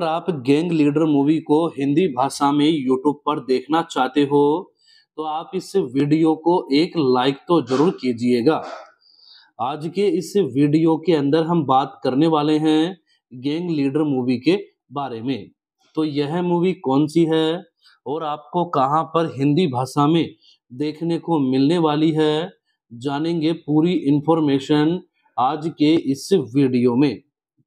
अगर आप gang leader movie को हिंदी भाषा में यूट्यूब पर देखना चाहते हो तो आप इस वीडियो को एक लाइक तो जरूर कीजिएगा आज के इस वीडियो के अंदर हम बात करने वाले हैं गैंग लीडर मूवी के बारे में तो यह मूवी कौन सी है और आपको कहाँ पर हिंदी भाषा में देखने को मिलने वाली है जानेंगे पूरी इन्फॉर्मेशन आज के इस वीडियो में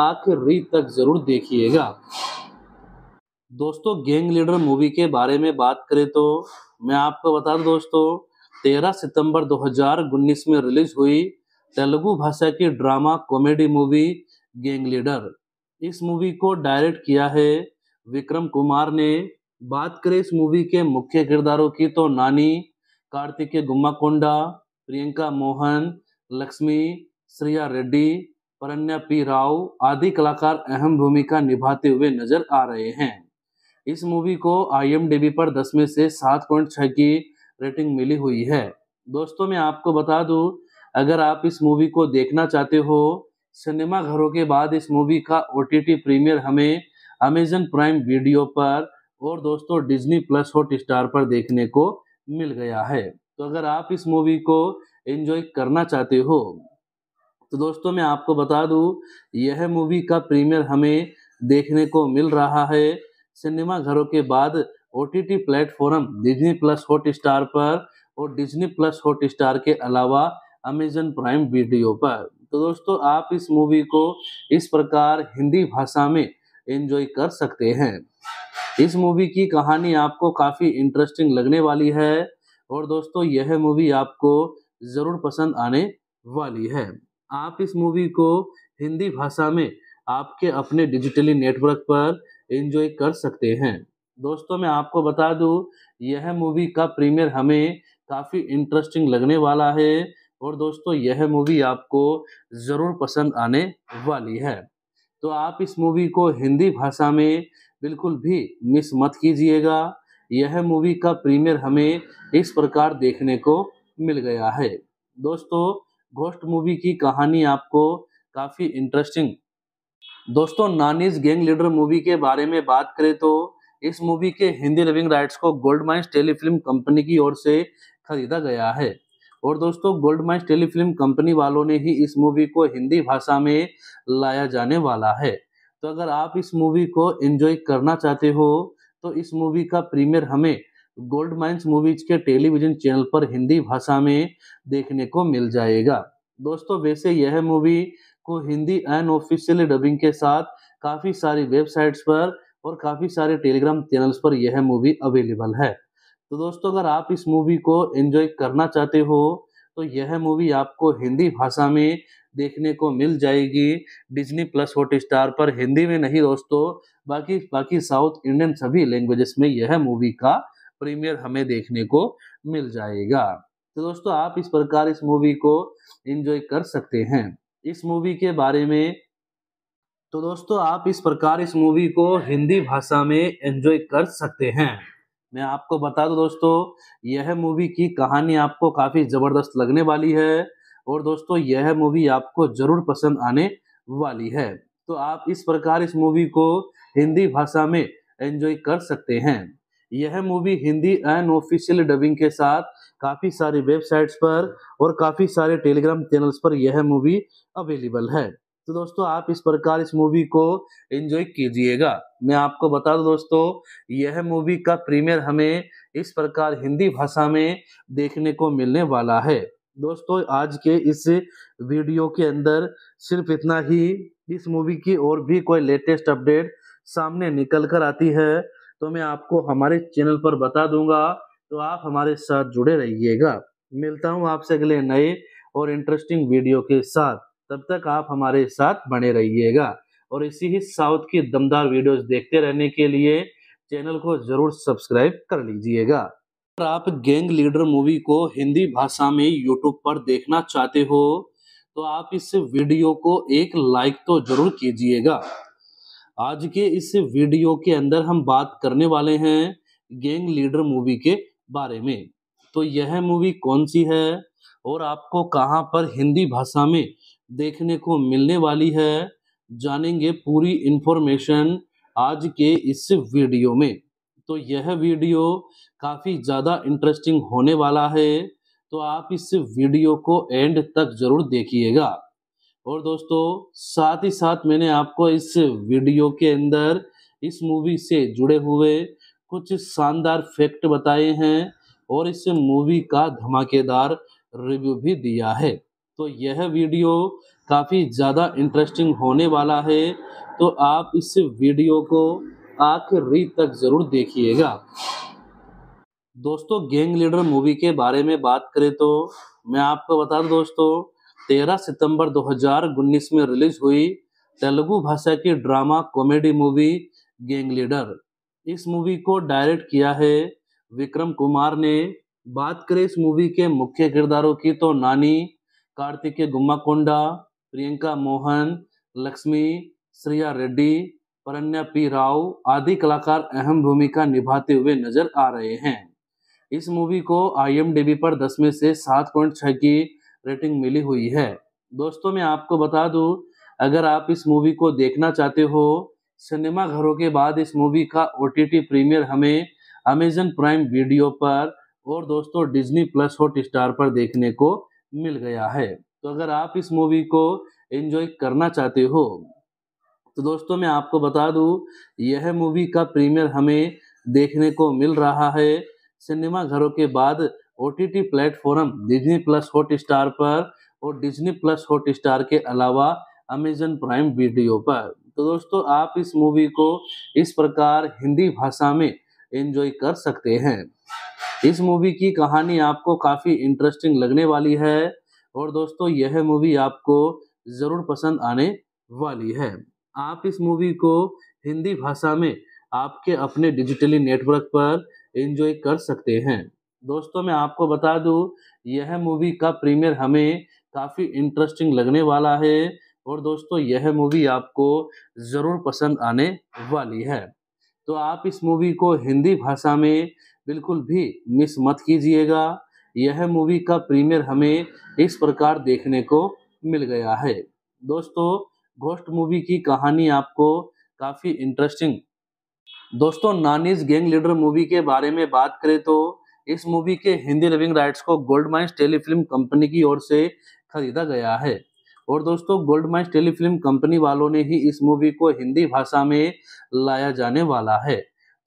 आखिरी तक जरूर देखिएगा दोस्तों गैंग लीडर मूवी के बारे में बात करें तो मैं आपको बता दूं दोस्तों 13 सितंबर 2019 में रिलीज हुई तेलुगु भाषा की drama comedy movie gang leader इस मूवी को डायरेक्ट किया है विक्रम कुमार ने बात करें इस मूवी के मुख्य किरदारों की तो नानी कार्तिकेय गुम्मा कोंडा प्रियंका मोहन लक्ष्मी श्रिया रेड्डी परन्या पी राव आदि कलाकार अहम भूमिका निभाते हुए नजर आ रहे हैं इस मूवी को आईएमडीबी पर 10 में से 7.6 की रेटिंग मिली हुई है दोस्तों मैं आपको बता दूं अगर आप इस मूवी को देखना चाहते हो सिनेमा घरों के बाद इस मूवी का ओ प्रीमियर हमें अमेजन प्राइम वीडियो पर और दोस्तों डिज्नी प्लस हॉट स्टार पर देखने को मिल गया है तो अगर आप इस मूवी को एंजॉय करना चाहते हो तो दोस्तों मैं आपको बता दूं यह मूवी का प्रीमियर हमें देखने को मिल रहा है सिनेमा घरों के बाद O T T platform Disney plus Hotstar पर और डिजनी प्लस हॉट स्टार के अलावा अमेजन प्राइम वीडियो पर तो दोस्तों आप इस मूवी को इस प्रकार हिंदी भाषा में एंजॉय कर सकते हैं इस मूवी की कहानी आपको काफ़ी इंटरेस्टिंग लगने वाली है और दोस्तों यह मूवी आपको ज़रूर पसंद आने वाली है आप इस मूवी को हिंदी भाषा में आपके अपने डिजिटली नेटवर्क पर एंजॉय कर सकते हैं दोस्तों मैं आपको बता दूं यह मूवी का प्रीमियर हमें काफ़ी इंटरेस्टिंग लगने वाला है और दोस्तों यह मूवी आपको ज़रूर पसंद आने वाली है तो आप इस मूवी को हिंदी भाषा में बिल्कुल भी मिस मत कीजिएगा यह मूवी का प्रीमियर हमें इस प्रकार देखने को मिल गया है दोस्तों घोस्ट मूवी की कहानी आपको काफ़ी इंटरेस्टिंग दोस्तों नानीज गैंग लीडर मूवी के बारे में बात करें तो इस मूवी के हिंदी लिविंग राइट्स को गोल्ड माइंस टेलीफिल्म कंपनी की ओर से खरीदा गया है और दोस्तों गोल्ड माइंस टेलीफिल्म कंपनी वालों ने ही इस मूवी को हिंदी भाषा में लाया जाने वाला है तो अगर आप इस मूवी को एंजॉय करना चाहते हो तो इस मूवी का प्रीमियर हमें गोल्ड माइंस मूवीज के टेलीविजन चैनल पर हिंदी भाषा में देखने को मिल जाएगा दोस्तों वैसे यह मूवी को हिंदी ऑफिशियल डबिंग के साथ काफ़ी सारी वेबसाइट्स पर और काफ़ी सारे टेलीग्राम चैनल्स पर यह मूवी अवेलेबल है तो दोस्तों अगर आप इस मूवी को एंजॉय करना चाहते हो तो यह मूवी आपको हिंदी भाषा में देखने को मिल जाएगी डिज्नी प्लस हॉट स्टार पर हिंदी में नहीं दोस्तों बाकी बाकी साउथ इंडियन सभी लैंग्वेजेस में यह मूवी का प्रीमियर हमें देखने को मिल जाएगा तो दोस्तों आप इस प्रकार इस मूवी को एंजॉय कर सकते हैं इस मूवी के बारे में तो दोस्तों आप इस प्रकार इस मूवी को हिंदी भाषा में एंजॉय कर सकते हैं मैं आपको बता दूं दोस्तों यह मूवी की कहानी आपको काफ़ी ज़बरदस्त लगने वाली है और दोस्तों यह मूवी आपको ज़रूर पसंद आने वाली है तो आप इस प्रकार इस मूवी को हिंदी भाषा में एंजॉय कर सकते हैं यह movie Hindi and official dubbing के साथ काफ़ी सारी वेबसाइट्स पर और काफ़ी सारे टेलीग्राम चैनल्स पर यह मूवी अवेलेबल है तो दोस्तों आप इस प्रकार इस मूवी को एंजॉय कीजिएगा मैं आपको बता दूं दोस्तों यह मूवी का प्रीमियर हमें इस प्रकार हिंदी भाषा में देखने को मिलने वाला है दोस्तों आज के इस वीडियो के अंदर सिर्फ इतना ही इस मूवी की और भी कोई लेटेस्ट अपडेट सामने निकल कर आती है तो मैं आपको हमारे चैनल पर बता दूंगा तो आप हमारे साथ जुड़े रहिएगा मिलता हूँ आपसे अगले नए और इंटरेस्टिंग वीडियो के साथ तब तक आप हमारे साथ बने रहिएगा और इसी ही साउथ की दमदार वीडियोस देखते रहने के लिए चैनल को जरूर सब्सक्राइब कर लीजिएगा अगर आप गैंग लीडर मूवी को हिंदी भाषा में यूट्यूब पर देखना चाहते हो तो आप इस वीडियो को एक लाइक तो जरूर कीजिएगा आज के इस वीडियो के अंदर हम बात करने वाले हैं गैंग लीडर मूवी के बारे में तो यह मूवी कौन सी है और आपको कहाँ पर हिंदी भाषा में देखने को मिलने वाली है जानेंगे पूरी इन्फॉर्मेशन आज के इस वीडियो में तो यह वीडियो काफ़ी ज़्यादा इंटरेस्टिंग होने वाला है तो आप इस वीडियो को एंड तक ज़रूर देखिएगा और दोस्तों साथ ही साथ मैंने आपको इस वीडियो के अंदर इस मूवी से जुड़े हुए कुछ शानदार फैक्ट बताए हैं और इस मूवी का धमाकेदार रिव्यू भी दिया है तो यह वीडियो काफ़ी ज़्यादा इंटरेस्टिंग होने वाला है तो आप इस वीडियो को आखिरी तक ज़रूर देखिएगा दोस्तों गैंग लीडर मूवी के बारे में बात करें तो मैं आपको बता दूं दोस्तों 13 सितंबर 2019 में रिलीज हुई तेलुगु भाषा की drama comedy movie gang leader इस मूवी को डायरेक्ट किया है विक्रम कुमार ने बात करें इस मूवी के मुख्य किरदारों की तो नानी कार्तिकेय गुम्माकोंडा प्रियंका मोहन लक्ष्मी श्रिया रेड्डी परन्या पी राव आदि कलाकार अहम भूमिका निभाते हुए नजर आ रहे हैं इस मूवी को आई पर 10 में से सात पॉइंट की रेटिंग मिली हुई है दोस्तों मैं आपको बता दूं अगर आप इस मूवी को देखना चाहते हो सिनेमा घरों के बाद इस मूवी का ओ प्रीमियर हमें अमेजन प्राइम वीडियो पर और दोस्तों डिज्नी प्लस हॉट स्टार पर देखने को मिल गया है तो अगर आप इस मूवी को एंजॉय करना चाहते हो तो दोस्तों मैं आपको बता दूं यह मूवी का प्रीमियर हमें देखने को मिल रहा है सिनेमा घरों के बाद O T T platform Disney plus Hotstar पर और डिजनी प्लस हॉट स्टार के अलावा अमेजन प्राइम वीडियो पर तो दोस्तों आप इस मूवी को इस प्रकार हिंदी भाषा में एंजॉय कर सकते हैं इस मूवी की कहानी आपको काफ़ी इंटरेस्टिंग लगने वाली है और दोस्तों यह मूवी आपको ज़रूर पसंद आने वाली है आप इस मूवी को हिंदी भाषा में आपके अपने डिजिटली नेटवर्क पर एंजॉय कर सकते हैं दोस्तों मैं आपको बता दूं यह मूवी का प्रीमियर हमें काफ़ी इंटरेस्टिंग लगने वाला है और दोस्तों यह मूवी आपको ज़रूर पसंद आने वाली है तो आप इस मूवी को हिंदी भाषा में बिल्कुल भी मिस मत कीजिएगा यह मूवी का प्रीमियर हमें इस प्रकार देखने को मिल गया है दोस्तों घोस्ट मूवी की कहानी आपको काफ़ी इंटरेस्टिंग दोस्तों नानीज गैंग लीडर मूवी के बारे में बात करें तो इस मूवी के हिंदी लविंग राइट्स को गोल्ड माइंस टेलीफिल्म कंपनी की ओर से खरीदा गया है और दोस्तों गोल्ड माइंस टेलीफिल्म कंपनी वालों ने ही इस मूवी को हिंदी भाषा में लाया जाने वाला है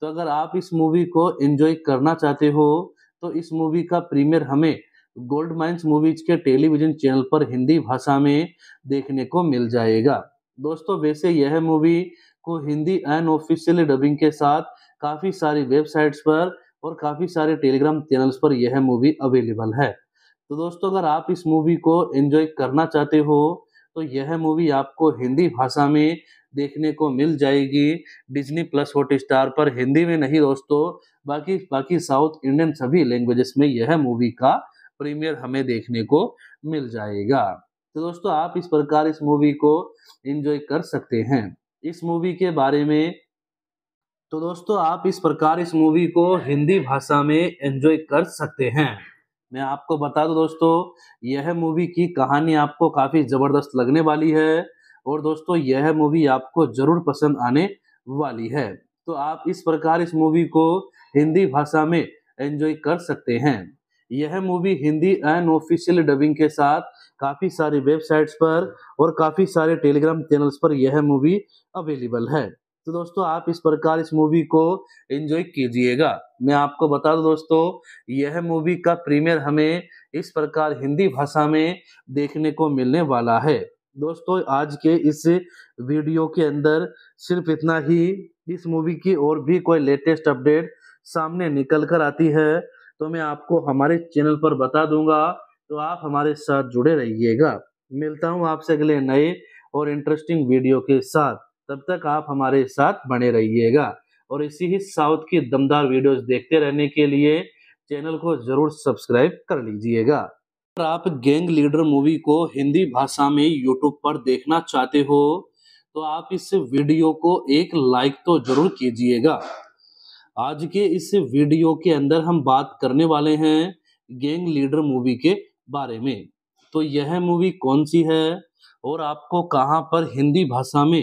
तो अगर आप इस मूवी को एंजॉय करना चाहते हो तो इस मूवी का प्रीमियर हमें गोल्ड माइंस मूवीज के टेलीविजन चैनल पर हिंदी भाषा में देखने को मिल जाएगा दोस्तों वैसे यह मूवी को हिंदी ऑफिशियल डबिंग के साथ काफ़ी सारी वेबसाइट्स पर और काफ़ी सारे टेलीग्राम चैनल्स पर यह मूवी अवेलेबल है तो दोस्तों अगर आप इस मूवी को एंजॉय करना चाहते हो तो यह मूवी आपको हिंदी भाषा में देखने को मिल जाएगी डिज्नी प्लस हॉट स्टार पर हिंदी में नहीं दोस्तों बाकी बाकी साउथ इंडियन सभी लैंग्वेजेस में यह मूवी का प्रीमियर हमें देखने को मिल जाएगा तो दोस्तों आप इस प्रकार इस मूवी को एंजॉय कर सकते हैं इस मूवी के बारे में तो दोस्तों आप इस प्रकार इस मूवी को हिंदी भाषा में एंजॉय कर सकते हैं मैं आपको बता दूं दोस्तों यह मूवी की कहानी आपको काफ़ी ज़बरदस्त लगने वाली है और दोस्तों यह मूवी आपको ज़रूर पसंद आने वाली है तो आप इस प्रकार इस मूवी को हिंदी भाषा में एंजॉय कर सकते हैं यह movie Hindi and official dubbing के साथ काफ़ी सारी वेबसाइट्स पर और काफ़ी सारे टेलीग्राम चैनल्स पर यह मूवी अवेलेबल है तो दोस्तों आप इस प्रकार इस मूवी को एंजॉय कीजिएगा मैं आपको बता दूं दोस्तों यह मूवी का प्रीमियर हमें इस प्रकार हिंदी भाषा में देखने को मिलने वाला है दोस्तों आज के इस वीडियो के अंदर सिर्फ इतना ही इस मूवी की और भी कोई लेटेस्ट अपडेट सामने निकल कर आती है तो मैं आपको हमारे चैनल पर बता दूंगा तो आप हमारे साथ जुड़े रहिएगा मिलता हूँ आपसे अगले नए और इंटरेस्टिंग वीडियो के साथ तब तक आप हमारे साथ बने रहिएगा और इसी ही साउथ की दमदार वीडियोस देखते रहने के लिए चैनल को ज़रूर सब्सक्राइब कर लीजिएगा अगर आप गैंग लीडर मूवी को हिंदी भाषा में यूट्यूब पर देखना चाहते हो तो आप इस वीडियो को एक लाइक तो ज़रूर कीजिएगा आज के इस वीडियो के अंदर हम बात करने वाले हैं गैंग लीडर मूवी के बारे में तो यह मूवी कौन सी है और आपको कहां पर हिंदी भाषा में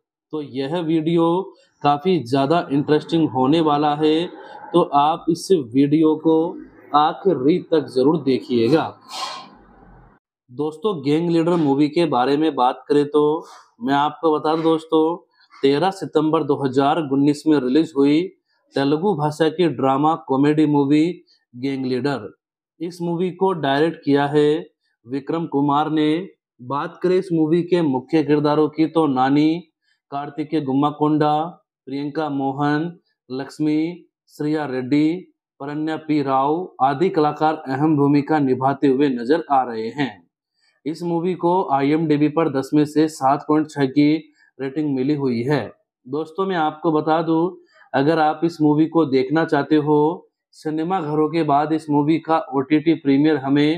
तो यह वीडियो काफ़ी ज़्यादा इंटरेस्टिंग होने वाला है तो आप इस वीडियो को आखिरी तक ज़रूर देखिएगा दोस्तों गैंग लीडर मूवी के बारे में बात करें तो मैं आपको बता दूं दोस्तों 13 सितंबर 2019 में रिलीज हुई तेलुगु भाषा की drama comedy movie gang leader इस मूवी को डायरेक्ट किया है विक्रम कुमार ने बात करें इस मूवी के मुख्य किरदारों की तो नानी कार्तिके गुम्माकोंडा प्रियंका मोहन लक्ष्मी श्रेया रेड्डी परन्या पी राव आदि कलाकार अहम भूमिका निभाते हुए नजर आ रहे हैं इस मूवी को आईएमडीबी पर 10 में से 7.6 की रेटिंग मिली हुई है दोस्तों मैं आपको बता दूं अगर आप इस मूवी को देखना चाहते हो सिनेमा घरों के बाद इस मूवी का ओ प्रीमियर हमें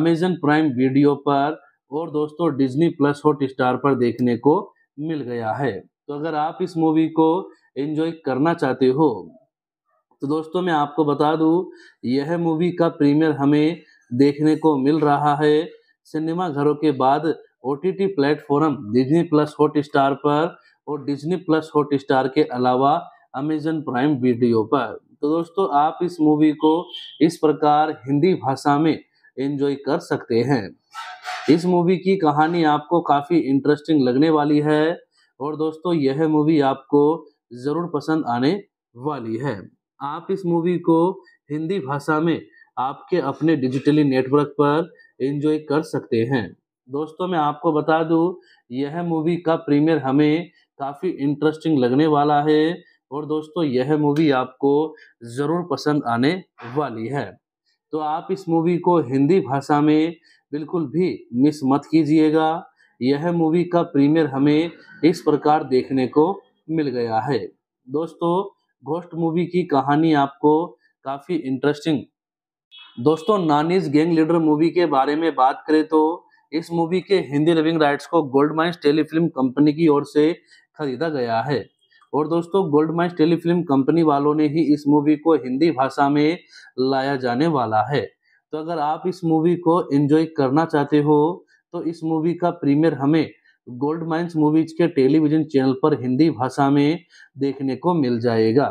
अमेजन प्राइम वीडियो पर और दोस्तों डिजनी प्लस हॉट स्टार पर देखने को मिल गया है तो अगर आप इस मूवी को एंजॉय करना चाहते हो तो दोस्तों मैं आपको बता दूं यह मूवी का प्रीमियर हमें देखने को मिल रहा है सिनेमा घरों के बाद O T T platform Disney plus Hotstar पर और डिजनी प्लस हॉट स्टार के अलावा अमेजन प्राइम वीडियो पर तो दोस्तों आप इस मूवी को इस प्रकार हिंदी भाषा में एंजॉय कर सकते हैं इस मूवी की कहानी आपको काफ़ी इंटरेस्टिंग लगने वाली है और दोस्तों यह मूवी आपको ज़रूर पसंद आने वाली है आप इस मूवी को हिंदी भाषा में आपके अपने डिजिटली नेटवर्क पर एंजॉय कर सकते हैं दोस्तों मैं आपको बता दूं यह मूवी का प्रीमियर हमें काफ़ी इंटरेस्टिंग लगने वाला है और दोस्तों यह मूवी आपको ज़रूर पसंद आने वाली है तो आप इस मूवी को हिंदी भाषा में बिल्कुल भी मिस मत कीजिएगा यह मूवी का प्रीमियर हमें इस प्रकार देखने को मिल गया है दोस्तों घोस्ट मूवी की कहानी आपको काफ़ी इंटरेस्टिंग दोस्तों नानीज गैंग लीडर मूवी के बारे में बात करें तो इस मूवी के हिंदी लिविंग राइट्स को गोल्ड माइंस टेलीफिल्म कंपनी की ओर से खरीदा गया है और दोस्तों गोल्ड माइंस टेलीफिल्म कंपनी वालों ने ही इस मूवी को हिंदी भाषा में लाया जाने वाला है तो अगर आप इस मूवी को एंजॉय करना चाहते हो तो इस मूवी का प्रीमियर हमें गोल्ड माइंस मूवीज के टेलीविजन चैनल पर हिंदी भाषा में देखने को मिल जाएगा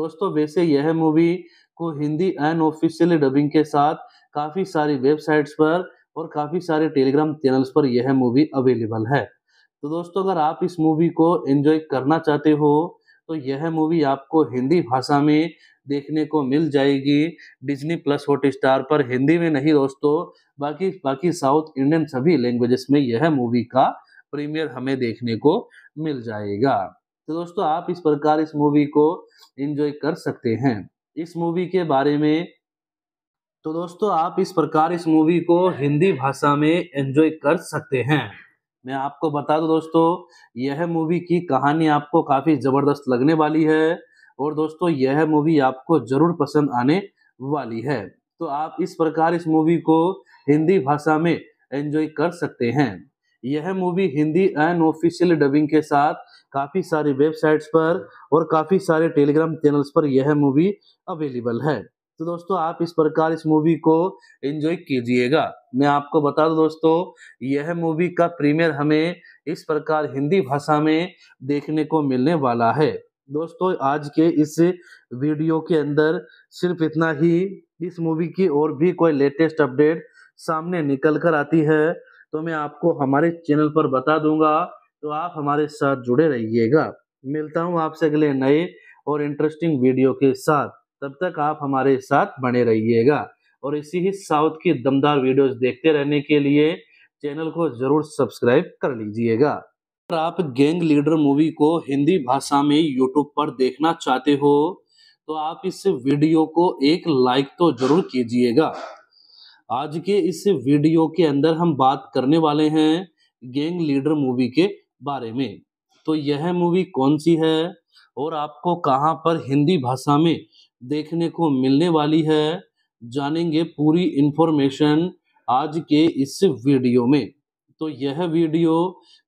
दोस्तों वैसे यह मूवी को हिंदी एंड ऑफिशियल डबिंग के साथ काफ़ी सारी वेबसाइट्स पर और काफ़ी सारे टेलीग्राम चैनल्स पर यह मूवी अवेलेबल है तो दोस्तों अगर आप इस मूवी को एंजॉय करना चाहते हो तो यह मूवी आपको हिंदी भाषा में देखने को मिल जाएगी डिज्नी प्लस हॉट स्टार पर हिंदी में नहीं दोस्तों बाकी बाकी साउथ इंडियन सभी लैंग्वेजेस में यह मूवी का प्रीमियर हमें देखने को मिल जाएगा तो दोस्तों आप इस प्रकार इस मूवी को एंजॉय कर सकते हैं इस मूवी के बारे में तो दोस्तों आप इस प्रकार इस मूवी को हिंदी भाषा में एंजॉय कर सकते हैं मैं आपको बता दूं दोस्तों यह मूवी की कहानी आपको काफ़ी ज़बरदस्त लगने वाली है और दोस्तों यह मूवी आपको जरूर पसंद आने वाली है तो आप इस प्रकार इस मूवी को हिंदी भाषा में एंजॉय कर सकते हैं यह movie Hindi and official dubbing के साथ काफ़ी सारी वेबसाइट्स पर और काफ़ी सारे टेलीग्राम चैनल्स पर यह मूवी अवेलेबल है तो दोस्तों आप इस प्रकार इस मूवी को एंजॉय कीजिएगा मैं आपको बता दूं दोस्तों यह मूवी का प्रीमियर हमें इस प्रकार हिंदी भाषा में देखने को मिलने वाला है दोस्तों आज के इस वीडियो के अंदर सिर्फ इतना ही इस मूवी की और भी कोई लेटेस्ट अपडेट सामने निकल कर आती है तो मैं आपको हमारे चैनल पर बता दूंगा तो आप हमारे साथ जुड़े रहिएगा मिलता हूँ आपसे अगले नए और इंटरेस्टिंग वीडियो के साथ तब तक आप हमारे साथ बने रहिएगा और इसी ही साउथ की दमदार वीडियोस देखते रहने के लिए चैनल को ज़रूर सब्सक्राइब कर लीजिएगा अगर आप गैंग लीडर मूवी को हिंदी भाषा में यूट्यूब पर देखना चाहते हो तो आप इस वीडियो को एक लाइक तो जरूर कीजिएगा आज के इस वीडियो के अंदर हम बात करने वाले हैं गैंग लीडर मूवी के बारे में तो यह मूवी कौन सी है और आपको कहां पर हिंदी भाषा में देखने को मिलने वाली है जानेंगे पूरी इंफॉर्मेशन आज के इस वीडियो में तो यह वीडियो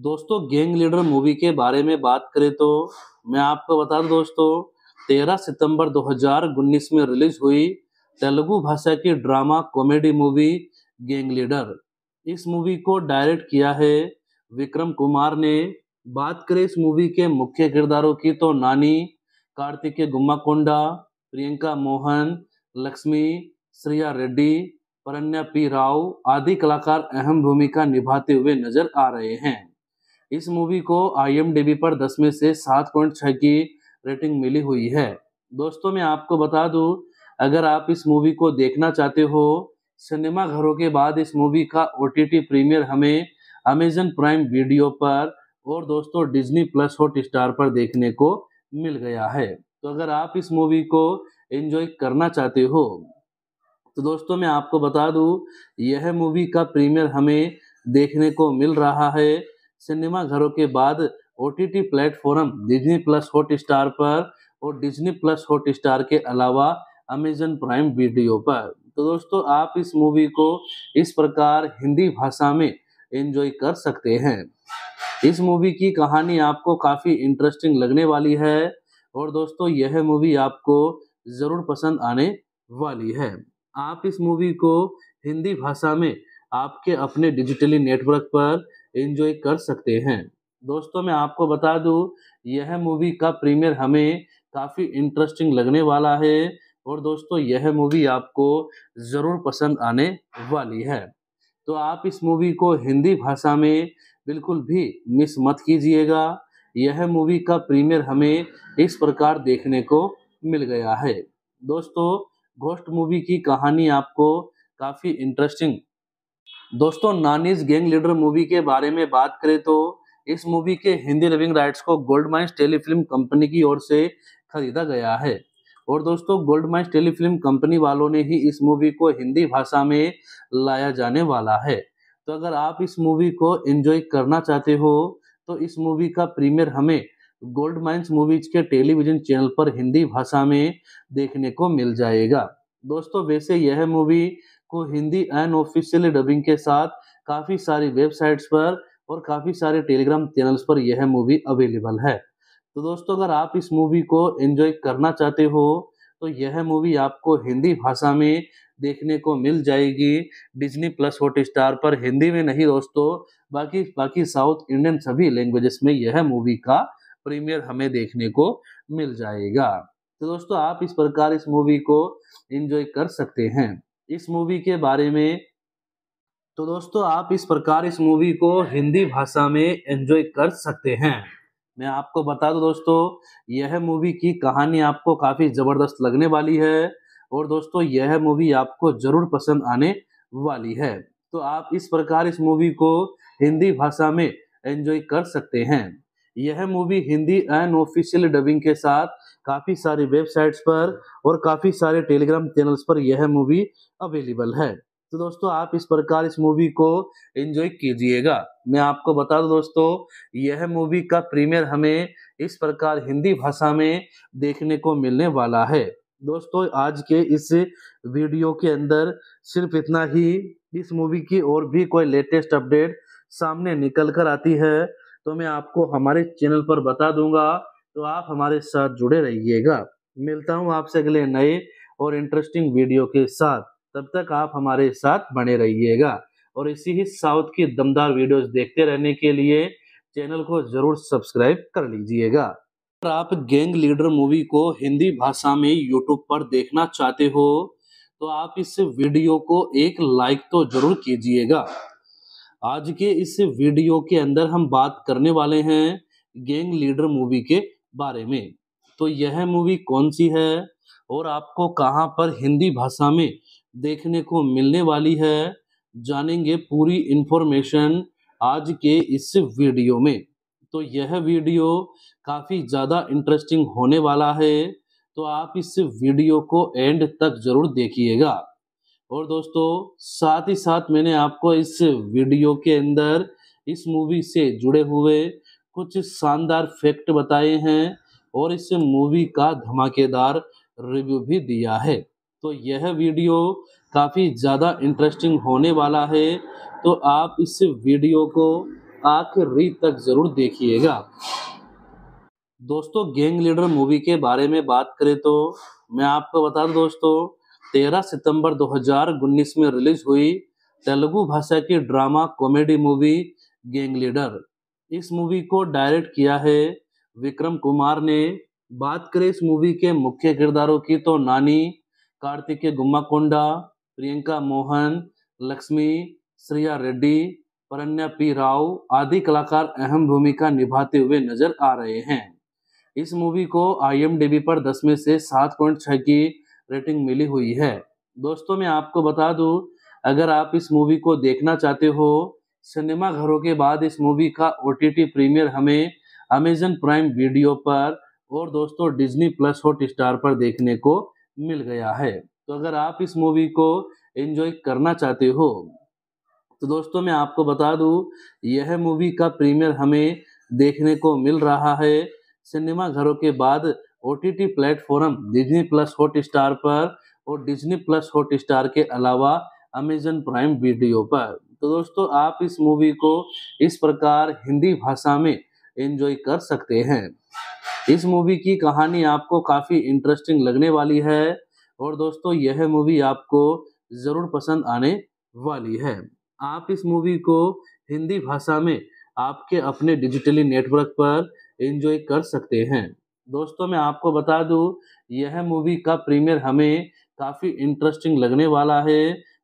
दोस्तों गैंग लीडर मूवी के बारे में बात करें तो मैं आपको बता दूं दोस्तों 13 सितंबर 2019 में रिलीज हुई तेलुगु भाषा की drama comedy movie gang leader इस मूवी को डायरेक्ट किया है विक्रम कुमार ने बात करें इस मूवी के मुख्य किरदारों की तो नानी कार्तिकेय गुम्माकोंडा प्रियंका मोहन लक्ष्मी श्रेया रेड्डी परन्या पी राव आदि कलाकार अहम भूमिका निभाते हुए नजर आ रहे हैं इस मूवी को आई पर दस में से सात पॉइंट छः की रेटिंग मिली हुई है दोस्तों मैं आपको बता दूं अगर आप इस मूवी को देखना चाहते हो सिनेमा घरों के बाद इस मूवी का ओ प्रीमियर हमें अमेजन प्राइम वीडियो पर और दोस्तों डिज्नी प्लस हॉट स्टार पर देखने को मिल गया है तो अगर आप इस मूवी को एंजॉय करना चाहते हो तो दोस्तों मैं आपको बता दूं यह मूवी का प्रीमियर हमें देखने को मिल रहा है सिनेमा घरों के बाद O T T platform Disney plus Hotstar पर और डिजनी प्लस हॉट स्टार के अलावा अमेजन प्राइम वीडियो पर तो दोस्तों आप इस मूवी को इस प्रकार हिंदी भाषा में एंजॉय कर सकते हैं इस मूवी की कहानी आपको काफ़ी इंटरेस्टिंग लगने वाली है और दोस्तों यह मूवी आपको ज़रूर पसंद आने वाली है आप इस मूवी को हिंदी भाषा में आपके अपने डिजिटली नेटवर्क पर एंजॉय कर सकते हैं दोस्तों मैं आपको बता दूं यह मूवी का प्रीमियर हमें काफ़ी इंटरेस्टिंग लगने वाला है और दोस्तों यह मूवी आपको ज़रूर पसंद आने वाली है तो आप इस मूवी को हिंदी भाषा में बिल्कुल भी मिस मत कीजिएगा यह मूवी का प्रीमियर हमें इस प्रकार देखने को मिल गया है दोस्तों घोस्ट मूवी की कहानी आपको काफ़ी इंटरेस्टिंग दोस्तों नानीज गैंग लीडर मूवी के बारे में बात करें तो इस मूवी के हिंदी लिविंग राइट्स को गोल्ड माइंस टेलीफिल्म कंपनी की ओर से खरीदा गया है और दोस्तों गोल्ड माइंस टेलीफिल्म कंपनी वालों ने ही इस मूवी को हिंदी भाषा में लाया जाने वाला है तो अगर आप इस मूवी को एंजॉय करना चाहते हो तो इस मूवी का प्रीमियर हमें गोल्ड माइंस मूवीज के टेलीविजन चैनल पर हिंदी भाषा में देखने को मिल जाएगा दोस्तों वैसे यह मूवी को हिंदी एंड ऑफिशियल डबिंग के साथ काफ़ी सारी वेबसाइट्स पर और काफ़ी सारे टेलीग्राम चैनल्स पर यह मूवी अवेलेबल है तो दोस्तों अगर आप इस मूवी को एंजॉय करना चाहते हो तो यह मूवी आपको हिंदी भाषा में देखने को मिल जाएगी डिज्नी प्लस हॉट स्टार पर हिंदी में नहीं दोस्तों बाकी बाकी साउथ इंडियन सभी लैंग्वेजेस में यह मूवी का प्रीमियर हमें देखने को मिल जाएगा तो दोस्तों आप इस प्रकार इस मूवी को एंजॉय कर सकते हैं इस मूवी के बारे में तो दोस्तों आप इस प्रकार इस मूवी को हिंदी भाषा में एंजॉय कर सकते हैं मैं आपको बता दूं दोस्तों यह मूवी की कहानी आपको काफ़ी ज़बरदस्त लगने वाली है और दोस्तों यह मूवी आपको ज़रूर पसंद आने वाली है तो आप इस प्रकार इस मूवी को हिंदी भाषा में एंजॉय कर सकते हैं यह मूवी हिंदी अनऑफिशियल डबिंग के साथ काफ़ी सारी वेबसाइट्स पर और काफ़ी सारे टेलीग्राम चैनल्स पर यह मूवी अवेलेबल है तो दोस्तों आप इस प्रकार इस मूवी को एंजॉय कीजिएगा मैं आपको बता दूं दोस्तों यह मूवी का प्रीमियर हमें इस प्रकार हिंदी भाषा में देखने को मिलने वाला है दोस्तों आज के इस वीडियो के अंदर सिर्फ इतना ही इस मूवी की और भी कोई लेटेस्ट अपडेट सामने निकल कर आती है तो मैं आपको हमारे चैनल पर बता दूंगा तो आप हमारे साथ जुड़े रहिएगा मिलता हूँ आपसे अगले नए और इंटरेस्टिंग वीडियो के साथ तब तक आप हमारे साथ बने रहिएगा और इसी ही साउथ की दमदार वीडियोस देखते रहने के लिए चैनल को ज़रूर सब्सक्राइब कर लीजिएगा अगर आप गैंग लीडर मूवी को हिंदी भाषा में यूट्यूब पर देखना चाहते हो तो आप इस वीडियो को एक लाइक तो जरूर कीजिएगा आज के इस वीडियो के अंदर हम बात करने वाले हैं गैंग लीडर मूवी के बारे में तो यह मूवी कौन सी है और आपको कहाँ पर हिंदी भाषा में देखने को मिलने वाली है जानेंगे पूरी इन्फॉर्मेशन आज के इस वीडियो में तो यह वीडियो काफ़ी ज़्यादा इंटरेस्टिंग होने वाला है तो आप इस वीडियो को एंड तक ज़रूर देखिएगा और दोस्तों साथ ही साथ मैंने आपको इस वीडियो के अंदर इस मूवी से जुड़े हुए कुछ शानदार फैक्ट बताए हैं और इस मूवी का धमाकेदार रिव्यू भी दिया है तो यह वीडियो काफ़ी ज़्यादा इंटरेस्टिंग होने वाला है तो आप इस वीडियो को आखिरी तक ज़रूर देखिएगा दोस्तों गैंग लीडर मूवी के बारे में बात करें तो मैं आपको बता दूं दोस्तों 13 सितंबर 2019 में रिलीज हुई तेलुगु भाषा की drama comedy movie gang leader इस मूवी को डायरेक्ट किया है विक्रम कुमार ने बात करें इस मूवी के मुख्य किरदारों की तो नानी कार्तिकेय गुम्माकोंडा प्रियंका मोहन लक्ष्मी श्रेया रेड्डी परन्या पी राव आदि कलाकार अहम भूमिका निभाते हुए नजर आ रहे हैं इस मूवी को आईएमडीबी पर 10 में से 7.6 की रेटिंग मिली हुई है दोस्तों मैं आपको बता दूं अगर आप इस मूवी को देखना चाहते हो सिनेमा घरों के बाद इस मूवी का ओ प्रीमियर हमें अमेजन प्राइम वीडियो पर और दोस्तों डिज्नी प्लस हॉट स्टार पर देखने को मिल गया है तो अगर आप इस मूवी को एंजॉय करना चाहते हो तो दोस्तों मैं आपको बता दूं यह मूवी का प्रीमियर हमें देखने को मिल रहा है सिनेमा घरों के बाद O T T platform Disney plus Hotstar पर और डिजनी प्लस हॉट स्टार के अलावा अमेजन प्राइम वीडियो पर तो दोस्तों आप इस मूवी को इस प्रकार हिंदी भाषा में एंजॉय कर सकते हैं इस मूवी की कहानी आपको काफ़ी इंटरेस्टिंग लगने वाली है और दोस्तों यह मूवी आपको ज़रूर पसंद आने वाली है आप इस मूवी को हिंदी भाषा में आपके अपने डिजिटली नेटवर्क पर एंजॉय कर सकते हैं दोस्तों मैं आपको बता दूं यह मूवी का प्रीमियर हमें काफ़ी इंटरेस्टिंग लगने वाला है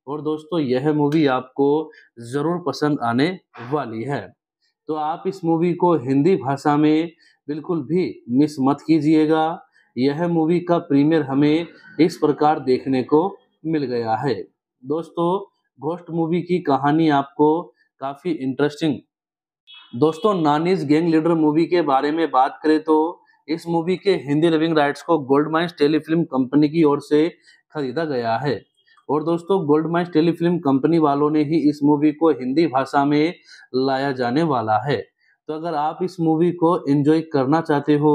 और दोस्तों यह मूवी आपको ज़रूर पसंद आने वाली है तो आप इस मूवी को हिंदी भाषा में बिल्कुल भी मिस मत कीजिएगा यह मूवी का प्रीमियर हमें इस प्रकार देखने को मिल गया है दोस्तों घोस्ट मूवी की कहानी आपको काफ़ी इंटरेस्टिंग दोस्तों नानीज गैंग लीडर मूवी के बारे में बात करें तो इस मूवी के हिंदी लिविंग राइट्स को गोल्ड माइंस टेलीफिल्म कंपनी की ओर से खरीदा गया है और दोस्तों गोल्ड माइज टेलीफिल्म कंपनी वालों ने ही इस मूवी को हिंदी भाषा में लाया जाने वाला है तो अगर आप इस मूवी को एंजॉय करना चाहते हो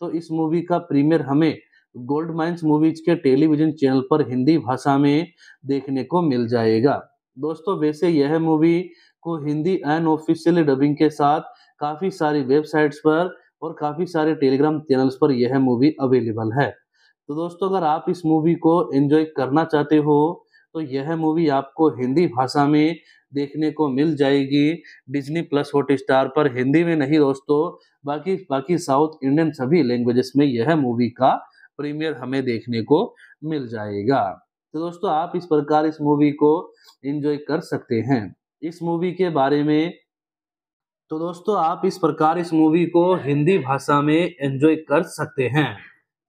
तो इस मूवी का प्रीमियर हमें गोल्ड माइंस मूवीज के टेलीविजन चैनल पर हिंदी भाषा में देखने को मिल जाएगा दोस्तों वैसे यह मूवी को हिंदी एंड ऑफिशियल डबिंग के साथ काफ़ी सारी वेबसाइट्स पर और काफ़ी सारे टेलीग्राम चैनल्स पर यह मूवी अवेलेबल है तो दोस्तों अगर आप इस मूवी को एंजॉय करना चाहते हो तो यह मूवी आपको हिंदी भाषा में देखने को मिल जाएगी डिज्नी प्लस हॉट स्टार पर हिंदी में नहीं दोस्तों बाकी बाकी साउथ इंडियन सभी लैंग्वेजेस में यह मूवी का प्रीमियर हमें देखने को मिल जाएगा तो दोस्तों आप इस प्रकार इस मूवी को एंजॉय कर सकते हैं इस मूवी के बारे में तो दोस्तों आप इस प्रकार इस मूवी को हिंदी भाषा में एंजॉय कर सकते हैं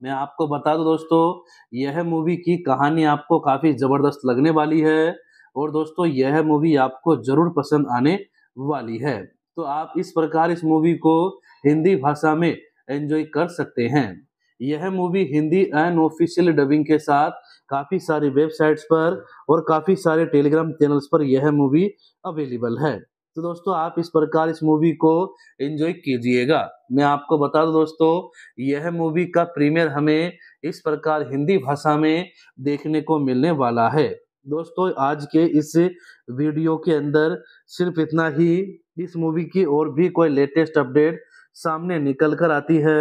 मैं आपको बता दूं दोस्तों यह मूवी की कहानी आपको काफ़ी ज़बरदस्त लगने वाली है और दोस्तों यह मूवी आपको ज़रूर पसंद आने वाली है तो आप इस प्रकार इस मूवी को हिंदी भाषा में एंजॉय कर सकते हैं यह movie Hindi and official dubbing के साथ काफ़ी सारी वेबसाइट्स पर और काफ़ी सारे टेलीग्राम चैनल्स पर यह मूवी अवेलेबल है तो दोस्तों आप इस प्रकार इस मूवी को एंजॉय कीजिएगा मैं आपको बता दूं दोस्तों यह मूवी का प्रीमियर हमें इस प्रकार हिंदी भाषा में देखने को मिलने वाला है दोस्तों आज के इस वीडियो के अंदर सिर्फ इतना ही इस मूवी की और भी कोई लेटेस्ट अपडेट सामने निकल कर आती है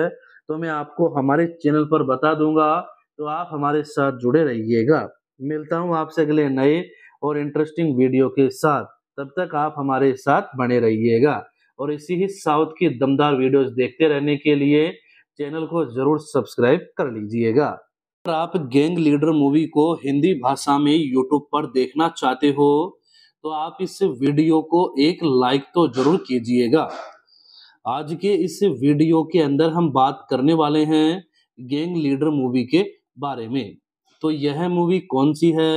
तो मैं आपको हमारे चैनल पर बता दूंगा तो आप हमारे साथ जुड़े रहिएगा मिलता हूँ आपसे अगले नए और इंटरेस्टिंग वीडियो के साथ तब तक आप हमारे साथ बने रहिएगा और इसी ही साउथ की दमदार वीडियोस देखते रहने के लिए चैनल को ज़रूर सब्सक्राइब कर लीजिएगा अगर आप गैंग लीडर मूवी को हिंदी भाषा में यूट्यूब पर देखना चाहते हो तो आप इस वीडियो को एक लाइक तो जरूर कीजिएगा आज के इस वीडियो के अंदर हम बात करने वाले हैं गैंग लीडर मूवी के बारे में तो यह मूवी कौन सी है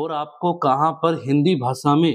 और आपको कहाँ पर हिंदी भाषा में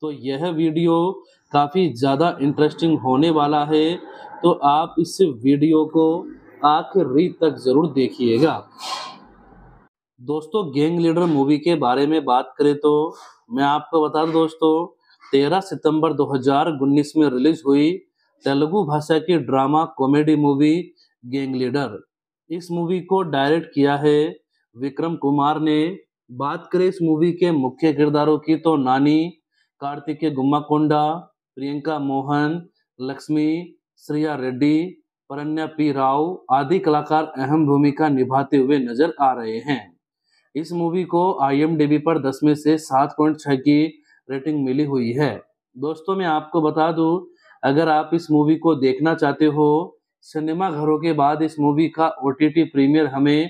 तो यह वीडियो काफ़ी ज़्यादा इंटरेस्टिंग होने वाला है तो आप इस वीडियो को आखिरी तक ज़रूर देखिएगा दोस्तों गैंग लीडर मूवी के बारे में बात करें तो मैं आपको बता दूं दोस्तों 13 सितंबर 2019 में रिलीज हुई तेलुगु भाषा की drama comedy movie gang leader इस मूवी को डायरेक्ट किया है विक्रम कुमार ने बात करें इस मूवी के मुख्य किरदारों की तो नानी కార్తికే गुम्माकोंडा प्रियंका मोहन लक्ष्मी श्रेया रेड्डी परन्या पी राव आदि कलाकार अहम भूमिका निभाते हुए नजर आ रहे हैं इस मूवी को आई पर दस में से सात पॉइंट छः की रेटिंग मिली हुई है दोस्तों मैं आपको बता दूं अगर आप इस मूवी को देखना चाहते हो सिनेमा घरों के बाद इस मूवी का ओ प्रीमियर हमें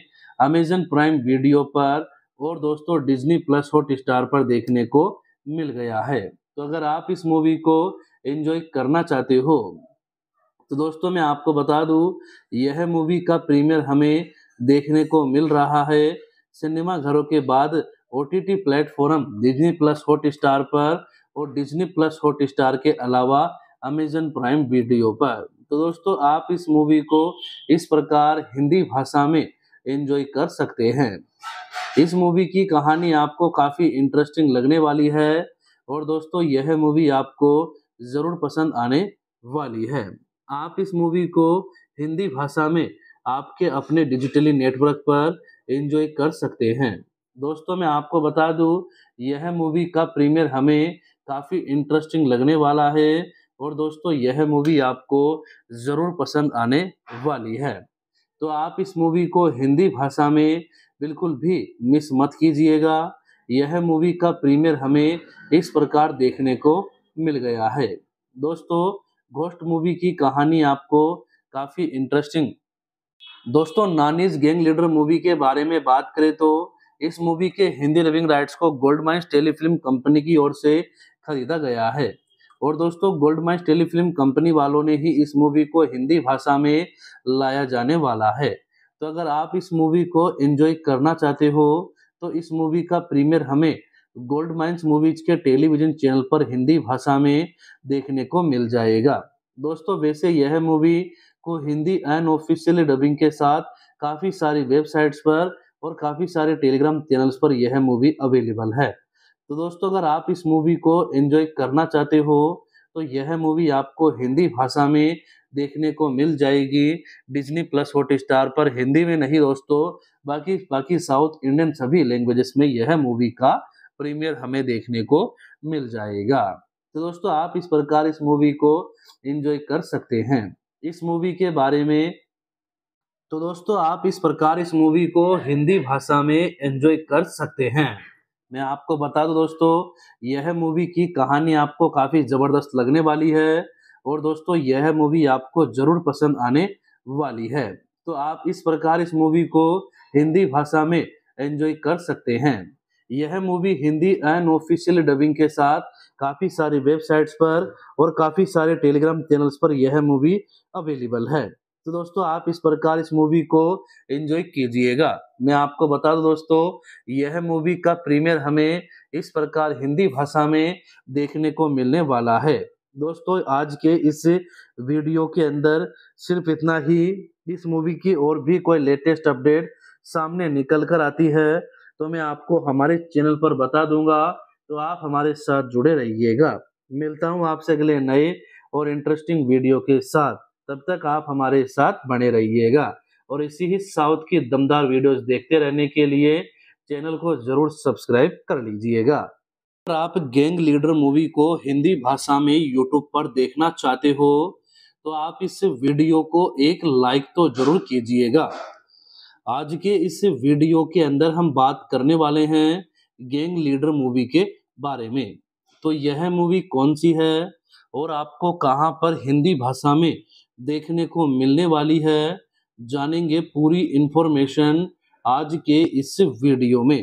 अमेजन प्राइम वीडियो पर और दोस्तों डिजनी प्लस हॉट स्टार पर देखने को मिल गया है तो अगर आप इस मूवी को एंजॉय करना चाहते हो तो दोस्तों मैं आपको बता दूं यह मूवी का प्रीमियर हमें देखने को मिल रहा है सिनेमा घरों के बाद O T T platform Disney plus Hotstar पर और डिजनी प्लस हॉट स्टार के अलावा अमेजन प्राइम वीडियो पर तो दोस्तों आप इस मूवी को इस प्रकार हिंदी भाषा में एंजॉय कर सकते हैं इस मूवी की कहानी आपको काफ़ी इंटरेस्टिंग लगने वाली है और दोस्तों यह मूवी आपको ज़रूर पसंद आने वाली है आप इस मूवी को हिंदी भाषा में आपके अपने डिजिटली नेटवर्क पर एंजॉय कर सकते हैं दोस्तों मैं आपको बता दूं यह मूवी का प्रीमियर हमें काफ़ी इंटरेस्टिंग लगने वाला है और दोस्तों यह मूवी आपको ज़रूर पसंद आने वाली है तो आप इस मूवी को हिंदी भाषा में बिल्कुल भी मिस मत कीजिएगा यह मूवी का प्रीमियर हमें इस प्रकार देखने को मिल गया है दोस्तों घोस्ट मूवी की कहानी आपको काफ़ी इंटरेस्टिंग दोस्तों नानीज गैंग लीडर मूवी के बारे में बात करें तो इस मूवी के हिंदी लिविंग राइट्स को गोल्ड माइंस टेलीफिल्म कंपनी की ओर से खरीदा गया है और दोस्तों गोल्ड माइंस टेलीफिल्म कंपनी वालों ने ही इस मूवी को हिंदी भाषा में लाया जाने वाला है तो अगर आप इस मूवी को एंजॉय करना चाहते हो तो इस मूवी का प्रीमियर हमें गोल्ड माइंस मूवीज के टेलीविजन चैनल पर हिंदी भाषा में देखने को मिल जाएगा दोस्तों वैसे यह मूवी को हिंदी एंड ऑफिशियल डबिंग के साथ काफ़ी सारी वेबसाइट्स पर और काफ़ी सारे टेलीग्राम चैनल्स पर यह मूवी अवेलेबल है तो दोस्तों अगर आप इस मूवी को एंजॉय करना चाहते हो तो यह मूवी आपको हिंदी भाषा में देखने को मिल जाएगी डिज्नी प्लस हॉट स्टार पर हिंदी में नहीं दोस्तों बाकी बाकी साउथ इंडियन सभी लैंग्वेजेस में यह मूवी का प्रीमियर हमें देखने को मिल जाएगा तो दोस्तों आप इस प्रकार इस मूवी को एंजॉय कर सकते हैं इस मूवी के बारे में तो दोस्तों आप इस प्रकार इस मूवी को हिंदी भाषा में एंजॉय कर सकते हैं मैं आपको बता दूं दोस्तों यह मूवी की कहानी आपको काफ़ी ज़बरदस्त लगने वाली है और दोस्तों यह मूवी आपको जरूर पसंद आने वाली है तो आप इस प्रकार इस मूवी को हिंदी भाषा में एंजॉय कर सकते हैं यह मूवी हिंदी ऑफिशियल डबिंग के साथ काफ़ी सारी वेबसाइट्स पर और काफ़ी सारे टेलीग्राम चैनल्स पर यह मूवी अवेलेबल है तो दोस्तों आप इस प्रकार इस मूवी को एंजॉय कीजिएगा मैं आपको बता दूं दोस्तों यह मूवी का प्रीमियर हमें इस प्रकार हिंदी भाषा में देखने को मिलने वाला है दोस्तों आज के इस वीडियो के अंदर सिर्फ इतना ही इस मूवी की और भी कोई लेटेस्ट अपडेट सामने निकल कर आती है तो मैं आपको हमारे चैनल पर बता दूंगा तो आप हमारे साथ जुड़े रहिएगा मिलता हूँ आपसे अगले नए और इंटरेस्टिंग वीडियो के साथ तब तक आप हमारे साथ बने रहिएगा और इसी ही साउथ की दमदार वीडियोस देखते रहने के लिए चैनल को ज़रूर सब्सक्राइब कर लीजिएगा अगर आप गैंग लीडर मूवी को हिंदी भाषा में यूट्यूब पर देखना चाहते हो तो आप इस वीडियो को एक लाइक तो जरूर कीजिएगा आज के इस वीडियो के अंदर हम बात करने वाले हैं गैंग लीडर मूवी के बारे में तो यह मूवी कौन सी है और आपको कहाँ पर हिंदी भाषा में देखने को मिलने वाली है जानेंगे पूरी इन्फॉर्मेशन आज के इस वीडियो में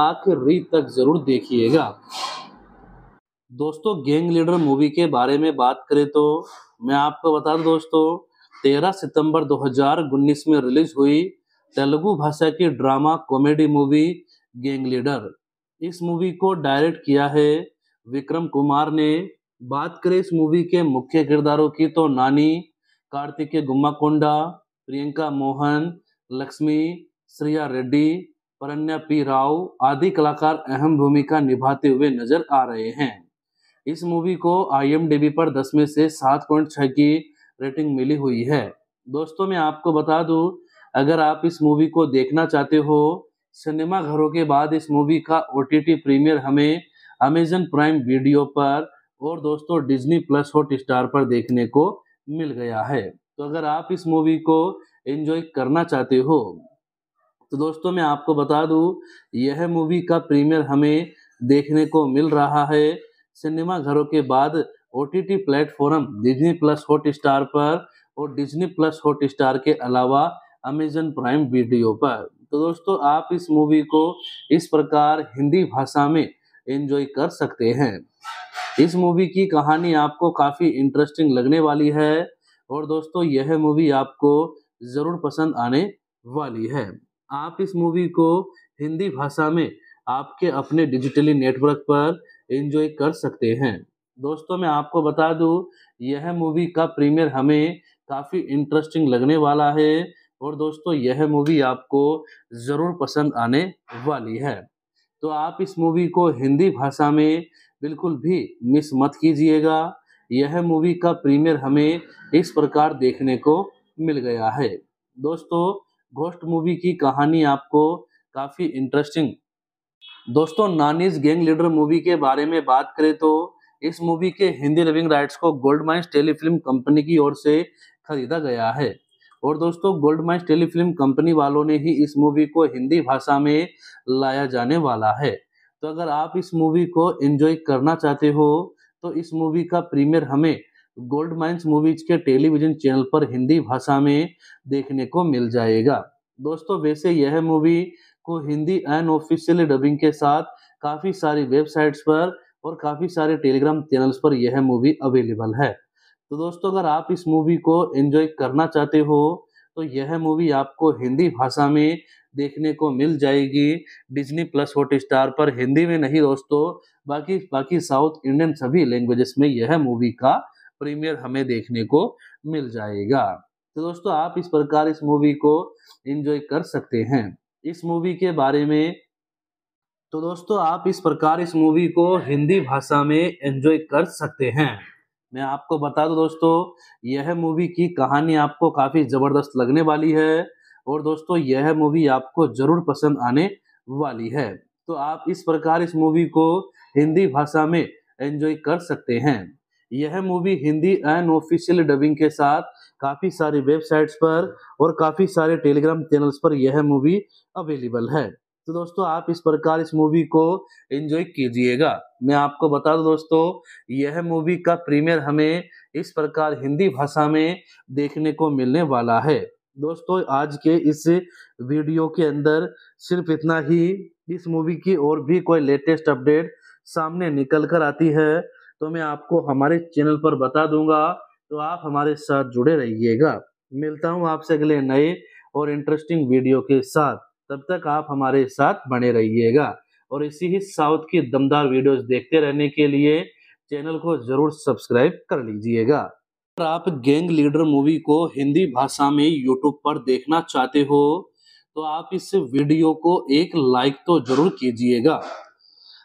आखिरी तक जरूर देखिएगा दोस्तों गैंग लीडर मूवी के बारे में बात करें तो मैं आपको बता दूं दोस्तों 13 सितंबर 2019 में रिलीज हुई तेलुगु भाषा की drama comedy movie gang leader इस मूवी को डायरेक्ट किया है विक्रम कुमार ने बात करें इस मूवी के मुख्य किरदारों की तो नानी कार्तिकेय गुम्मा कोंडा प्रियंका मोहन लक्ष्मी श्रेया रेड्डी परन्या पी राव आदि कलाकार अहम भूमिका निभाते हुए नजर आ रहे हैं इस मूवी को आईएमडीबी पर 10 में से 7.6 की रेटिंग मिली हुई है दोस्तों मैं आपको बता दूं अगर आप इस मूवी को देखना चाहते हो सिनेमा घरों के बाद इस मूवी का ओ प्रीमियर हमें अमेजन प्राइम वीडियो पर और दोस्तों डिज्नी प्लस हॉट स्टार पर देखने को मिल गया है तो अगर आप इस मूवी को एंजॉय करना चाहते हो तो दोस्तों मैं आपको बता दूं यह मूवी का प्रीमियर हमें देखने को मिल रहा है सिनेमा घरों के बाद O T T platform Disney plus Hotstar पर और डिजनी प्लस हॉट स्टार के अलावा अमेजन प्राइम वीडियो पर तो दोस्तों आप इस मूवी को इस प्रकार हिंदी भाषा में एंजॉय कर सकते हैं इस मूवी की कहानी आपको काफ़ी इंटरेस्टिंग लगने वाली है और दोस्तों यह मूवी आपको ज़रूर पसंद आने वाली है आप इस मूवी को हिंदी भाषा में आपके अपने डिजिटली नेटवर्क पर एंजॉय कर सकते हैं दोस्तों मैं आपको बता दूं यह मूवी का प्रीमियर हमें काफ़ी इंटरेस्टिंग लगने वाला है और दोस्तों यह मूवी आपको ज़रूर पसंद आने वाली है तो आप इस मूवी को हिंदी भाषा में बिल्कुल भी मिस मत कीजिएगा यह मूवी का प्रीमियर हमें इस प्रकार देखने को मिल गया है दोस्तों घोस्ट मूवी की कहानी आपको काफ़ी इंटरेस्टिंग दोस्तों नानीज गैंग लीडर मूवी के बारे में बात करें तो इस मूवी के हिंदी लिविंग राइट्स को गोल्ड माइंस टेलीफिल्म कंपनी की ओर से खरीदा गया है और दोस्तों गोल्ड माइंस टेलीफिल्म कंपनी वालों ने ही इस मूवी को हिंदी भाषा में लाया जाने वाला है तो अगर आप इस मूवी को एंजॉय करना चाहते हो तो इस मूवी का प्रीमियर हमें गोल्ड माइंस मूवीज के टेलीविजन चैनल पर हिंदी भाषा में देखने को मिल जाएगा दोस्तों वैसे यह मूवी को हिंदी एंड ऑफिशियल डबिंग के साथ काफ़ी सारी वेबसाइट्स पर और काफ़ी सारे टेलीग्राम चैनल्स पर यह मूवी अवेलेबल है तो दोस्तों अगर आप इस मूवी को एंजॉय करना चाहते हो तो यह मूवी आपको हिंदी भाषा में देखने को मिल जाएगी डिज्नी प्लस हॉट स्टार पर हिंदी में नहीं दोस्तों बाकी बाकी साउथ इंडियन सभी लैंग्वेजेस में यह मूवी का प्रीमियर हमें देखने को मिल जाएगा तो दोस्तों आप इस प्रकार इस मूवी को एंजॉय कर सकते हैं इस मूवी के बारे में तो दोस्तों आप इस प्रकार इस मूवी को हिंदी भाषा में एंजॉय कर सकते हैं मैं आपको बता दूं दोस्तों यह मूवी की कहानी आपको काफ़ी ज़बरदस्त लगने वाली है और दोस्तों यह मूवी आपको ज़रूर पसंद आने वाली है तो आप इस प्रकार इस मूवी को हिंदी भाषा में एंजॉय कर सकते हैं यह movie Hindi and official dubbing के साथ काफ़ी सारी वेबसाइट्स पर और काफ़ी सारे टेलीग्राम चैनल्स पर यह मूवी अवेलेबल है तो दोस्तों आप इस प्रकार इस मूवी को एंजॉय कीजिएगा मैं आपको बता दूं दोस्तों यह मूवी का प्रीमियर हमें इस प्रकार हिंदी भाषा में देखने को मिलने वाला है दोस्तों आज के इस वीडियो के अंदर सिर्फ इतना ही इस मूवी की और भी कोई लेटेस्ट अपडेट सामने निकल कर आती है तो मैं आपको हमारे चैनल पर बता दूंगा तो आप हमारे साथ जुड़े रहिएगा मिलता हूँ आपसे अगले नए और इंटरेस्टिंग वीडियो के साथ तब तक आप हमारे साथ बने रहिएगा और इसी ही साउथ की दमदार वीडियोस देखते रहने के लिए चैनल को जरूर सब्सक्राइब कर लीजिएगा अगर आप गैंग लीडर मूवी को हिंदी भाषा में यूट्यूब पर देखना चाहते हो तो आप इस वीडियो को एक लाइक तो जरूर कीजिएगा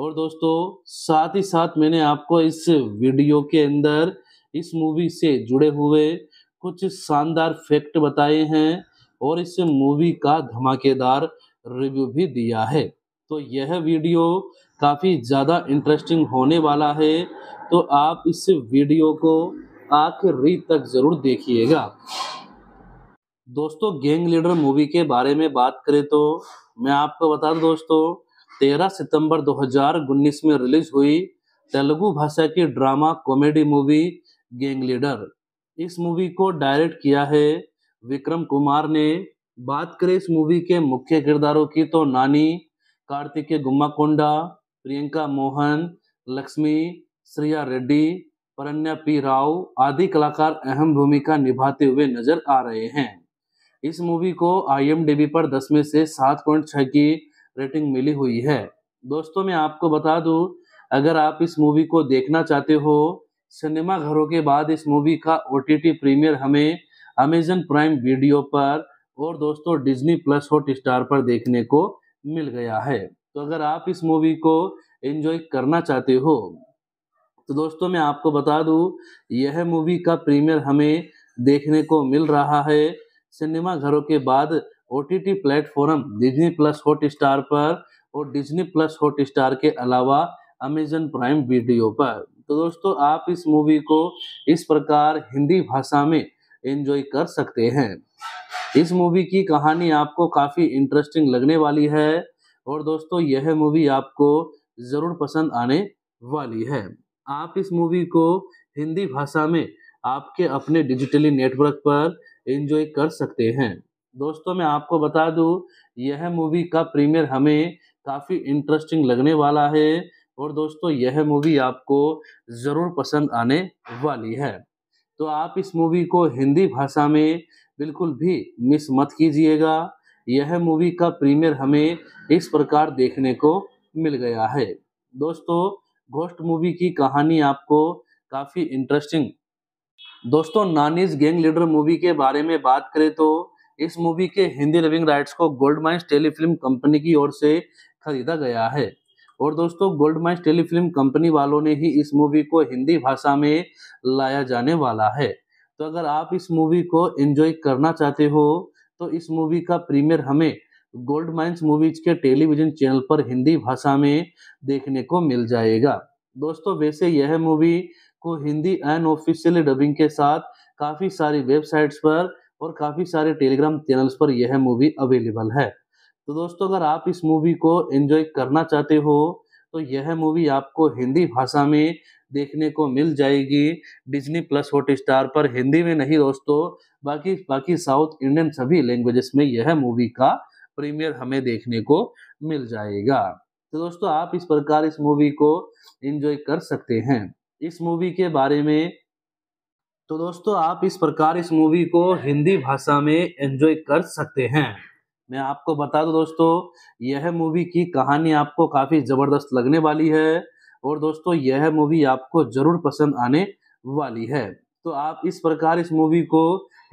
और दोस्तों साथ ही साथ मैंने आपको इस वीडियो के अंदर इस मूवी से जुड़े हुए कुछ शानदार फैक्ट बताए हैं और इस मूवी का धमाकेदार रिव्यू भी दिया है तो यह वीडियो काफ़ी ज़्यादा इंटरेस्टिंग होने वाला है तो आप इस वीडियो को आखिरी तक ज़रूर देखिएगा दोस्तों गैंग लीडर मूवी के बारे में बात करें तो मैं आपको बता दूं दोस्तों 13 सितंबर 2019 में रिलीज हुई तेलुगु भाषा की drama comedy movie gang leader इस मूवी को डायरेक्ट किया है विक्रम कुमार ने बात करें इस मूवी के मुख्य किरदारों की तो नानी कार्तिकेय गुम्माकोंडा प्रियंका मोहन लक्ष्मी श्रिया रेड्डी परन्या पी राव आदि कलाकार अहम भूमिका निभाते हुए नजर आ रहे हैं इस मूवी को आईएमडीबी पर 10 में से 7.6 की रेटिंग मिली हुई है दोस्तों मैं आपको बता दूं अगर आप इस मूवी को देखना चाहते हो सिनेमा घरों के बाद इस मूवी का ओ प्रीमियर हमें अमेजन प्राइम वीडियो पर और दोस्तों डिज्नी प्लस हॉट स्टार पर देखने को मिल गया है तो अगर आप इस मूवी को एंजॉय करना चाहते हो तो दोस्तों मैं आपको बता दूं यह मूवी का प्रीमियर हमें देखने को मिल रहा है सिनेमा घरों के बाद O T T platform Disney plus Hotstar पर और डिजनी प्लस हॉट स्टार के अलावा अमेजन प्राइम वीडियो पर तो दोस्तों आप इस मूवी को इस प्रकार हिंदी भाषा में एंजॉय कर सकते हैं इस मूवी की कहानी आपको काफ़ी इंटरेस्टिंग लगने वाली है और दोस्तों यह मूवी आपको ज़रूर पसंद आने वाली है आप इस मूवी को हिंदी भाषा में आपके अपने डिजिटली नेटवर्क पर एंजॉय कर सकते हैं दोस्तों मैं आपको बता दूं यह मूवी का प्रीमियर हमें काफ़ी इंटरेस्टिंग लगने वाला है और दोस्तों यह मूवी आपको ज़रूर पसंद आने वाली है तो आप इस मूवी को हिंदी भाषा में बिल्कुल भी मिस मत कीजिएगा यह मूवी का प्रीमियर हमें इस प्रकार देखने को मिल गया है दोस्तों घोस्ट मूवी की कहानी आपको काफ़ी इंटरेस्टिंग दोस्तों नानीज गैंग लीडर मूवी के बारे में बात करें तो इस मूवी के हिंदी लविंग राइट्स को गोल्ड माइंस टेलीफिल्म कंपनी की ओर से खरीदा गया है और दोस्तों गोल्ड माइंस टेलीफिल्म कंपनी वालों ने ही इस मूवी को हिंदी भाषा में लाया जाने वाला है तो अगर आप इस मूवी को एंजॉय करना चाहते हो तो इस मूवी का प्रीमियर हमें गोल्ड माइंस मूवीज के टेलीविजन चैनल पर हिंदी भाषा में देखने को मिल जाएगा दोस्तों वैसे यह मूवी को हिंदी ऑफिशियल डबिंग के साथ काफ़ी सारी वेबसाइट्स पर और काफ़ी सारे टेलीग्राम चैनल्स पर यह मूवी अवेलेबल है तो दोस्तों अगर आप इस मूवी को एंजॉय करना चाहते हो तो यह मूवी आपको हिंदी भाषा में देखने को मिल जाएगी डिज्नी प्लस हॉट स्टार पर हिंदी में नहीं दोस्तों बाकी बाकी साउथ इंडियन सभी लैंग्वेजेस में यह मूवी का प्रीमियर हमें देखने को मिल जाएगा तो दोस्तों आप इस प्रकार इस मूवी को एंजॉय कर सकते हैं इस मूवी के बारे में तो दोस्तों आप इस प्रकार इस मूवी को हिंदी भाषा में एंजॉय कर सकते हैं मैं आपको बता दूं दोस्तों यह मूवी की कहानी आपको काफ़ी ज़बरदस्त लगने वाली है और दोस्तों यह मूवी आपको ज़रूर पसंद आने वाली है तो आप इस प्रकार इस मूवी को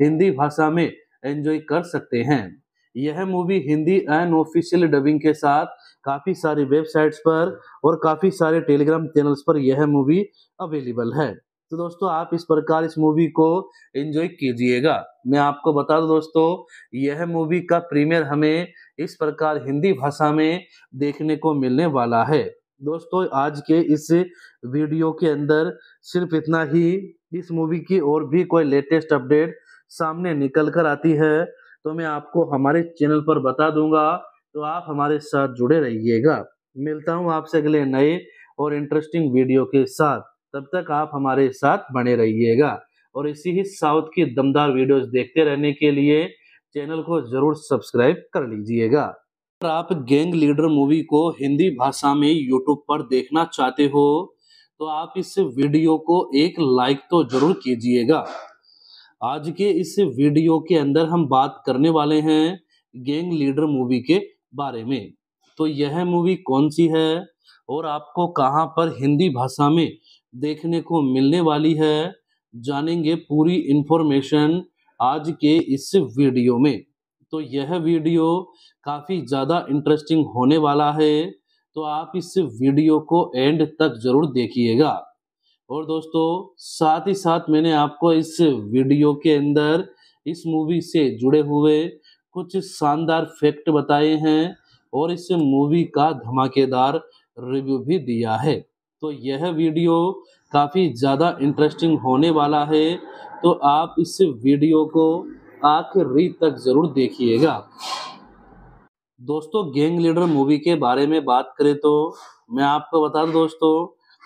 हिंदी भाषा में एंजॉय कर सकते हैं यह movie Hindi and official dubbing के साथ काफ़ी सारी वेबसाइट्स पर और काफ़ी सारे टेलीग्राम चैनल्स पर यह मूवी अवेलेबल है तो दोस्तों आप इस प्रकार इस मूवी को एंजॉय कीजिएगा मैं आपको बता दूं दोस्तों यह मूवी का प्रीमियर हमें इस प्रकार हिंदी भाषा में देखने को मिलने वाला है दोस्तों आज के इस वीडियो के अंदर सिर्फ इतना ही इस मूवी की और भी कोई लेटेस्ट अपडेट सामने निकल कर आती है तो मैं आपको हमारे चैनल पर बता दूंगा तो आप हमारे साथ जुड़े रहिएगा मिलता हूँ आपसे अगले नए और इंटरेस्टिंग वीडियो के साथ तब तक आप हमारे साथ बने रहिएगा और इसी ही साउथ की दमदार वीडियोस देखते रहने के लिए चैनल को ज़रूर सब्सक्राइब कर लीजिएगा अगर आप गैंग लीडर मूवी को हिंदी भाषा में यूट्यूब पर देखना चाहते हो तो आप इस वीडियो को एक लाइक तो ज़रूर कीजिएगा आज के इस वीडियो के अंदर हम बात करने वाले हैं गैंग लीडर मूवी के बारे में तो यह मूवी कौन सी है और आपको कहां पर हिंदी भाषा में देखने को मिलने वाली है जानेंगे पूरी इंफॉर्मेशन आज के इस वीडियो में तो यह वीडियो काफ़ी ज़्यादा इंटरेस्टिंग होने वाला है तो आप इस वीडियो को एंड तक ज़रूर देखिएगा और दोस्तों साथ ही साथ मैंने आपको इस वीडियो के अंदर इस मूवी से जुड़े हुए कुछ शानदार फैक्ट बताए हैं और इस मूवी का धमाकेदार रिव्यू भी दिया है तो यह वीडियो काफ़ी ज़्यादा इंटरेस्टिंग होने वाला है तो आप इस वीडियो को आखिरी तक ज़रूर देखिएगा दोस्तों गैंग लीडर मूवी के बारे में बात करें तो मैं आपको बता दूं दोस्तों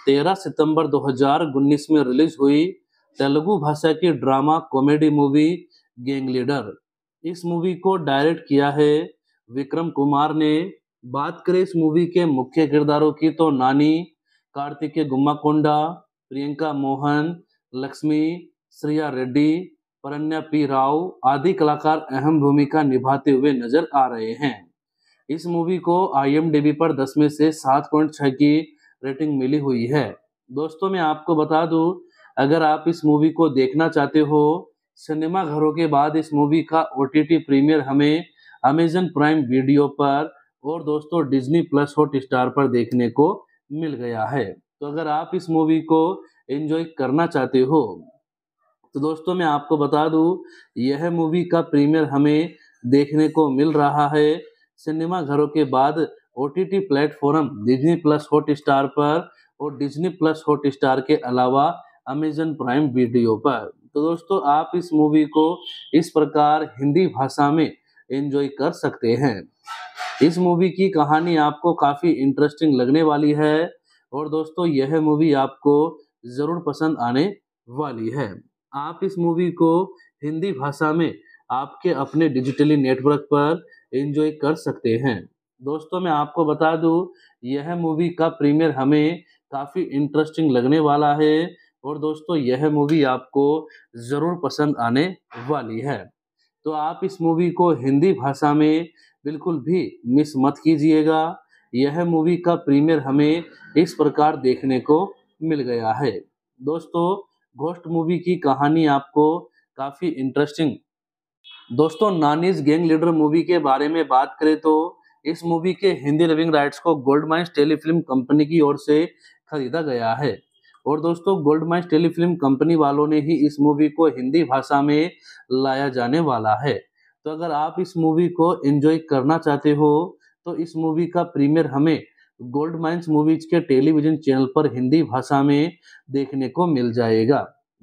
13 सितंबर 2019 में रिलीज हुई तेलुगु भाषा की drama comedy movie gang leader इस मूवी को डायरेक्ट किया है विक्रम कुमार ने बात करें इस मूवी के मुख्य किरदारों की तो नानी कार्तिके गुम्माकोंडा प्रियंका मोहन लक्ष्मी श्रेया रेड्डी परन्या पी राव आदि कलाकार अहम भूमिका निभाते हुए नजर आ रहे हैं इस मूवी को आईएमडीबी पर 10 में से 7.6 की रेटिंग मिली हुई है दोस्तों मैं आपको बता दूं अगर आप इस मूवी को देखना चाहते हो सिनेमा घरों के बाद इस मूवी का ओ टी प्रीमियर हमें अमेजन प्राइम वीडियो पर और दोस्तों डिजनी प्लस हॉट स्टार पर देखने को मिल गया है तो अगर आप इस मूवी को एंजॉय करना चाहते हो तो दोस्तों मैं आपको बता दूं यह मूवी का प्रीमियर हमें देखने को मिल रहा है सिनेमा घरों के बाद O T T platform Disney plus Hotstar पर और डिजनी प्लस हॉट स्टार के अलावा अमेजन प्राइम वीडियो पर तो दोस्तों आप इस मूवी को इस प्रकार हिंदी भाषा में एंजॉय कर सकते हैं इस मूवी की कहानी आपको काफ़ी इंटरेस्टिंग लगने वाली है और दोस्तों यह मूवी आपको ज़रूर पसंद आने वाली है आप इस मूवी को हिंदी भाषा में आपके अपने डिजिटली नेटवर्क पर एंजॉय कर सकते हैं दोस्तों मैं आपको बता दूं यह मूवी का प्रीमियर हमें काफ़ी इंटरेस्टिंग लगने वाला है और दोस्तों यह मूवी आपको ज़रूर पसंद आने वाली है तो आप इस मूवी को हिंदी भाषा में बिल्कुल भी मिस मत कीजिएगा यह मूवी का प्रीमियर हमें इस प्रकार देखने को मिल गया है दोस्तों घोस्ट मूवी की कहानी आपको काफ़ी इंटरेस्टिंग दोस्तों नानीज गैंग लीडर मूवी के बारे में बात करें तो इस मूवी के हिंदी लिविंग राइट्स को गोल्ड माइंस टेलीफिल्म कंपनी की ओर से खरीदा गया है और दोस्तों गोल्ड माइंस टेलीफिल्म कंपनी वालों ने ही इस मूवी को हिंदी भाषा में लाया जाने वाला है तो अगर आप इस मूवी को एंजॉय करना चाहते हो तो इस मूवी का प्रीमियर हमें गोल्ड माइंस मूवीज के टेलीविजन चैनल पर हिंदी भाषा में देखने को मिल जाएगा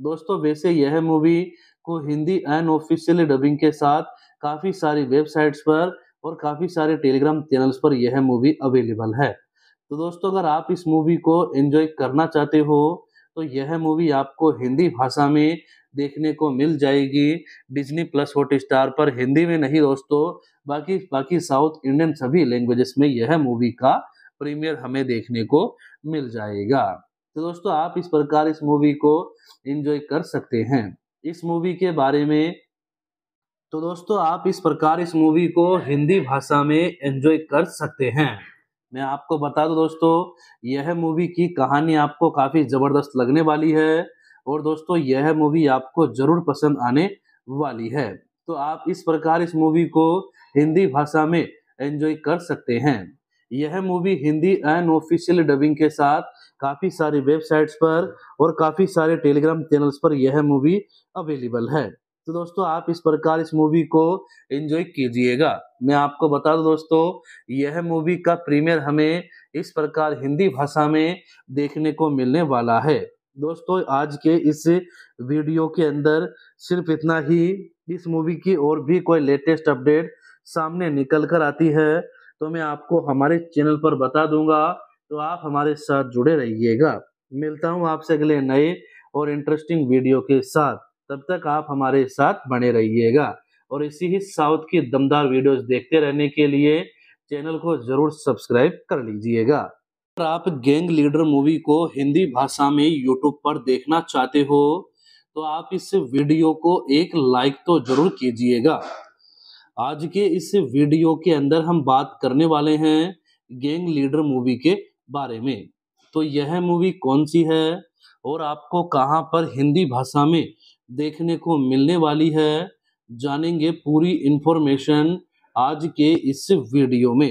दोस्तों वैसे यह मूवी को हिंदी एंड ऑफिशियल डबिंग के साथ काफ़ी सारी वेबसाइट्स पर और काफ़ी सारे टेलीग्राम चैनल्स पर यह मूवी अवेलेबल है तो दोस्तों अगर आप इस मूवी को एंजॉय करना चाहते हो तो यह मूवी आपको हिंदी भाषा में देखने को मिल जाएगी डिज्नी प्लस हॉट स्टार पर हिंदी में नहीं दोस्तों बाकी बाकी साउथ इंडियन सभी लैंग्वेजेस में यह मूवी का प्रीमियर हमें देखने को मिल जाएगा तो दोस्तों आप इस प्रकार इस मूवी को एंजॉय कर सकते हैं इस मूवी के बारे में तो दोस्तों आप इस प्रकार इस मूवी को हिंदी भाषा में एंजॉय कर सकते हैं मैं आपको बता दूं दोस्तों यह मूवी की कहानी आपको काफ़ी ज़बरदस्त लगने वाली है और दोस्तों यह मूवी आपको जरूर पसंद आने वाली है तो आप इस प्रकार इस मूवी को हिंदी भाषा में एंजॉय कर सकते हैं यह movie Hindi and official dubbing के साथ काफ़ी सारी वेबसाइट्स पर और काफ़ी सारे टेलीग्राम चैनल्स पर यह मूवी अवेलेबल है तो दोस्तों आप इस प्रकार इस मूवी को एंजॉय कीजिएगा मैं आपको बता दूं दोस्तों यह मूवी का प्रीमियर हमें इस प्रकार हिंदी भाषा में देखने को मिलने वाला है दोस्तों आज के इस वीडियो के अंदर सिर्फ इतना ही इस मूवी की और भी कोई लेटेस्ट अपडेट सामने निकल कर आती है तो मैं आपको हमारे चैनल पर बता दूंगा तो आप हमारे साथ जुड़े रहिएगा मिलता हूँ आपसे अगले नए और इंटरेस्टिंग वीडियो के साथ तब तक आप हमारे साथ बने रहिएगा और इसी ही साउथ की दमदार वीडियोस देखते रहने के लिए चैनल को ज़रूर सब्सक्राइब कर लीजिएगा अगर आप गैंग लीडर मूवी को हिंदी भाषा में यूट्यूब पर देखना चाहते हो तो आप इस वीडियो को एक लाइक तो जरूर कीजिएगा आज के इस वीडियो के अंदर हम बात करने वाले हैं गैंग लीडर मूवी के बारे में तो यह मूवी कौन सी है और आपको कहां पर हिंदी भाषा में देखने को मिलने वाली है जानेंगे पूरी इंफॉर्मेशन आज के इस वीडियो में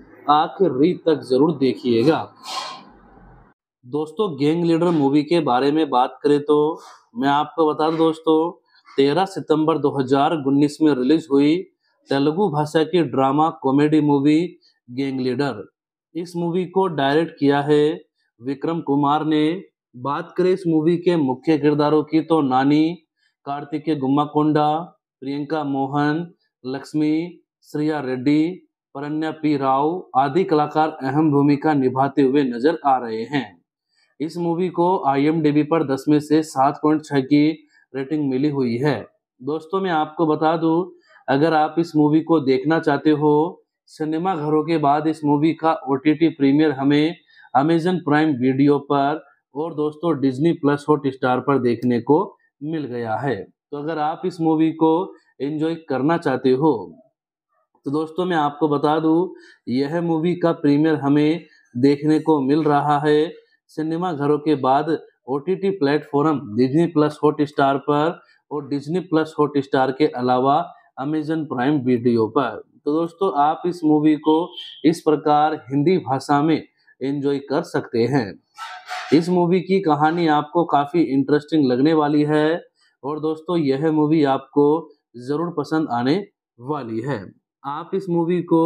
आखिरी तक जरूर देखिएगा दोस्तों गैंग लीडर मूवी के बारे में बात करें तो मैं आपको बता दूं दोस्तों 13 सितंबर 2019 में रिलीज हुई तेलुगु भाषा की drama comedy movie gang leader इस मूवी को डायरेक्ट किया है विक्रम कुमार ने बात करें इस मूवी के मुख्य किरदारों की तो नानी कार्तिकेय गुम्मा कोंडा प्रियंका मोहन लक्ष्मी श्रेया रेड्डी परन्या पी राव आदि कलाकार अहम भूमिका निभाते हुए नजर आ रहे हैं इस मूवी को आई पर दस में से सात पॉइंट छः की रेटिंग मिली हुई है दोस्तों मैं आपको बता दूं अगर आप इस मूवी को देखना चाहते हो सिनेमा घरों के बाद इस मूवी का ओ प्रीमियर हमें अमेजन प्राइम वीडियो पर और दोस्तों डिज्नी प्लस हॉट स्टार पर देखने को मिल गया है तो अगर आप इस मूवी को एंजॉय करना चाहते हो तो दोस्तों मैं आपको बता दूं यह मूवी का प्रीमियर हमें देखने को मिल रहा है सिनेमा घरों के बाद O T T platform Disney plus Hotstar पर और डिजनी प्लस हॉट स्टार के अलावा अमेजन प्राइम वीडियो पर तो दोस्तों आप इस मूवी को इस प्रकार हिंदी भाषा में एंजॉय कर सकते हैं इस मूवी की कहानी आपको काफ़ी इंटरेस्टिंग लगने वाली है और दोस्तों यह मूवी आपको ज़रूर पसंद आने वाली है आप इस मूवी को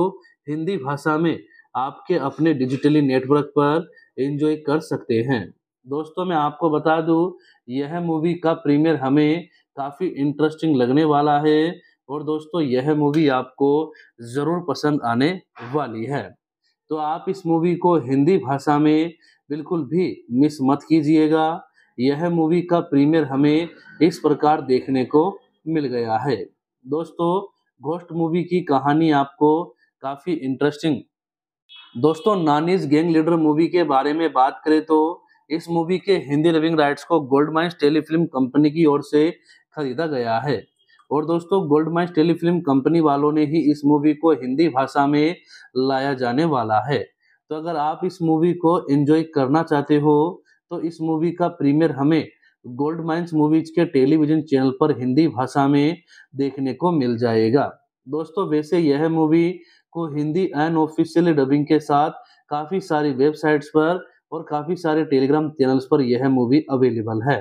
हिंदी भाषा में आपके अपने डिजिटली नेटवर्क पर एंजॉय कर सकते हैं दोस्तों मैं आपको बता दूं यह मूवी का प्रीमियर हमें काफ़ी इंटरेस्टिंग लगने वाला है और दोस्तों यह मूवी आपको ज़रूर पसंद आने वाली है तो आप इस मूवी को हिंदी भाषा में बिल्कुल भी मिस मत कीजिएगा यह मूवी का प्रीमियर हमें इस प्रकार देखने को मिल गया है दोस्तों घोस्ट मूवी की कहानी आपको काफ़ी इंटरेस्टिंग दोस्तों नानीज गैंग लीडर मूवी के बारे में बात करें तो इस मूवी के हिंदी लिविंग राइट्स को गोल्ड माइंस टेलीफिल्म कंपनी की ओर से खरीदा गया है और दोस्तों गोल्ड माइंस टेलीफिल्म कंपनी वालों ने ही इस मूवी को हिंदी भाषा में लाया जाने वाला है तो अगर आप इस मूवी को एंजॉय करना चाहते हो तो इस मूवी का प्रीमियर हमें गोल्ड माइंस मूवीज के टेलीविजन चैनल पर हिंदी भाषा में देखने को मिल जाएगा दोस्तों वैसे यह मूवी को हिंदी एंड ऑफिशियल डबिंग के साथ काफ़ी सारी वेबसाइट्स पर और काफ़ी सारे टेलीग्राम चैनल्स पर यह मूवी अवेलेबल है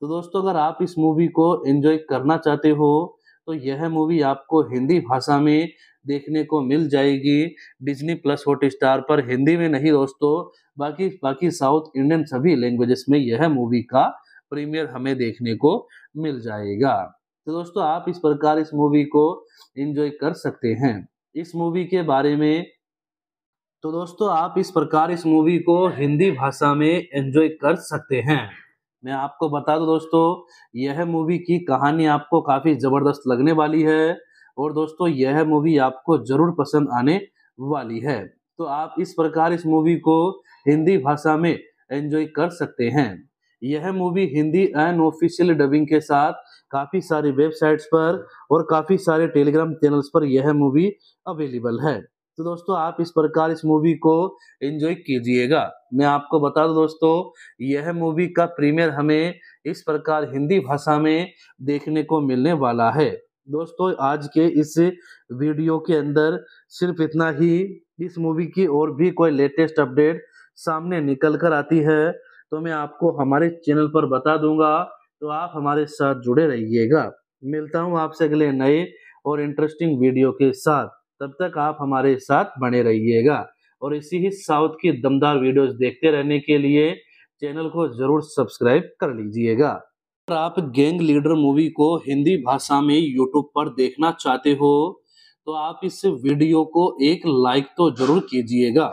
तो दोस्तों अगर आप इस मूवी को एंजॉय करना चाहते हो तो यह मूवी आपको हिंदी भाषा में देखने को मिल जाएगी डिज्नी प्लस हॉट स्टार पर हिंदी में नहीं दोस्तों बाकी बाकी साउथ इंडियन सभी लैंग्वेजेस में यह मूवी का प्रीमियर हमें देखने को मिल जाएगा तो दोस्तों आप इस प्रकार इस मूवी को एंजॉय कर सकते हैं इस मूवी के बारे में तो दोस्तों आप इस प्रकार इस मूवी को हिंदी भाषा में एंजॉय कर सकते हैं मैं आपको बता दूं दोस्तों यह मूवी की कहानी आपको काफ़ी ज़बरदस्त लगने वाली है और दोस्तों यह मूवी आपको ज़रूर पसंद आने वाली है तो आप इस प्रकार इस मूवी को हिंदी भाषा में एंजॉय कर सकते हैं यह मूवी हिंदी ऑफिशियल डबिंग के साथ काफी सारी वेबसाइट्स पर और काफी सारे टेलीग्राम चैनल्स पर यह मूवी अवेलेबल है तो दोस्तों आप इस प्रकार इस मूवी को एंजॉय कीजिएगा मैं आपको बता दूं दोस्तों यह मूवी का प्रीमियर हमें इस प्रकार हिंदी भाषा में देखने को मिलने वाला है दोस्तों आज के इस वीडियो के अंदर सिर्फ इतना ही इस मूवी की और भी कोई लेटेस्ट अपडेट सामने निकल कर आती है तो मैं आपको हमारे चैनल पर बता दूंगा तो आप हमारे साथ जुड़े रहिएगा मिलता हूँ आपसे अगले नए और इंटरेस्टिंग वीडियो के साथ तब तक आप हमारे साथ बने रहिएगा और इसी ही साउथ की दमदार वीडियोस देखते रहने के लिए चैनल को जरूर सब्सक्राइब कर लीजिएगा अगर आप गैंग लीडर मूवी को हिंदी भाषा में यूट्यूब पर देखना चाहते हो तो आप इस वीडियो को एक लाइक तो जरूर कीजिएगा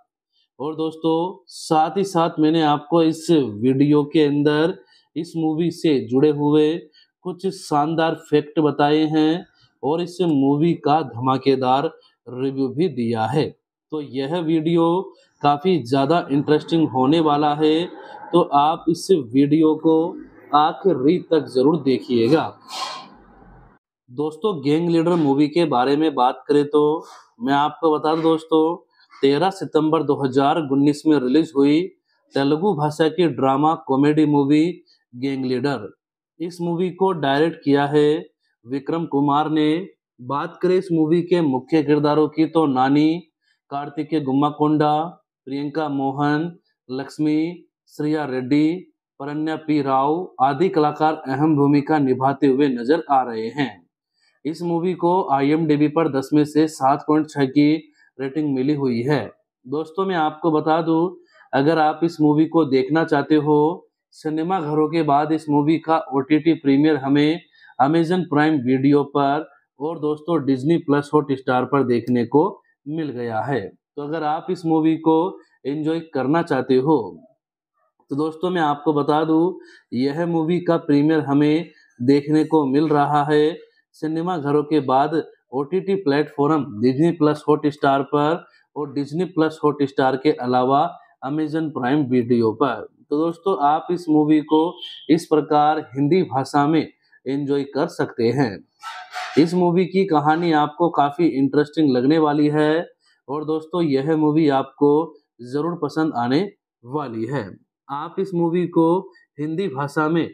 और दोस्तों साथ ही साथ मैंने आपको इस वीडियो के अंदर इस मूवी से जुड़े हुए कुछ शानदार फैक्ट बताए हैं और इस मूवी का धमाकेदार रिव्यू भी दिया है तो यह वीडियो काफ़ी ज़्यादा इंटरेस्टिंग होने वाला है तो आप इस वीडियो को आखिरी तक ज़रूर देखिएगा दोस्तों गैंग लीडर मूवी के बारे में बात करें तो मैं आपको बता दूं दोस्तों तेरह सितंबर 2019 में रिलीज हुई तेलुगु भाषा की drama comedy movie gang leader इस मूवी को डायरेक्ट किया है विक्रम कुमार ने बात करें इस मूवी के मुख्य किरदारों की तो नानी कार्तिकेय गुम्माकोंडा प्रियंका मोहन लक्ष्मी श्रेया रेड्डी परन्या पी राव आदि कलाकार अहम भूमिका निभाते हुए नजर आ रहे हैं इस मूवी को आईएमडीबी पर 10 में से 7.6 की रेटिंग मिली हुई है दोस्तों मैं आपको बता दूं अगर आप इस मूवी को देखना चाहते हो सिनेमा घरों के बाद इस मूवी का ओ प्रीमियर हमें अमेजन प्राइम वीडियो पर और दोस्तों डिज्नी प्लस हॉट स्टार पर देखने को मिल गया है तो अगर आप इस मूवी को एंजॉय करना चाहते हो तो दोस्तों मैं आपको बता दूं यह मूवी का प्रीमियर हमें देखने को मिल रहा है सिनेमा घरों के बाद O T T platform Disney plus Hotstar पर और डिजनी प्लस हॉट स्टार के अलावा अमेजन प्राइम वीडियो पर तो दोस्तों आप इस मूवी को इस प्रकार हिंदी भाषा में एंजॉय कर सकते हैं इस मूवी की कहानी आपको काफ़ी इंटरेस्टिंग लगने वाली है और दोस्तों यह मूवी आपको ज़रूर पसंद आने वाली है आप इस मूवी को हिंदी भाषा में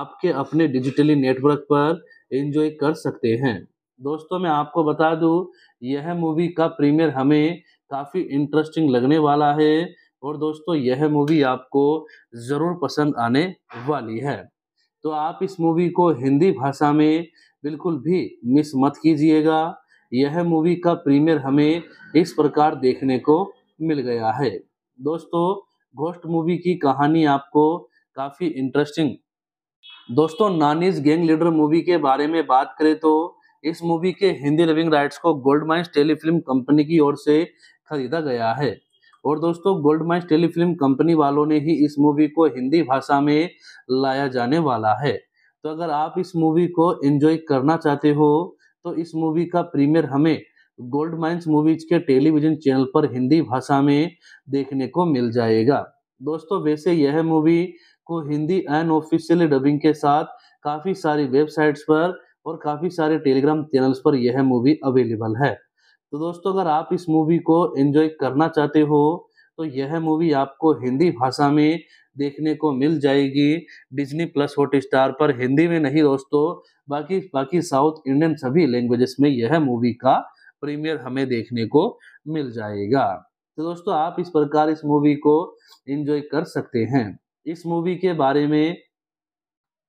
आपके अपने डिजिटली नेटवर्क पर एंजॉय कर सकते हैं दोस्तों मैं आपको बता दूं यह मूवी का प्रीमियर हमें काफ़ी इंटरेस्टिंग लगने वाला है और दोस्तों यह मूवी आपको ज़रूर पसंद आने वाली है तो आप इस मूवी को हिंदी भाषा में बिल्कुल भी मिस मत कीजिएगा यह मूवी का प्रीमियर हमें इस प्रकार देखने को मिल गया है दोस्तों घोस्ट मूवी की कहानी आपको काफ़ी इंटरेस्टिंग दोस्तों नानीज गैंग लीडर मूवी के बारे में बात करें तो इस मूवी के हिंदी लविंग राइट्स को गोल्ड माइन्स टेलीफिल्म कंपनी की ओर से खरीदा गया है और दोस्तों गोल्ड माइंस टेलीफिल्म कंपनी वालों ने ही इस मूवी को हिंदी भाषा में लाया जाने वाला है तो अगर आप इस मूवी को एंजॉय करना चाहते हो तो इस मूवी का प्रीमियर हमें गोल्ड माइंस मूवीज के टेलीविजन चैनल पर हिंदी भाषा में देखने को मिल जाएगा दोस्तों वैसे यह मूवी को हिंदी एंड ऑफिशियल डबिंग के साथ काफ़ी सारी वेबसाइट्स पर और काफ़ी सारे टेलीग्राम चैनल्स पर यह मूवी अवेलेबल है तो दोस्तों अगर आप इस मूवी को एंजॉय करना चाहते हो तो यह मूवी आपको हिंदी भाषा में देखने को मिल जाएगी डिज्नी प्लस हॉट स्टार पर हिंदी में नहीं दोस्तों बाकी बाकी साउथ इंडियन सभी लैंग्वेजेस में यह मूवी का प्रीमियर हमें देखने को मिल जाएगा तो दोस्तों आप इस प्रकार इस मूवी को एंजॉय कर सकते हैं इस मूवी के बारे में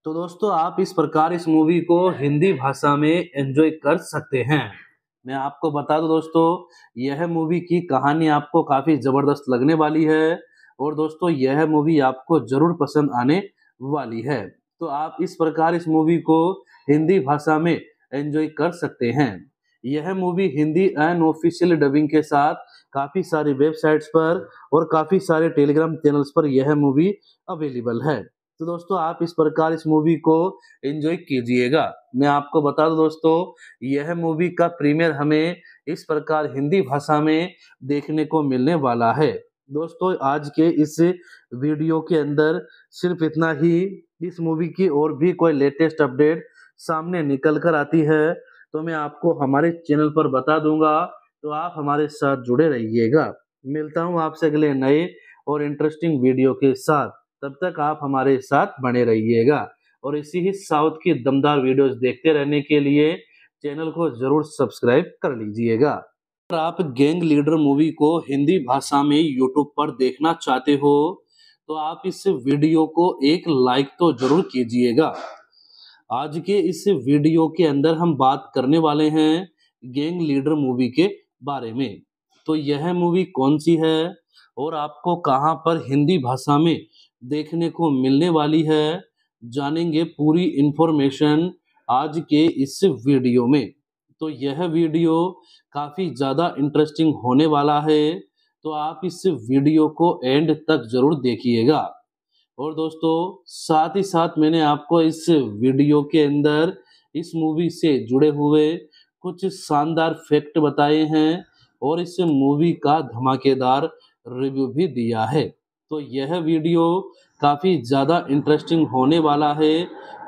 तो दोस्तों आप इस प्रकार इस मूवी को हिंदी भाषा में एंजॉय कर सकते हैं मैं आपको बता दूं दोस्तों यह मूवी की कहानी आपको काफ़ी ज़बरदस्त लगने वाली है और दोस्तों यह मूवी आपको ज़रूर पसंद आने वाली है तो आप इस प्रकार इस मूवी को हिंदी भाषा में एंजॉय कर सकते हैं यह movie Hindi and official dubbing के साथ काफ़ी सारी वेबसाइट्स पर और काफ़ी सारे टेलीग्राम चैनल्स पर यह मूवी अवेलेबल है तो दोस्तों आप इस प्रकार इस मूवी को एंजॉय कीजिएगा मैं आपको बता दूं दोस्तों यह मूवी का प्रीमियर हमें इस प्रकार हिंदी भाषा में देखने को मिलने वाला है दोस्तों आज के इस वीडियो के अंदर सिर्फ इतना ही इस मूवी की और भी कोई लेटेस्ट अपडेट सामने निकल कर आती है तो मैं आपको हमारे चैनल पर बता दूंगा तो आप हमारे साथ जुड़े रहिएगा मिलता हूँ आपसे अगले नए और इंटरेस्टिंग वीडियो के साथ तब तक आप हमारे साथ बने रहिएगा और इसी ही साउथ की दमदार वीडियोस देखते रहने के लिए चैनल को जरूर सब्सक्राइब कर लीजिएगा अगर आप गैंग लीडर मूवी को हिंदी भाषा में यूट्यूब पर देखना चाहते हो तो आप इस वीडियो को एक लाइक तो जरूर कीजिएगा आज के इस वीडियो के अंदर हम बात करने वाले हैं गैंग लीडर मूवी के बारे में तो यह मूवी कौन सी है और आपको कहां पर हिंदी भाषा में देखने को मिलने वाली है जानेंगे पूरी इंफॉर्मेशन आज के इस वीडियो में तो यह वीडियो काफ़ी ज़्यादा इंटरेस्टिंग होने वाला है तो आप इस वीडियो को एंड तक ज़रूर देखिएगा और दोस्तों साथ ही साथ मैंने आपको इस वीडियो के अंदर इस मूवी से जुड़े हुए कुछ शानदार फैक्ट बताए हैं और इस मूवी का धमाकेदार रिव्यू भी दिया है तो यह वीडियो काफ़ी ज़्यादा इंटरेस्टिंग होने वाला है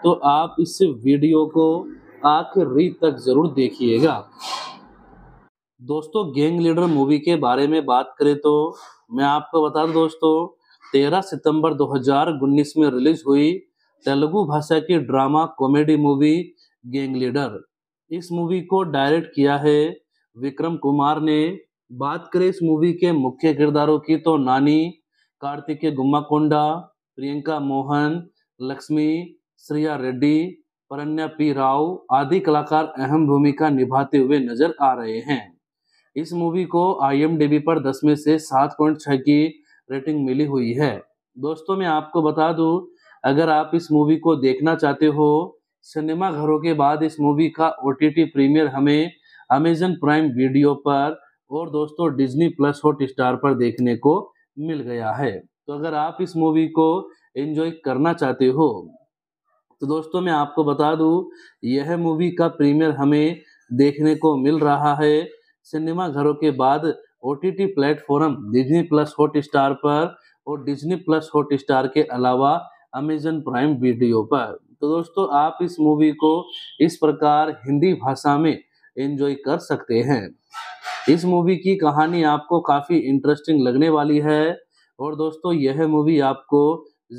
तो आप इस वीडियो को आखिरी तक ज़रूर देखिएगा दोस्तों गैंग लीडर मूवी के बारे में बात करें तो मैं आपको बता दूं दोस्तों 13 सितंबर 2019 में रिलीज हुई तेलुगु भाषा की drama comedy movie gang leader इस मूवी को डायरेक्ट किया है विक्रम कुमार ने बात करें इस मूवी के मुख्य किरदारों की तो नानी కార్తికే गुम्माकोंडा प्रियंका मोहन लक्ष्मी श्रेया रेड्डी परन्या पी राव आदि कलाकार अहम भूमिका निभाते हुए नजर आ रहे हैं इस मूवी को आई पर दस में से सात पॉइंट छः की रेटिंग मिली हुई है दोस्तों मैं आपको बता दूं अगर आप इस मूवी को देखना चाहते हो सिनेमा घरों के बाद इस मूवी का ओ प्रीमियर हमें अमेजन प्राइम वीडियो पर और दोस्तों डिजनी प्लस हॉट स्टार पर देखने को मिल गया है तो अगर आप इस मूवी को एंजॉय करना चाहते हो तो दोस्तों मैं आपको बता दूं यह मूवी का प्रीमियर हमें देखने को मिल रहा है सिनेमा घरों के बाद O T T platform Disney plus Hotstar पर और डिजनी प्लस हॉट स्टार के अलावा अमेजन प्राइम वीडियो पर तो दोस्तों आप इस मूवी को इस प्रकार हिंदी भाषा में एंजॉय कर सकते हैं इस मूवी की कहानी आपको काफ़ी इंटरेस्टिंग लगने वाली है और दोस्तों यह मूवी आपको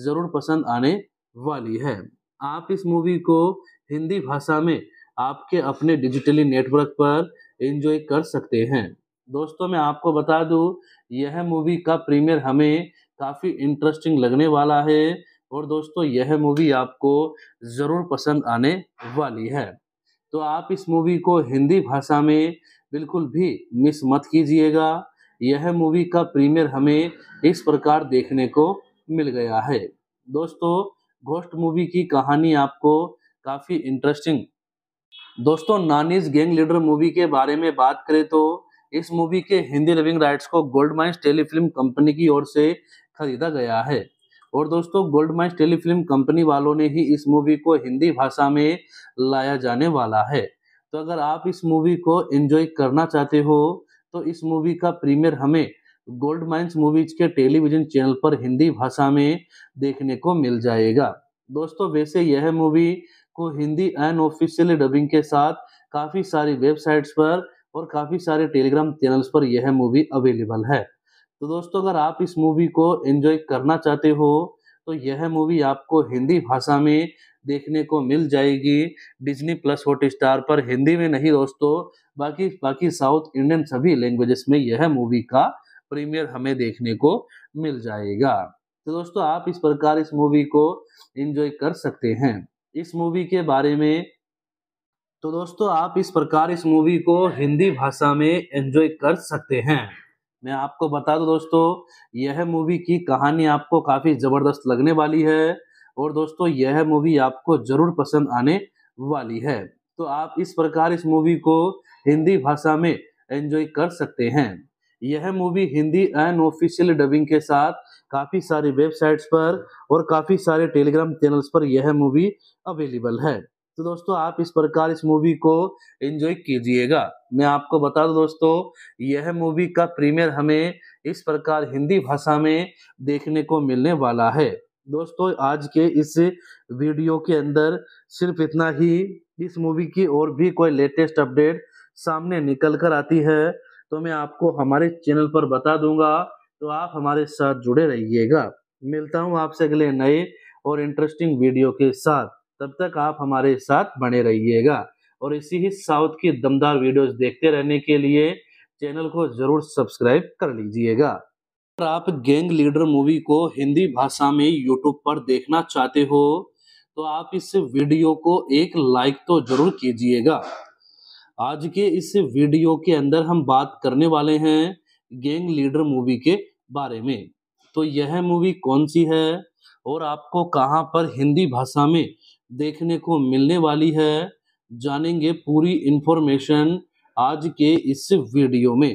ज़रूर पसंद आने वाली है आप इस मूवी को हिंदी भाषा में आपके अपने डिजिटली नेटवर्क पर एंजॉय कर सकते हैं दोस्तों मैं आपको बता दूं यह मूवी का प्रीमियर हमें काफ़ी इंटरेस्टिंग लगने वाला है और दोस्तों यह मूवी आपको ज़रूर पसंद आने वाली है तो आप इस मूवी को हिंदी भाषा में बिल्कुल भी मिस मत कीजिएगा यह मूवी का प्रीमियर हमें इस प्रकार देखने को मिल गया है दोस्तों घोस्ट मूवी की कहानी आपको काफ़ी इंटरेस्टिंग दोस्तों नानीज गैंग लीडर मूवी के बारे में बात करें तो इस मूवी के हिंदी लिविंग राइट्स को गोल्ड माइंस टेलीफिल्म कंपनी की ओर से खरीदा गया है और दोस्तों गोल्ड माइंस टेलीफिल्म कंपनी वालों ने ही इस मूवी को हिंदी भाषा में लाया जाने वाला है तो अगर आप इस मूवी को एंजॉय करना चाहते हो तो इस मूवी का प्रीमियर हमें गोल्ड माइंस मूवीज के टेलीविजन चैनल पर हिंदी भाषा में देखने को मिल जाएगा दोस्तों वैसे यह मूवी को हिंदी एंड ऑफिशियल डबिंग के साथ काफ़ी सारी वेबसाइट्स पर और काफ़ी सारे टेलीग्राम चैनल्स पर यह मूवी अवेलेबल है तो दोस्तों अगर आप इस मूवी को एंजॉय करना चाहते हो तो यह मूवी आपको हिंदी भाषा में देखने को मिल जाएगी डिज्नी प्लस हॉट स्टार पर हिंदी में नहीं दोस्तों बाकी बाकी साउथ इंडियन सभी लैंग्वेजेस में यह मूवी का प्रीमियर हमें देखने को मिल जाएगा तो दोस्तों आप इस प्रकार इस मूवी को एंजॉय कर सकते हैं इस मूवी के बारे में तो दोस्तों आप इस प्रकार इस मूवी को हिंदी भाषा में एंजॉय कर सकते हैं मैं आपको बता दूं दोस्तों यह मूवी की कहानी आपको काफ़ी ज़बरदस्त लगने वाली है और दोस्तों यह मूवी आपको जरूर पसंद आने वाली है तो आप इस प्रकार इस मूवी को हिंदी भाषा में एंजॉय कर सकते हैं यह मूवी हिंदी ऑफिशियल डबिंग के साथ काफ़ी सारी वेबसाइट्स पर और काफ़ी सारे टेलीग्राम चैनल्स पर यह मूवी अवेलेबल है तो दोस्तों आप इस प्रकार इस मूवी को एंजॉय कीजिएगा मैं आपको बता दूं दोस्तों यह मूवी का प्रीमियर हमें इस प्रकार हिंदी भाषा में देखने को मिलने वाला है दोस्तों आज के इस वीडियो के अंदर सिर्फ इतना ही इस मूवी की और भी कोई लेटेस्ट अपडेट सामने निकल कर आती है तो मैं आपको हमारे चैनल पर बता दूंगा तो आप हमारे साथ जुड़े रहिएगा मिलता हूँ आपसे अगले नए और इंटरेस्टिंग वीडियो के साथ तब तक आप हमारे साथ बने रहिएगा और इसी ही साउथ की दमदार वीडियोस देखते रहने के लिए चैनल को ज़रूर सब्सक्राइब कर लीजिएगा अगर आप गैंग लीडर मूवी को हिंदी भाषा में यूट्यूब पर देखना चाहते हो तो आप इस वीडियो को एक लाइक तो जरूर कीजिएगा आज के इस वीडियो के अंदर हम बात करने वाले हैं गैंग लीडर मूवी के बारे में तो यह मूवी कौन सी है और आपको कहाँ पर हिंदी भाषा में देखने को मिलने वाली है जानेंगे पूरी इन्फॉर्मेशन आज के इस वीडियो में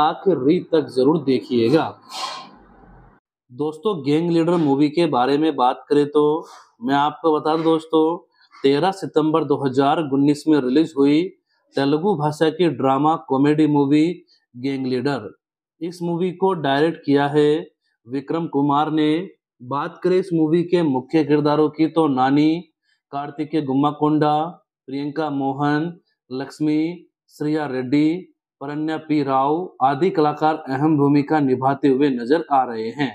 आखिरी तक जरूर देखिएगा दोस्तों गैंग लीडर मूवी के बारे में बात करें तो मैं आपको बता दूं दोस्तों 13 सितंबर 2019 में रिलीज हुई तेलुगु भाषा की drama comedy movie gang leader इस मूवी को डायरेक्ट किया है विक्रम कुमार ने बात करें इस मूवी के मुख्य किरदारों की तो नानी कार्तिकेय गुम्मा कोंडा प्रियंका मोहन लक्ष्मी श्रेया रेड्डी परन्या पी राव आदि कलाकार अहम भूमिका निभाते हुए नजर आ रहे हैं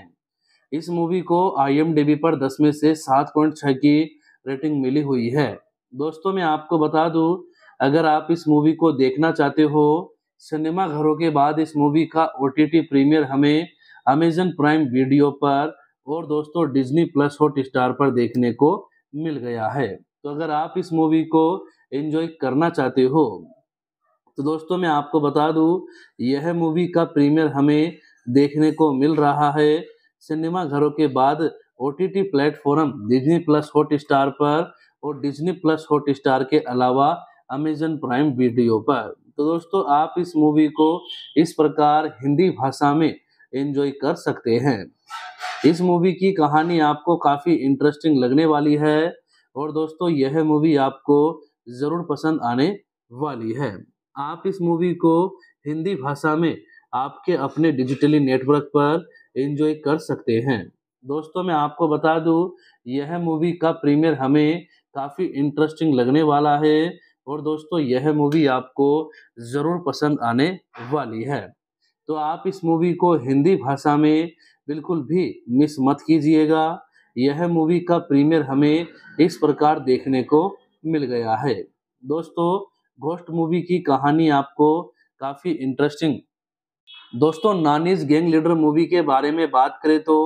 इस मूवी को आई पर 10 में से सात पॉइंट छः की रेटिंग मिली हुई है दोस्तों मैं आपको बता दूं अगर आप इस मूवी को देखना चाहते हो सिनेमा घरों के बाद इस मूवी का ओ प्रीमियर हमें अमेजन प्राइम वीडियो पर और दोस्तों डिज्नी प्लस हॉट स्टार पर देखने को मिल गया है तो अगर आप इस मूवी को एंजॉय करना चाहते हो तो दोस्तों मैं आपको बता दूं यह मूवी का प्रीमियर हमें देखने को मिल रहा है सिनेमा घरों के बाद O T T platform Disney plus Hotstar पर और डिजनी प्लस हॉट स्टार के अलावा अमेजन प्राइम वीडियो पर तो दोस्तों आप इस मूवी को इस प्रकार हिंदी भाषा में एंजॉय कर सकते हैं इस मूवी की कहानी आपको काफ़ी इंटरेस्टिंग लगने वाली है और दोस्तों यह मूवी आपको ज़रूर पसंद आने वाली है आप इस मूवी को हिंदी भाषा में आपके अपने डिजिटली नेटवर्क पर एंजॉय कर सकते हैं दोस्तों मैं आपको बता दूं यह मूवी का प्रीमियर हमें काफ़ी इंटरेस्टिंग लगने वाला है और दोस्तों यह मूवी आपको ज़रूर पसंद आने वाली है तो आप इस मूवी को हिंदी भाषा में बिल्कुल भी मिस मत कीजिएगा यह मूवी का प्रीमियर हमें इस प्रकार देखने को मिल गया है दोस्तों घोस्ट मूवी की कहानी आपको काफ़ी इंटरेस्टिंग दोस्तों नानीज गैंग लीडर मूवी के बारे में बात करें तो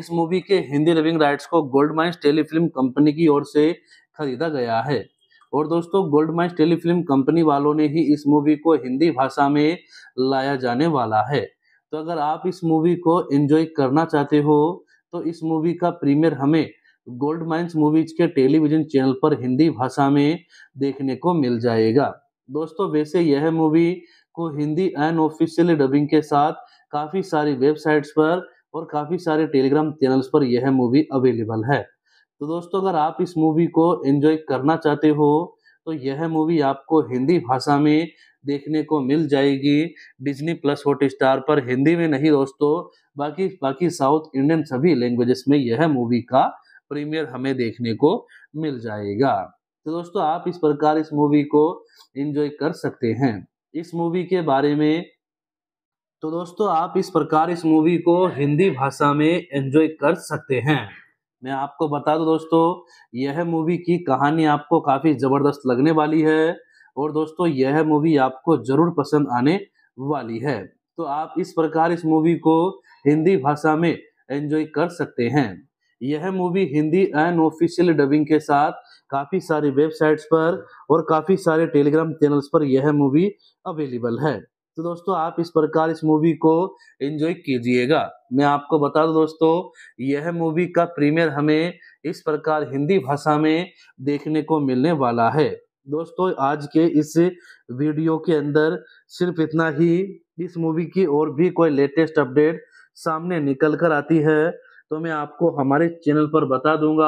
इस मूवी के हिंदी लिविंग राइट्स को गोल्ड माइंस टेलीफिल्म कंपनी की ओर से खरीदा गया है और दोस्तों गोल्ड माइंस टेलीफिल्म कंपनी वालों ने ही इस मूवी को हिंदी भाषा में लाया जाने वाला है तो अगर आप इस मूवी को एंजॉय करना चाहते हो तो इस मूवी का प्रीमियर हमें गोल्ड माइंस मूवीज के टेलीविजन चैनल पर हिंदी भाषा में देखने को मिल जाएगा दोस्तों वैसे यह मूवी को हिंदी एंड ऑफिशियल डबिंग के साथ काफ़ी सारी वेबसाइट्स पर और काफ़ी सारे टेलीग्राम चैनल्स पर यह मूवी अवेलेबल है तो दोस्तों अगर आप इस मूवी को एंजॉय करना चाहते हो तो यह मूवी आपको हिंदी भाषा में देखने को मिल जाएगी डिज्नी प्लस हॉट स्टार पर हिंदी में नहीं दोस्तों बाकी बाकी साउथ इंडियन सभी लैंग्वेजेस में यह मूवी का प्रीमियर हमें देखने को मिल जाएगा तो दोस्तों आप इस प्रकार इस मूवी को एंजॉय कर सकते हैं इस मूवी के बारे में तो दोस्तों आप इस प्रकार इस मूवी को हिंदी भाषा में एंजॉय कर सकते हैं मैं आपको बता दूं दोस्तों यह मूवी की कहानी आपको काफ़ी ज़बरदस्त लगने वाली है और दोस्तों यह मूवी आपको ज़रूर पसंद आने वाली है तो आप इस प्रकार इस मूवी को हिंदी भाषा में एंजॉय कर सकते हैं यह movie Hindi and official dubbing के साथ काफ़ी सारी वेबसाइट्स पर और काफ़ी सारे टेलीग्राम चैनल्स पर यह मूवी अवेलेबल है तो दोस्तों आप इस प्रकार इस मूवी को एंजॉय कीजिएगा मैं आपको बता दूं दोस्तों यह मूवी का प्रीमियर हमें इस प्रकार हिंदी भाषा में देखने को मिलने वाला है दोस्तों आज के इस वीडियो के अंदर सिर्फ इतना ही इस मूवी की और भी कोई लेटेस्ट अपडेट सामने निकल कर आती है तो मैं आपको हमारे चैनल पर बता दूंगा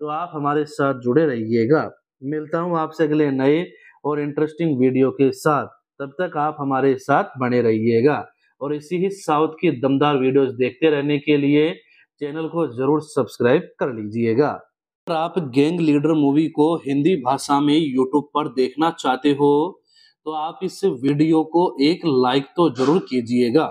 तो आप हमारे साथ जुड़े रहिएगा मिलता हूँ आपसे अगले नए और इंटरेस्टिंग वीडियो के साथ तब तक आप हमारे साथ बने रहिएगा और इसी ही साउथ की दमदार वीडियोस देखते रहने के लिए चैनल को जरूर सब्सक्राइब कर लीजिएगा अगर आप गैंग लीडर मूवी को हिंदी भाषा में यूट्यूब पर देखना चाहते हो तो आप इस वीडियो को एक लाइक तो जरूर कीजिएगा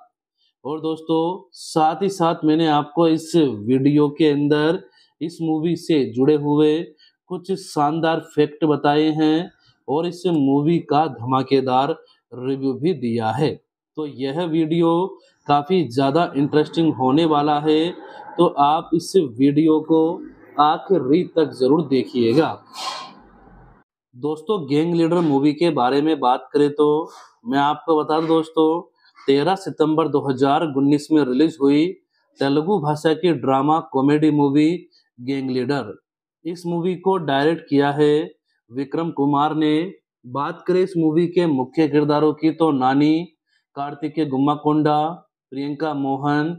और दोस्तों साथ ही साथ मैंने आपको इस वीडियो के अंदर इस मूवी से जुड़े हुए कुछ शानदार फैक्ट बताए हैं और इस मूवी का धमाकेदार रिव्यू भी दिया है तो यह वीडियो काफ़ी ज़्यादा इंटरेस्टिंग होने वाला है तो आप इस वीडियो को आखिरी तक ज़रूर देखिएगा दोस्तों गैंग लीडर मूवी के बारे में बात करें तो मैं आपको बता दूं दोस्तों 13 सितंबर 2019 में रिलीज हुई तेलुगु भाषा की drama comedy movie gang leader इस मूवी को डायरेक्ट किया है विक्रम कुमार ने बात करें इस मूवी के मुख्य किरदारों की तो नानी कार्तिकेय गुम्माकोंडा प्रियंका मोहन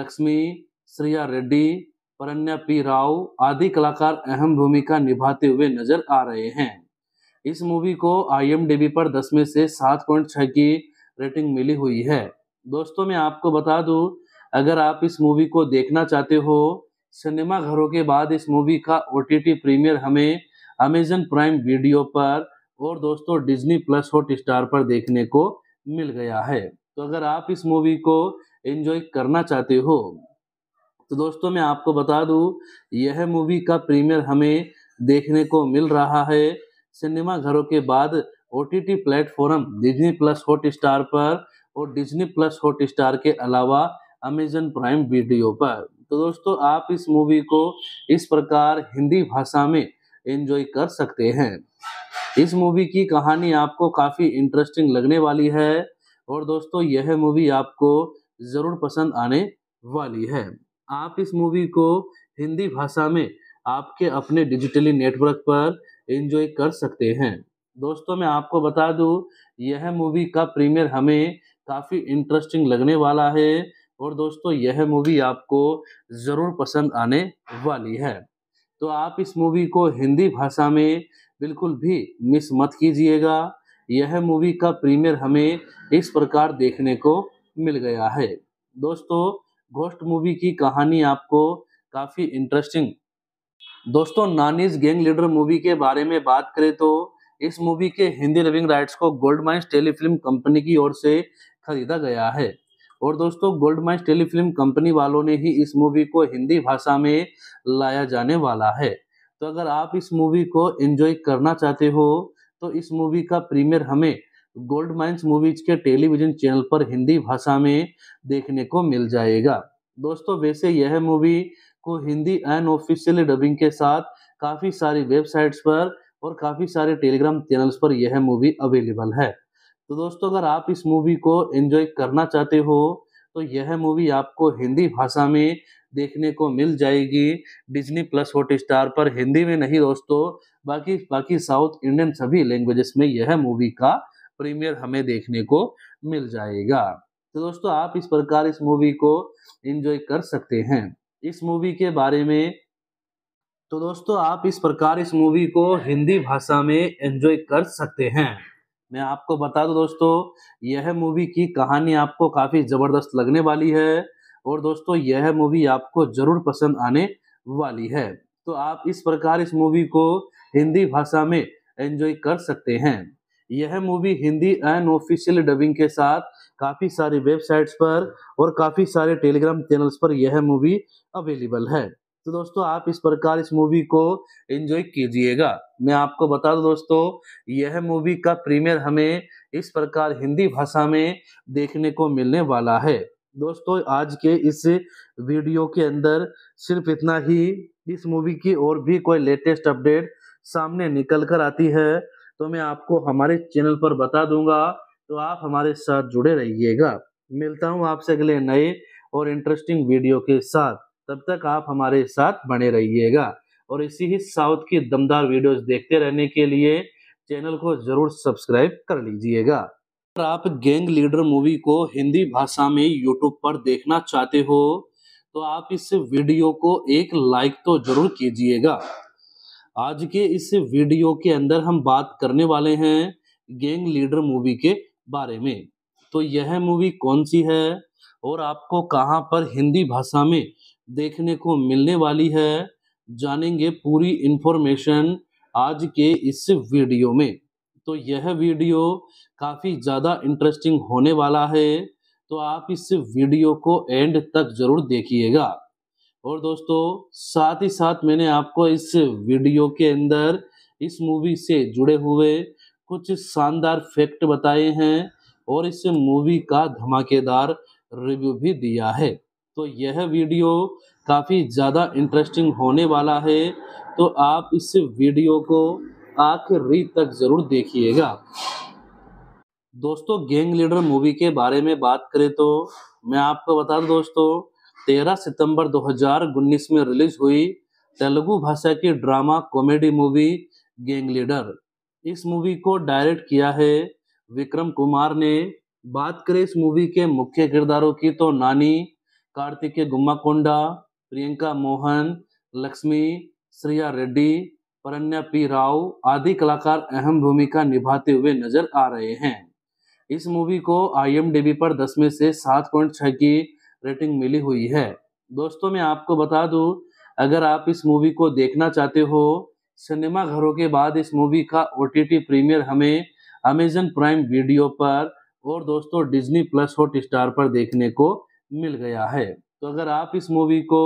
लक्ष्मी श्रिया रेड्डी परन्या पी राव आदि कलाकार अहम भूमिका निभाते हुए नजर आ रहे हैं इस मूवी को आईएमडीबी पर 10 में से 7.6 की रेटिंग मिली हुई है दोस्तों मैं आपको बता दूं अगर आप इस मूवी को देखना चाहते हो सिनेमा घरों के बाद इस मूवी का ओ प्रीमियर हमें अमेजन प्राइम वीडियो पर और दोस्तों डिज्नी प्लस हॉट स्टार पर देखने को मिल गया है तो अगर आप इस मूवी को एंजॉय करना चाहते हो तो दोस्तों मैं आपको बता दूं यह मूवी का प्रीमियर हमें देखने को मिल रहा है सिनेमा घरों के बाद O T T platform Disney plus Hotstar पर और डिजनी प्लस हॉट स्टार के अलावा अमेजन प्राइम वीडियो पर तो दोस्तों आप इस मूवी को इस प्रकार हिंदी भाषा में एंजॉय कर सकते हैं इस मूवी की कहानी आपको काफ़ी इंटरेस्टिंग लगने वाली है और दोस्तों यह मूवी आपको ज़रूर पसंद आने वाली है आप इस मूवी को हिंदी भाषा में आपके अपने डिजिटली नेटवर्क पर एंजॉय कर सकते हैं दोस्तों मैं आपको बता दूं यह मूवी का प्रीमियर हमें काफ़ी इंटरेस्टिंग लगने वाला है और दोस्तों यह मूवी आपको ज़रूर पसंद आने वाली है तो आप इस मूवी को हिंदी भाषा में बिल्कुल भी मिस मत कीजिएगा यह मूवी का प्रीमियर हमें इस प्रकार देखने को मिल गया है दोस्तों घोस्ट मूवी की कहानी आपको काफ़ी इंटरेस्टिंग दोस्तों नानीज गैंग लीडर मूवी के बारे में बात करें तो इस मूवी के हिंदी लविंग राइट्स को गोल्ड माइंस टेलीफिल्म कंपनी की ओर से खरीदा गया है और दोस्तों गोल्ड माइंस टेलीफिल्म कंपनी वालों ने ही इस मूवी को हिंदी भाषा में लाया जाने वाला है तो अगर आप इस मूवी को एंजॉय करना चाहते हो तो इस मूवी का प्रीमियर हमें गोल्ड माइंस मूवीज के टेलीविजन चैनल पर हिंदी भाषा में देखने को मिल जाएगा दोस्तों वैसे यह मूवी को हिंदी ऑफिशियल डबिंग के साथ काफ़ी सारी वेबसाइट्स पर और काफ़ी सारे टेलीग्राम चैनल्स पर यह मूवी अवेलेबल है तो दोस्तों अगर आप इस मूवी को एंजॉय करना चाहते हो तो यह मूवी आपको हिंदी भाषा में देखने को मिल जाएगी डिज्नी प्लस हॉट स्टार पर हिंदी में नहीं दोस्तों बाकी बाकी साउथ इंडियन सभी लैंग्वेजेस में यह मूवी का प्रीमियर हमें देखने को मिल जाएगा तो दोस्तों आप इस प्रकार इस मूवी को एंजॉय कर सकते हैं इस मूवी के बारे में तो दोस्तों आप इस प्रकार इस मूवी को हिंदी भाषा में एंजॉय कर सकते हैं मैं आपको बता दूं दोस्तों यह मूवी की कहानी आपको काफ़ी ज़बरदस्त लगने वाली है और दोस्तों यह मूवी आपको ज़रूर पसंद आने वाली है तो आप इस प्रकार इस मूवी को हिंदी भाषा में एंजॉय कर सकते हैं यह movie Hindi and official dubbing के साथ काफ़ी सारी वेबसाइट्स पर और काफ़ी सारे टेलीग्राम चैनल्स पर यह मूवी अवेलेबल है तो दोस्तों आप इस प्रकार इस मूवी को एंजॉय कीजिएगा मैं आपको बता दूं दोस्तों यह मूवी का प्रीमियर हमें इस प्रकार हिंदी भाषा में देखने को मिलने वाला है दोस्तों आज के इस वीडियो के अंदर सिर्फ इतना ही इस मूवी की और भी कोई लेटेस्ट अपडेट सामने निकल कर आती है तो मैं आपको हमारे चैनल पर बता दूंगा तो आप हमारे साथ जुड़े रहिएगा मिलता हूँ आपसे अगले नए और इंटरेस्टिंग वीडियो के साथ तब तक आप हमारे साथ बने रहिएगा और इसी ही साउथ की दमदार वीडियोस देखते रहने के लिए चैनल को ज़रूर सब्सक्राइब कर लीजिएगा अगर आप गैंग लीडर मूवी को हिंदी भाषा में यूट्यूब पर देखना चाहते हो तो आप इस वीडियो को एक लाइक तो ज़रूर कीजिएगा आज के इस वीडियो के अंदर हम बात करने वाले हैं गैंग लीडर मूवी के बारे में तो यह मूवी कौन सी है और आपको कहाँ पर हिंदी भाषा में देखने को मिलने वाली है जानेंगे पूरी इन्फॉर्मेशन आज के इस वीडियो में तो यह वीडियो काफ़ी ज़्यादा इंटरेस्टिंग होने वाला है तो आप इस वीडियो को एंड तक ज़रूर देखिएगा और दोस्तों साथ ही साथ मैंने आपको इस वीडियो के अंदर इस मूवी से जुड़े हुए कुछ शानदार फैक्ट बताए हैं और इस मूवी का धमाकेदार रिव्यू भी दिया है तो यह वीडियो काफ़ी ज़्यादा इंटरेस्टिंग होने वाला है तो आप इस वीडियो को आखिरी तक ज़रूर देखिएगा दोस्तों गैंग लीडर मूवी के बारे में बात करें तो मैं आपको बता दूं दोस्तों 13 सितंबर 2019 में रिलीज हुई तेलुगु भाषा की drama comedy movie gang leader इस मूवी को डायरेक्ट किया है विक्रम कुमार ने बात करें इस मूवी के मुख्य किरदारों की तो नानी कार्तिके गुम्माकोंडा प्रियंका मोहन लक्ष्मी श्रेया रेड्डी परन्या पी राव आदि कलाकार अहम भूमिका निभाते हुए नजर आ रहे हैं इस मूवी को आईएमडीबी पर 10 में से 7.6 की रेटिंग मिली हुई है दोस्तों मैं आपको बता दूं अगर आप इस मूवी को देखना चाहते हो सिनेमा घरों के बाद इस मूवी का ओ प्रीमियर हमें अमेजन प्राइम वीडियो पर और दोस्तों डिजनी प्लस हॉट स्टार पर देखने को मिल गया है तो अगर आप इस मूवी को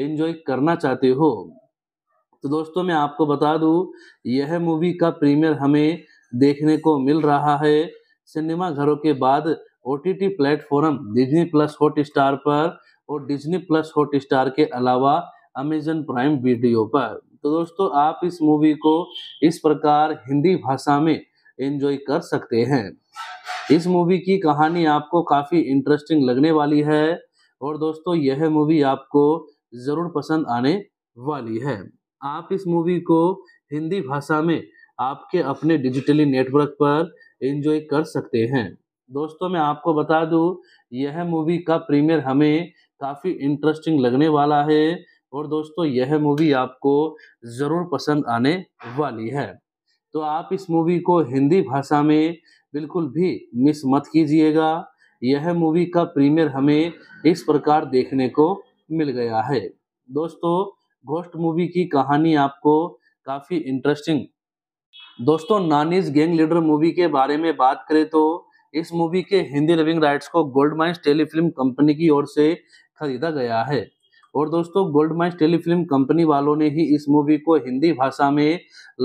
एंजॉय करना चाहते हो तो दोस्तों मैं आपको बता दूं यह मूवी का प्रीमियर हमें देखने को मिल रहा है सिनेमा घरों के बाद O T T platform Disney plus Hotstar पर और डिजनी प्लस हॉट स्टार के अलावा अमेजन प्राइम वीडियो पर तो दोस्तों आप इस मूवी को इस प्रकार हिंदी भाषा में एंजॉय कर सकते हैं इस मूवी की कहानी आपको काफ़ी इंटरेस्टिंग लगने वाली है और दोस्तों यह मूवी आपको ज़रूर पसंद आने वाली है आप इस मूवी को हिंदी भाषा में आपके अपने डिजिटली नेटवर्क पर एंजॉय कर सकते हैं दोस्तों मैं आपको बता दूं यह मूवी का प्रीमियर हमें काफ़ी इंटरेस्टिंग लगने वाला है और दोस्तों यह मूवी आपको ज़रूर पसंद आने वाली है तो आप इस मूवी को हिंदी भाषा में बिल्कुल भी मिस मत कीजिएगा यह मूवी का प्रीमियर हमें इस प्रकार देखने को मिल गया है दोस्तों घोस्ट मूवी की कहानी आपको काफ़ी इंटरेस्टिंग दोस्तों नानीज गैंग लीडर मूवी के बारे में बात करें तो इस मूवी के हिंदी लिविंग राइट्स को गोल्ड माइंस टेलीफिल्म कंपनी की ओर से खरीदा गया है और दोस्तों गोल्ड माइन्स टेलीफिल्म कंपनी वालों ने ही इस मूवी को हिंदी भाषा में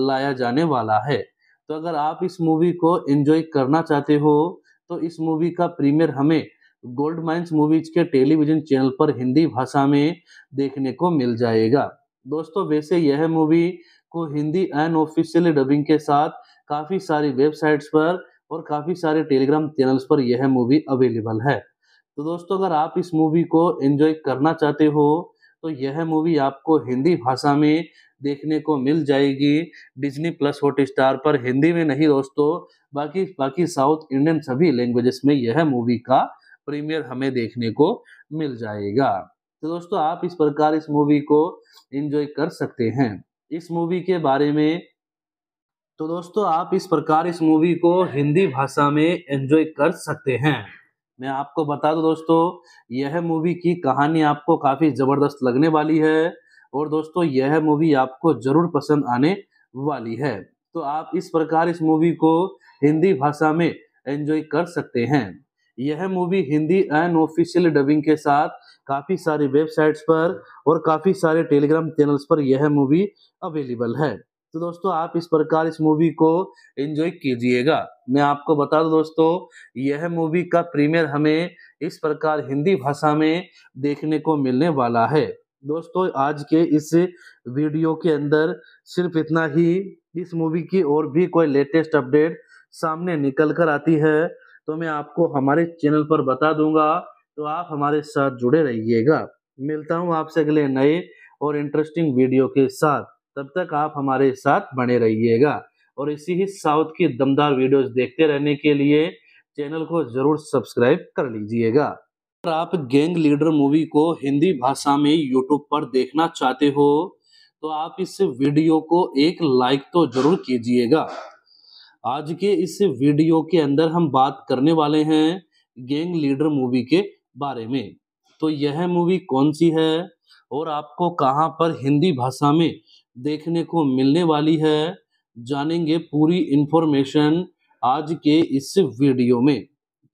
लाया जाने वाला है तो अगर आप इस मूवी को एंजॉय करना चाहते हो तो इस मूवी का प्रीमियर हमें गोल्ड माइंस मूवीज के टेलीविजन चैनल पर हिंदी भाषा में देखने को मिल जाएगा दोस्तों वैसे यह मूवी को हिंदी एंड ऑफिशियल डबिंग के साथ काफ़ी सारी वेबसाइट्स पर और काफ़ी सारे टेलीग्राम चैनल्स पर यह मूवी अवेलेबल है तो दोस्तों अगर आप इस मूवी को एंजॉय करना चाहते हो तो यह मूवी आपको हिंदी भाषा में देखने को मिल जाएगी डिज्नी प्लस हॉट स्टार पर हिंदी में नहीं दोस्तों बाकी बाकी साउथ इंडियन सभी लैंग्वेजेस में यह मूवी का प्रीमियर हमें देखने को मिल जाएगा तो दोस्तों आप इस प्रकार इस मूवी को एंजॉय कर सकते हैं इस मूवी के बारे में तो दोस्तों आप इस प्रकार इस मूवी को हिंदी भाषा में एंजॉय कर सकते हैं मैं आपको बता दूं दोस्तों यह मूवी की कहानी आपको काफ़ी ज़बरदस्त लगने वाली है और दोस्तों यह मूवी आपको जरूर पसंद आने वाली है तो आप इस प्रकार इस मूवी को हिंदी भाषा में एंजॉय कर सकते हैं यह movie Hindi and official dubbing के साथ काफ़ी सारी वेबसाइट्स पर और काफ़ी सारे टेलीग्राम चैनल्स पर यह मूवी अवेलेबल है तो दोस्तों आप इस प्रकार इस मूवी को एंजॉय कीजिएगा मैं आपको बता दूं दोस्तों यह मूवी का प्रीमियर हमें इस प्रकार हिंदी भाषा में देखने को मिलने वाला है दोस्तों आज के इस वीडियो के अंदर सिर्फ इतना ही इस मूवी की और भी कोई लेटेस्ट अपडेट सामने निकल कर आती है तो मैं आपको हमारे चैनल पर बता दूंगा तो आप हमारे साथ जुड़े रहिएगा मिलता हूँ आपसे अगले नए और इंटरेस्टिंग वीडियो के साथ तब तक आप हमारे साथ बने रहिएगा और इसी ही साउथ की दमदार वीडियोस देखते रहने के लिए चैनल को ज़रूर सब्सक्राइब कर लीजिएगा अगर आप गैंग लीडर मूवी को हिंदी भाषा में यूट्यूब पर देखना चाहते हो तो आप इस वीडियो को एक लाइक तो जरूर कीजिएगा आज के इस वीडियो के अंदर हम बात करने वाले हैं गैंग लीडर मूवी के बारे में तो यह मूवी कौन सी है और आपको कहां पर हिंदी भाषा में देखने को मिलने वाली है जानेंगे पूरी इंफॉर्मेशन आज के इस वीडियो में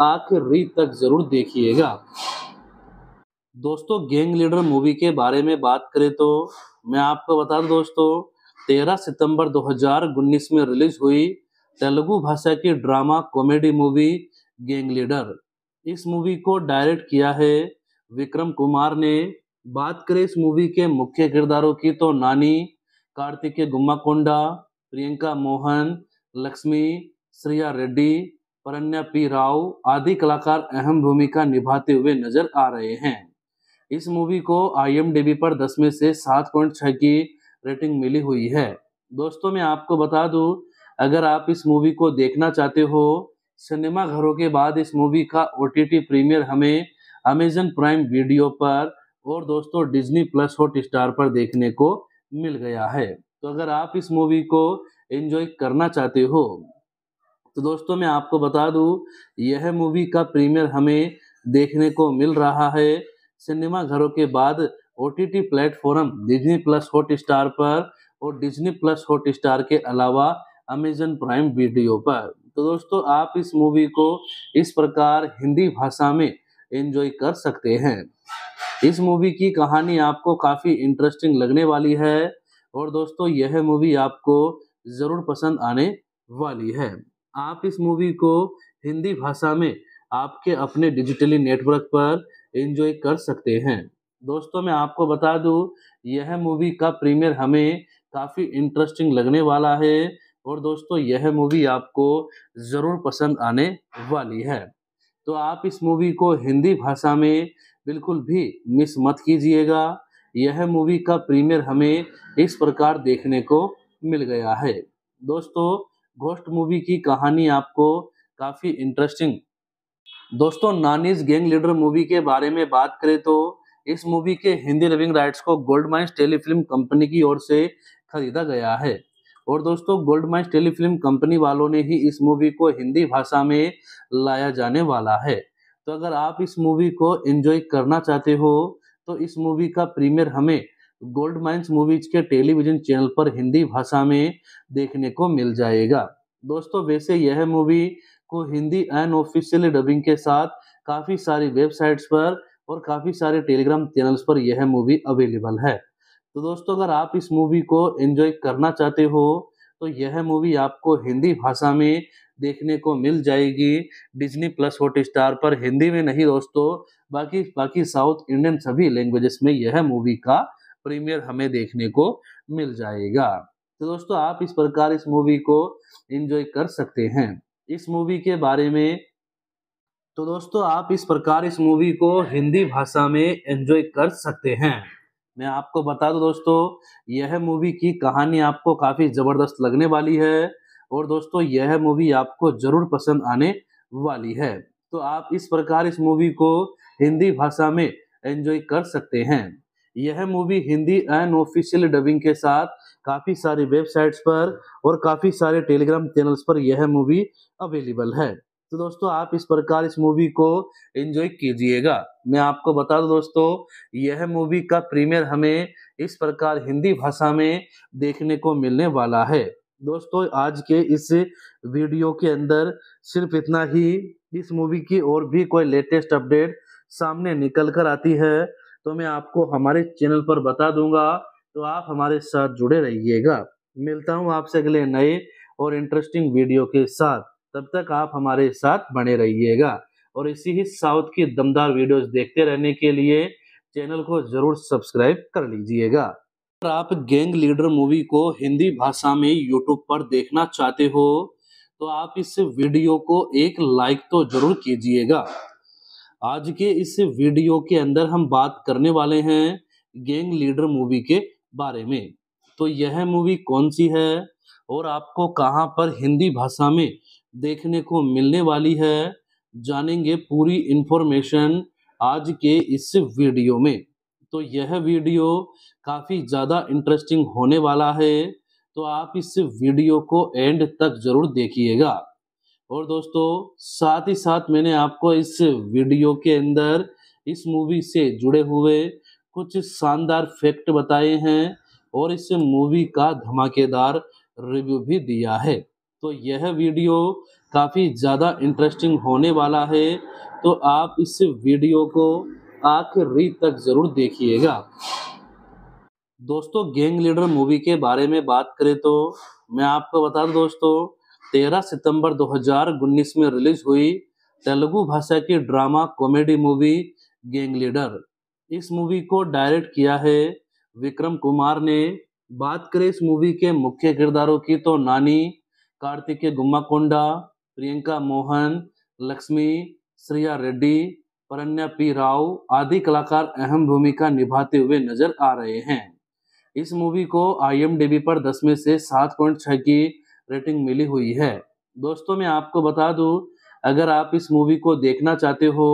आखिरी तक जरूर देखिएगा दोस्तों गैंग लीडर मूवी के बारे में बात करें तो मैं आपको बता दूं दोस्तों 13 सितंबर 2019 में रिलीज हुई तेलुगु भाषा की drama comedy movie gang leader इस मूवी को डायरेक्ट किया है विक्रम कुमार ने बात करें इस मूवी के मुख्य किरदारों की तो नानी कार्तिकेय गुम्मा कोंडा प्रियंका मोहन लक्ष्मी श्रेया रेड्डी परन्या पी राव आदि कलाकार अहम भूमिका निभाते हुए नजर आ रहे हैं इस मूवी को आई पर दस में से सात पॉइंट छः की रेटिंग मिली हुई है दोस्तों मैं आपको बता दूं अगर आप इस मूवी को देखना चाहते हो सिनेमा घरों के बाद इस मूवी का ओ प्रीमियर हमें अमेजन प्राइम वीडियो पर और दोस्तों डिज्नी प्लस हॉट स्टार पर देखने को मिल गया है तो अगर आप इस मूवी को एंजॉय करना चाहते हो तो दोस्तों मैं आपको बता दूं यह मूवी का प्रीमियर हमें देखने को मिल रहा है सिनेमा घरों के बाद O T T platform Disney plus Hotstar पर और डिजनी प्लस हॉट स्टार के अलावा अमेजन प्राइम वीडियो पर तो दोस्तों आप इस मूवी को इस प्रकार हिंदी भाषा में एंजॉय कर सकते हैं इस मूवी की कहानी आपको काफ़ी इंटरेस्टिंग लगने वाली है और दोस्तों यह मूवी आपको ज़रूर पसंद आने वाली है आप इस मूवी को हिंदी भाषा में आपके अपने डिजिटली नेटवर्क पर एंजॉय कर सकते हैं दोस्तों मैं आपको बता दूं यह मूवी का प्रीमियर हमें काफ़ी इंटरेस्टिंग लगने वाला है और दोस्तों यह मूवी आपको ज़रूर पसंद आने वाली है तो आप इस मूवी को हिंदी भाषा में बिल्कुल भी मिस मत कीजिएगा यह मूवी का प्रीमियर हमें इस प्रकार देखने को मिल गया है दोस्तों घोस्ट मूवी की कहानी आपको काफ़ी इंटरेस्टिंग दोस्तों नानीज गैंग लीडर मूवी के बारे में बात करें तो इस मूवी के हिंदी लिविंग राइट्स को गोल्ड माइंस टेलीफिल्म कंपनी की ओर से खरीदा गया है और दोस्तों गोल्ड माइंस टेलीफिल्म कंपनी वालों ने ही इस मूवी को हिंदी भाषा में लाया जाने वाला है तो अगर आप इस मूवी को एंजॉय करना चाहते हो तो इस मूवी का प्रीमियर हमें गोल्ड माइंस मूवीज के टेलीविजन चैनल पर हिंदी भाषा में देखने को मिल जाएगा दोस्तों वैसे यह मूवी को हिंदी एंड ऑफिशियल डबिंग के साथ काफ़ी सारी वेबसाइट्स पर और काफ़ी सारे टेलीग्राम चैनल्स पर यह मूवी अवेलेबल है तो दोस्तों अगर आप इस मूवी को एंजॉय करना चाहते हो तो यह मूवी आपको हिंदी भाषा में देखने को मिल जाएगी डिज्नी प्लस हॉट स्टार पर हिंदी में नहीं दोस्तों बाकी बाकी साउथ इंडियन सभी लैंग्वेजेस में यह मूवी का प्रीमियर हमें देखने को मिल जाएगा तो दोस्तों आप इस प्रकार इस मूवी को एंजॉय कर सकते हैं इस मूवी के बारे में तो दोस्तों आप इस प्रकार इस मूवी को हिंदी भाषा में एंजॉय कर सकते हैं मैं आपको बता दूं दोस्तों यह मूवी की कहानी आपको काफ़ी ज़बरदस्त लगने वाली है और दोस्तों यह मूवी आपको ज़रूर पसंद आने वाली है तो आप इस प्रकार इस मूवी को हिंदी भाषा में एंजॉय कर सकते हैं यह मूवी हिंदी ऑफिशियल डबिंग के साथ काफ़ी सारी वेबसाइट्स पर और काफ़ी सारे टेलीग्राम चैनल्स पर यह मूवी अवेलेबल है तो दोस्तों आप इस प्रकार इस मूवी को एंजॉय कीजिएगा मैं आपको बता दूं दोस्तों यह मूवी का प्रीमियर हमें इस प्रकार हिंदी भाषा में देखने को मिलने वाला है दोस्तों आज के इस वीडियो के अंदर सिर्फ इतना ही इस मूवी की और भी कोई लेटेस्ट अपडेट सामने निकल कर आती है तो मैं आपको हमारे चैनल पर बता दूंगा तो आप हमारे साथ जुड़े रहिएगा मिलता हूँ आपसे अगले नए और इंटरेस्टिंग वीडियो के साथ तब तक आप हमारे साथ बने रहिएगा और इसी ही साउथ की दमदार वीडियोस देखते रहने के लिए चैनल को जरूर सब्सक्राइब कर लीजिएगा अगर आप गैंग लीडर मूवी को हिंदी भाषा में यूट्यूब पर देखना चाहते हो तो आप इस वीडियो को एक लाइक तो जरूर कीजिएगा आज के इस वीडियो के अंदर हम बात करने वाले हैं गैंग लीडर मूवी के बारे में तो यह मूवी कौन सी है और आपको कहाँ पर हिंदी भाषा में देखने को मिलने वाली है जानेंगे पूरी इन्फॉर्मेशन आज के इस वीडियो में तो यह वीडियो काफ़ी ज़्यादा इंटरेस्टिंग होने वाला है तो आप इस वीडियो को एंड तक ज़रूर देखिएगा और दोस्तों साथ ही साथ मैंने आपको इस वीडियो के अंदर इस मूवी से जुड़े हुए कुछ शानदार फैक्ट बताए हैं और इस मूवी का धमाकेदार रिव्यू भी दिया है तो यह वीडियो काफ़ी ज़्यादा इंटरेस्टिंग होने वाला है तो आप इस वीडियो को आखिरी तक ज़रूर देखिएगा दोस्तों गैंग लीडर मूवी के बारे में बात करें तो मैं आपको बता दूं दोस्तों तेरह सितंबर 2019 में रिलीज हुई तेलुगु भाषा की drama comedy movie gang leader इस मूवी को डायरेक्ट किया है विक्रम कुमार ने बात करें इस मूवी के मुख्य किरदारों की तो नानी कार्तिकेय गुम्माकोंडा प्रियंका मोहन लक्ष्मी श्रेया रेड्डी परन्या पी राव आदि कलाकार अहम भूमिका निभाते हुए नजर आ रहे हैं इस मूवी को आईएमडीबी पर 10 में से 7.6 की रेटिंग मिली हुई है दोस्तों मैं आपको बता दूं अगर आप इस मूवी को देखना चाहते हो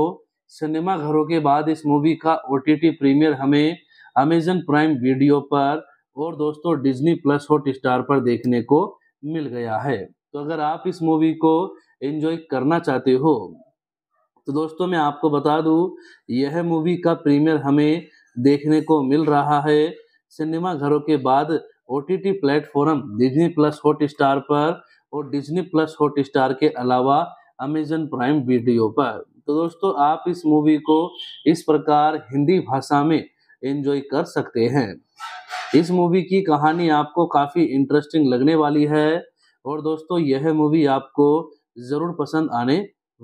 सिनेमा घरों के बाद इस मूवी का ओ टी टी प्रीमियर हमें अमेजन प्राइम वीडियो पर और दोस्तों डिज्नी प्लस हॉट स्टार पर देखने को मिल गया है तो अगर आप इस मूवी को एंजॉय करना चाहते हो तो दोस्तों मैं आपको बता दूं यह मूवी का प्रीमियर हमें देखने को मिल रहा है सिनेमा घरों के बाद O T T platform Disney plus Hotstar पर और डिजनी प्लस हॉट स्टार के अलावा अमेजन प्राइम वीडियो पर तो दोस्तों आप इस मूवी को इस प्रकार हिंदी भाषा में एंजॉय कर सकते हैं इस मूवी की कहानी आपको काफ़ी इंटरेस्टिंग लगने वाली है और दोस्तों यह मूवी आपको ज़रूर पसंद आने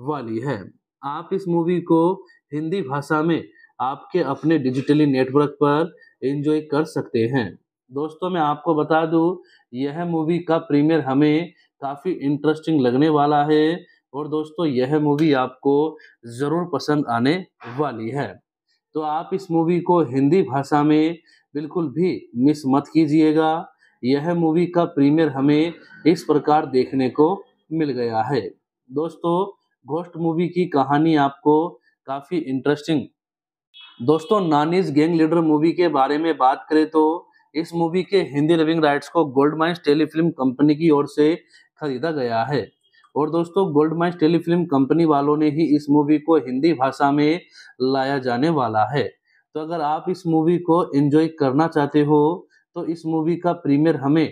वाली है आप इस मूवी को हिंदी भाषा में आपके अपने डिजिटली नेटवर्क पर एंजॉय कर सकते हैं दोस्तों मैं आपको बता दूं यह मूवी का प्रीमियर हमें काफ़ी इंटरेस्टिंग लगने वाला है और दोस्तों यह मूवी आपको ज़रूर पसंद आने वाली है तो आप इस मूवी को हिंदी भाषा में बिल्कुल भी मिस मत कीजिएगा यह मूवी का प्रीमियर हमें इस प्रकार देखने को मिल गया है दोस्तों घोस्ट मूवी की कहानी आपको काफ़ी इंटरेस्टिंग दोस्तों नानीज गैंग लीडर मूवी के बारे में बात करें तो इस मूवी के हिंदी लविंग राइट्स को गोल्ड माइन्स टेलीफिल्म कंपनी की ओर से खरीदा गया है और दोस्तों गोल्ड माइंस टेलीफिल्म कंपनी वालों ने ही इस मूवी को हिंदी भाषा में लाया जाने वाला है तो अगर आप इस मूवी को एंजॉय करना चाहते हो तो इस मूवी का प्रीमियर हमें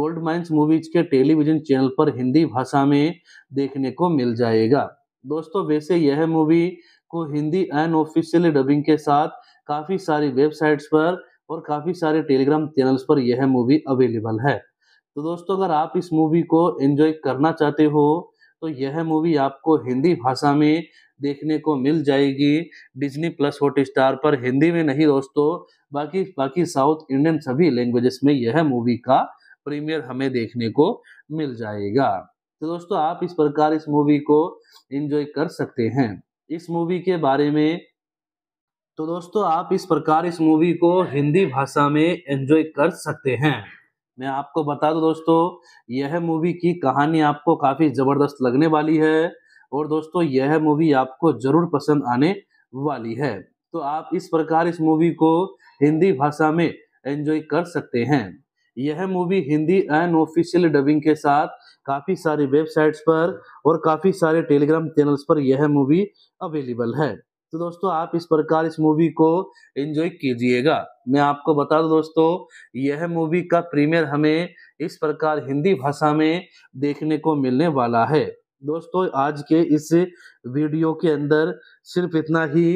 गोल्ड माइंस मूवीज के टेलीविजन चैनल पर हिंदी भाषा में देखने को मिल जाएगा दोस्तों वैसे यह मूवी को हिंदी एंड ऑफिशियल डबिंग के साथ काफ़ी सारी वेबसाइट्स पर और काफ़ी सारे टेलीग्राम चैनल्स पर यह मूवी अवेलेबल है तो दोस्तों अगर आप इस मूवी को एंजॉय करना चाहते हो तो यह मूवी आपको हिंदी भाषा में देखने को मिल जाएगी डिज्नी प्लस हॉट स्टार पर हिंदी में नहीं दोस्तों बाकी बाकी साउथ इंडियन सभी लैंग्वेजेस में यह मूवी का प्रीमियर हमें देखने को मिल जाएगा तो दोस्तों आप इस प्रकार इस मूवी को एंजॉय कर सकते हैं इस मूवी के बारे में तो दोस्तों आप इस प्रकार इस मूवी को हिंदी भाषा में एंजॉय कर सकते हैं मैं आपको बता दूं दोस्तों यह मूवी की कहानी आपको काफ़ी ज़बरदस्त लगने वाली है और दोस्तों यह मूवी आपको ज़रूर पसंद आने वाली है तो आप इस प्रकार इस मूवी को हिंदी भाषा में एंजॉय कर सकते हैं यह movie Hindi and official dubbing के साथ काफ़ी सारी वेबसाइट्स पर और काफ़ी सारे टेलीग्राम चैनल्स पर यह मूवी अवेलेबल है तो दोस्तों आप इस प्रकार इस मूवी को एंजॉय कीजिएगा मैं आपको बता दूं दोस्तों यह मूवी का प्रीमियर हमें इस प्रकार हिंदी भाषा में देखने को मिलने वाला है दोस्तों आज के इस वीडियो के अंदर सिर्फ इतना ही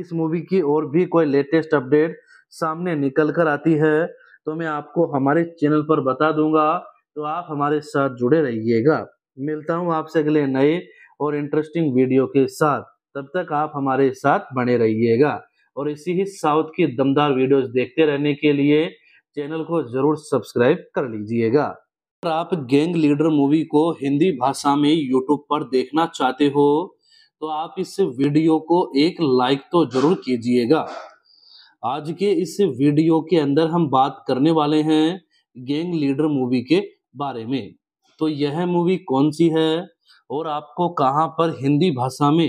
इस मूवी की और भी कोई लेटेस्ट अपडेट सामने निकल कर आती है तो मैं आपको हमारे चैनल पर बता दूंगा तो आप हमारे साथ जुड़े रहिएगा मिलता हूँ आपसे अगले नए और इंटरेस्टिंग वीडियो के साथ तब तक आप हमारे साथ बने रहिएगा और इसी ही साउथ की दमदार वीडियोस देखते रहने के लिए चैनल को जरूर सब्सक्राइब कर लीजिएगा अगर आप गैंग लीडर मूवी को हिंदी भाषा में यूट्यूब पर देखना चाहते हो तो आप इस वीडियो को एक लाइक तो जरूर कीजिएगा आज के इस वीडियो के अंदर हम बात करने वाले हैं गैंग लीडर मूवी के बारे में तो यह मूवी कौन सी है और आपको कहाँ पर हिंदी भाषा में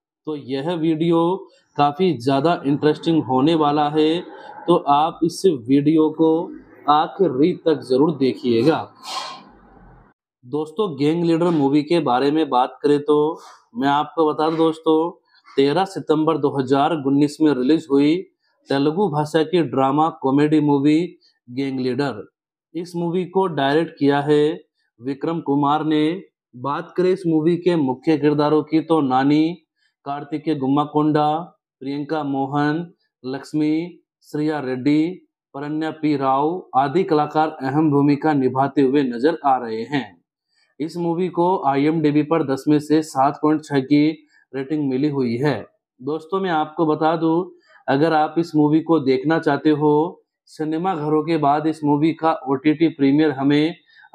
तो यह वीडियो काफ़ी ज़्यादा इंटरेस्टिंग होने वाला है तो आप इस वीडियो को आखिरी तक ज़रूर देखिएगा दोस्तों गैंग लीडर मूवी के बारे में बात करें तो मैं आपको बता दूं दोस्तों 13 सितंबर 2019 में रिलीज हुई तेलुगु भाषा की drama comedy movie gang leader इस मूवी को डायरेक्ट किया है विक्रम कुमार ने बात करें इस मूवी के मुख्य किरदारों की तो नानी కార్తికే गुम्माकोंडा प्रियंका मोहन लक्ष्मी श्रेया रेड्डी परन्या पी राव आदि कलाकार अहम भूमिका निभाते हुए नजर आ रहे हैं इस मूवी को आई पर दस में से सात पॉइंट छः की रेटिंग मिली हुई है दोस्तों मैं आपको बता दूं अगर आप इस मूवी को देखना चाहते हो सिनेमा घरों के बाद इस मूवी का ओ प्रीमियर हमें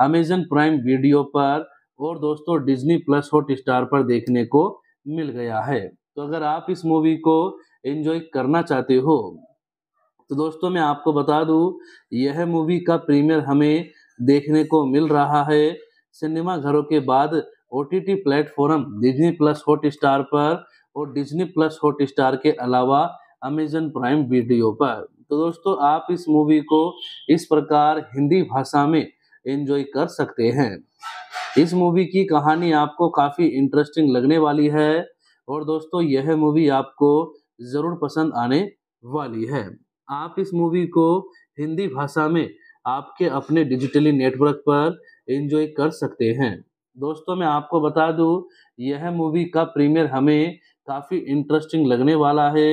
अमेजन प्राइम वीडियो पर और दोस्तों डिजनी प्लस हॉट स्टार पर देखने को मिल गया है तो अगर आप इस मूवी को एंजॉय करना चाहते हो तो दोस्तों मैं आपको बता दूं यह मूवी का प्रीमियर हमें देखने को मिल रहा है सिनेमा घरों के बाद O T T platform Disney plus Hotstar पर और डिजनी प्लस हॉट स्टार के अलावा अमेजन प्राइम वीडियो पर तो दोस्तों आप इस मूवी को इस प्रकार हिंदी भाषा में एंजॉय कर सकते हैं इस मूवी की कहानी आपको काफ़ी इंटरेस्टिंग लगने वाली है और दोस्तों यह मूवी आपको ज़रूर पसंद आने वाली है आप इस मूवी को हिंदी भाषा में आपके अपने डिजिटली नेटवर्क पर एंजॉय कर सकते हैं दोस्तों मैं आपको बता दूं यह मूवी का प्रीमियर हमें काफ़ी इंटरेस्टिंग लगने वाला है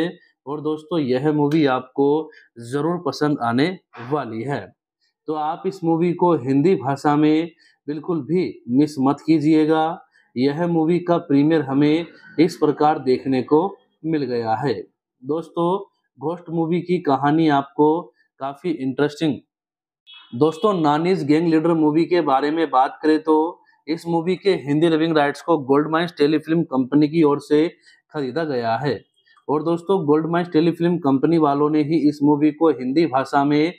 और दोस्तों यह मूवी आपको ज़रूर पसंद आने वाली है तो आप इस मूवी को हिंदी भाषा में बिल्कुल भी मिस मत कीजिएगा यह मूवी का प्रीमियर हमें इस प्रकार देखने को मिल गया है दोस्तों घोस्ट मूवी की कहानी आपको काफ़ी इंटरेस्टिंग दोस्तों नानीज गैंग लीडर मूवी के बारे में बात करें तो इस मूवी के हिंदी लिविंग राइट्स को गोल्ड माइंस टेलीफिल्म कंपनी की ओर से खरीदा गया है और दोस्तों गोल्ड माइंस टेलीफिल्म कंपनी वालों ने ही इस मूवी को हिंदी भाषा में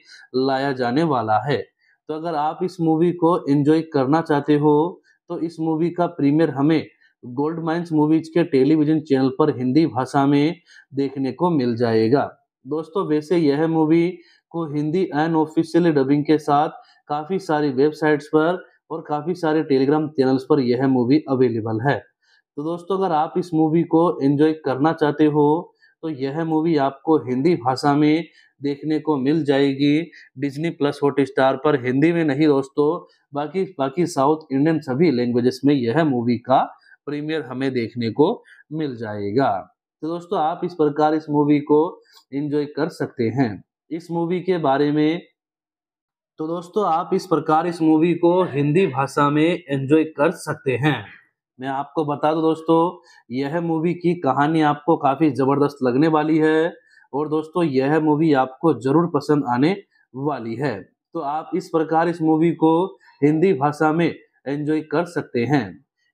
लाया जाने वाला है तो अगर आप इस मूवी को एंजॉय करना चाहते हो तो इस मूवी का प्रीमियर हमें गोल्ड माइंस मूवीज के टेलीविजन चैनल पर हिंदी भाषा में देखने को मिल जाएगा दोस्तों वैसे यह मूवी को हिंदी एंड ऑफिशियल डबिंग के साथ काफ़ी सारी वेबसाइट्स पर और काफ़ी सारे टेलीग्राम चैनल्स पर यह मूवी अवेलेबल है तो दोस्तों अगर आप इस मूवी को एंजॉय करना चाहते हो तो यह मूवी आपको हिंदी भाषा में देखने को मिल जाएगी डिजनी प्लस हॉट स्टार पर हिंदी में नहीं दोस्तों बाकी बाकी साउथ इंडियन सभी लैंग्वेजेस में यह मूवी का प्रीमियर हमें देखने को मिल जाएगा तो दोस्तों आप इस प्रकार इस मूवी को एंजॉय कर सकते हैं इस मूवी के बारे में तो दोस्तों आप इस प्रकार इस मूवी को हिंदी भाषा में एंजॉय कर सकते हैं मैं आपको बता दूं दोस्तों यह मूवी की कहानी आपको काफ़ी ज़बरदस्त लगने वाली है और दोस्तों यह मूवी आपको जरूर पसंद आने वाली है तो आप इस प्रकार इस मूवी को हिंदी भाषा में एंजॉय कर सकते हैं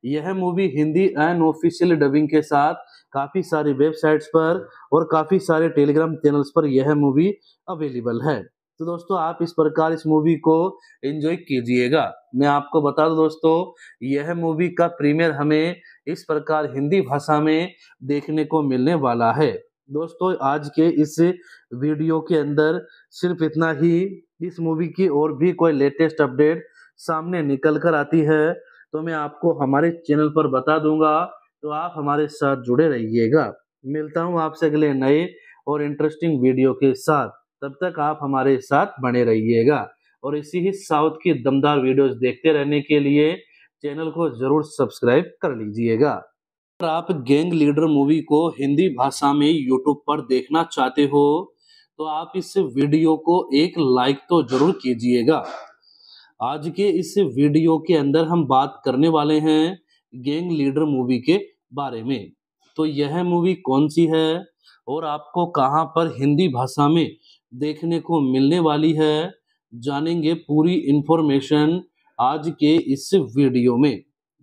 यह movie Hindi and official dubbing के साथ काफ़ी सारी वेबसाइट्स पर और काफ़ी सारे टेलीग्राम चैनल्स पर यह मूवी अवेलेबल है तो दोस्तों आप इस प्रकार इस मूवी को एंजॉय कीजिएगा मैं आपको बता दूं दोस्तों यह मूवी का प्रीमियर हमें इस प्रकार हिंदी भाषा में देखने को मिलने वाला है दोस्तों आज के इस वीडियो के अंदर सिर्फ इतना ही इस मूवी की और भी कोई लेटेस्ट अपडेट सामने निकल कर आती है तो मैं आपको हमारे चैनल पर बता दूंगा तो आप हमारे साथ जुड़े रहिएगा मिलता हूँ आपसे अगले नए और इंटरेस्टिंग वीडियो के साथ तब तक आप हमारे साथ बने रहिएगा और इसी ही साउथ की दमदार वीडियोस देखते रहने के लिए चैनल को ज़रूर सब्सक्राइब कर लीजिएगा अगर आप गैंग लीडर मूवी को हिंदी भाषा में यूट्यूब पर देखना चाहते हो तो आप इस वीडियो को एक लाइक तो जरूर कीजिएगा आज के इस वीडियो के अंदर हम बात करने वाले हैं गैंग लीडर मूवी के बारे में तो यह मूवी कौन सी है और आपको कहाँ पर हिंदी भाषा में देखने को मिलने वाली है जानेंगे पूरी इन्फॉर्मेशन आज के इस वीडियो में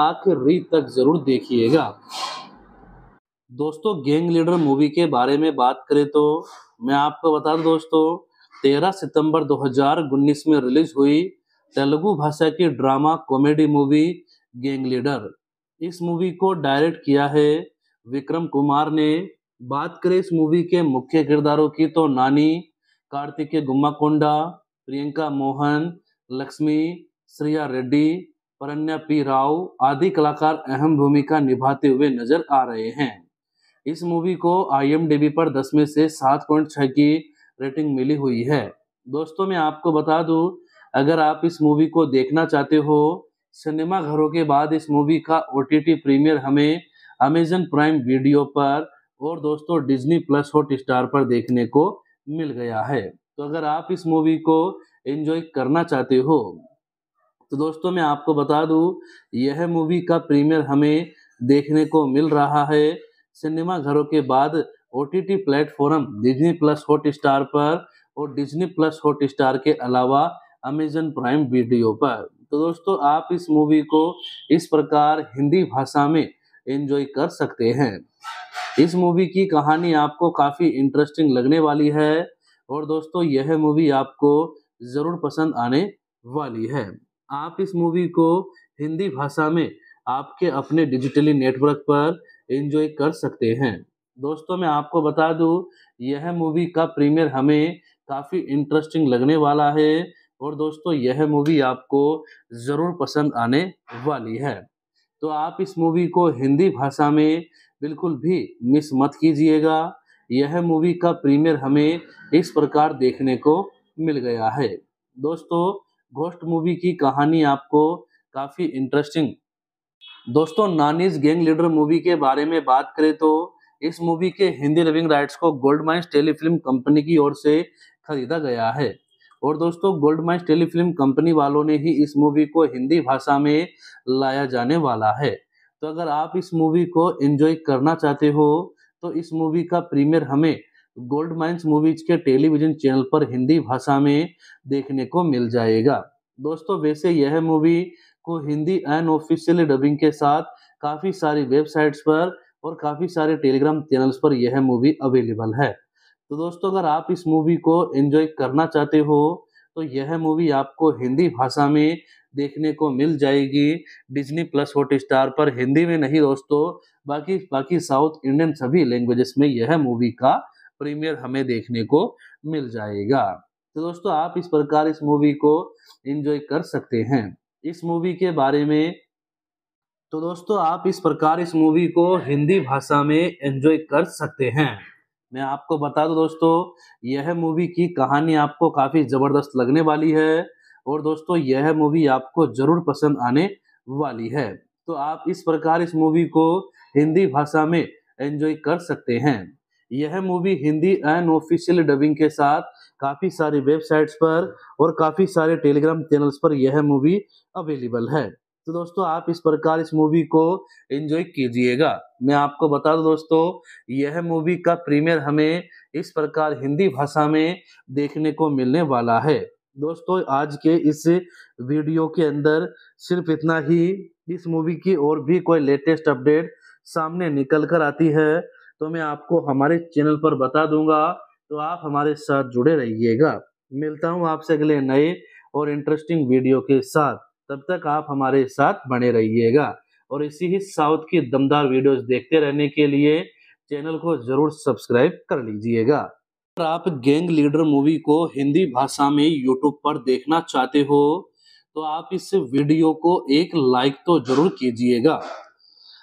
आखिरी तक जरूर देखिएगा दोस्तों गैंग लीडर मूवी के बारे में बात करें तो मैं आपको बता दूं दोस्तों 13 सितंबर 2019 में रिलीज हुई तेलुगु भाषा की drama comedy movie gang leader इस मूवी को डायरेक्ट किया है विक्रम कुमार ने बात करें इस मूवी के मुख्य किरदारों की तो नानी कार्तिकेय गुम्माकोंडा प्रियंका मोहन लक्ष्मी श्रेया रेड्डी परन्या पी राव आदि कलाकार अहम भूमिका निभाते हुए नजर आ रहे हैं इस मूवी को आई पर 10 में से सात पॉइंट छः की रेटिंग मिली हुई है दोस्तों मैं आपको बता दूं अगर आप इस मूवी को देखना चाहते हो सिनेमा घरों के बाद इस मूवी का ओ प्रीमियर हमें अमेजन प्राइम वीडियो पर और दोस्तों डिज्नी प्लस हॉट स्टार पर देखने को मिल गया है तो अगर आप इस मूवी को एंजॉय करना चाहते हो तो दोस्तों मैं आपको बता दूं यह मूवी का प्रीमियर हमें देखने को मिल रहा है सिनेमा घरों के बाद O T T platform Disney plus Hotstar पर और डिजनी प्लस हॉट स्टार के अलावा अमेजन प्राइम वीडियो पर तो दोस्तों आप इस मूवी को इस प्रकार हिंदी भाषा में एंजॉय कर सकते हैं इस मूवी की कहानी आपको काफ़ी इंटरेस्टिंग लगने वाली है और दोस्तों यह मूवी आपको ज़रूर पसंद आने वाली है आप इस मूवी को हिंदी भाषा में आपके अपने डिजिटली नेटवर्क पर एंजॉय कर सकते हैं दोस्तों मैं आपको बता दूं यह मूवी का प्रीमियर हमें काफ़ी इंटरेस्टिंग लगने वाला है और दोस्तों यह मूवी आपको ज़रूर पसंद आने वाली है तो आप इस मूवी को हिंदी भाषा में बिल्कुल भी मिस मत कीजिएगा यह मूवी का प्रीमियर हमें इस प्रकार देखने को मिल गया है दोस्तों घोस्ट मूवी की कहानी आपको काफ़ी इंटरेस्टिंग दोस्तों नानीज गैंग लीडर मूवी के बारे में बात करें तो इस मूवी के हिंदी लिविंग राइट्स को गोल्ड माइंस टेलीफिल्म कंपनी की ओर से खरीदा गया है और दोस्तों गोल्ड माइंस टेलीफिल्म कंपनी वालों ने ही इस मूवी को हिंदी भाषा में लाया जाने वाला है तो अगर आप इस मूवी को एंजॉय करना चाहते हो तो इस मूवी का प्रीमियर हमें गोल्ड माइंस मूवीज के टेलीविजन चैनल पर हिंदी भाषा में देखने को मिल जाएगा दोस्तों वैसे यह मूवी को हिंदी एंड ऑफिशियल डबिंग के साथ काफ़ी सारी वेबसाइट्स पर और काफ़ी सारे टेलीग्राम चैनल्स पर यह मूवी अवेलेबल है तो दोस्तों अगर आप इस मूवी को एंजॉय करना चाहते हो तो यह मूवी आपको हिंदी भाषा में देखने को मिल जाएगी डिज्नी प्लस हॉट स्टार पर हिंदी में नहीं दोस्तों बाकी बाकी साउथ इंडियन सभी लैंग्वेजेस में यह मूवी का प्रीमियर हमें देखने को मिल जाएगा तो दोस्तों आप इस प्रकार इस मूवी को एंजॉय कर सकते हैं इस मूवी के बारे में तो दोस्तों आप इस प्रकार इस मूवी को हिंदी भाषा में एंजॉय कर सकते हैं मैं आपको बता दूं दोस्तों यह मूवी की कहानी आपको काफ़ी ज़बरदस्त लगने वाली है और दोस्तों यह मूवी आपको ज़रूर पसंद आने वाली है तो आप इस प्रकार इस मूवी को हिंदी भाषा में एंजॉय कर सकते हैं यह movie Hindi and official dubbing के साथ काफ़ी सारी वेबसाइट्स पर और काफ़ी सारे टेलीग्राम चैनल्स पर यह मूवी अवेलेबल है तो दोस्तों आप इस प्रकार इस मूवी को एंजॉय कीजिएगा मैं आपको बता दूं दोस्तों यह मूवी का प्रीमियर हमें इस प्रकार हिंदी भाषा में देखने को मिलने वाला है दोस्तों आज के इस वीडियो के अंदर सिर्फ इतना ही इस मूवी की और भी कोई लेटेस्ट अपडेट सामने निकल कर आती है तो मैं आपको हमारे चैनल पर बता दूंगा तो आप हमारे साथ जुड़े रहिएगा मिलता हूँ आपसे अगले नए और इंटरेस्टिंग वीडियो के साथ तब तक आप हमारे साथ बने रहिएगा और इसी ही साउथ की दमदार वीडियोस देखते रहने के लिए चैनल को जरूर सब्सक्राइब कर लीजिएगा अगर आप गैंग लीडर मूवी को हिंदी भाषा में यूट्यूब पर देखना चाहते हो तो आप इस वीडियो को एक लाइक तो जरूर कीजिएगा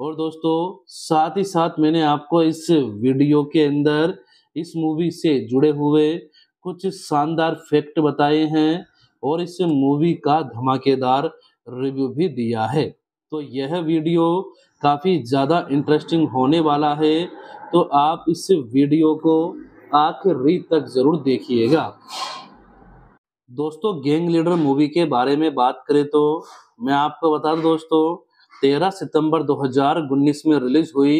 और दोस्तों साथ ही साथ मैंने आपको इस वीडियो के अंदर इस मूवी से जुड़े हुए कुछ शानदार फैक्ट बताए हैं और इस मूवी का धमाकेदार रिव्यू भी दिया है तो यह वीडियो काफ़ी ज़्यादा इंटरेस्टिंग होने वाला है तो आप इस वीडियो को आखिरी तक ज़रूर देखिएगा दोस्तों गैंग लीडर मूवी के बारे में बात करें तो मैं आपको बता दूं दोस्तों 13 सितंबर 2019 में रिलीज हुई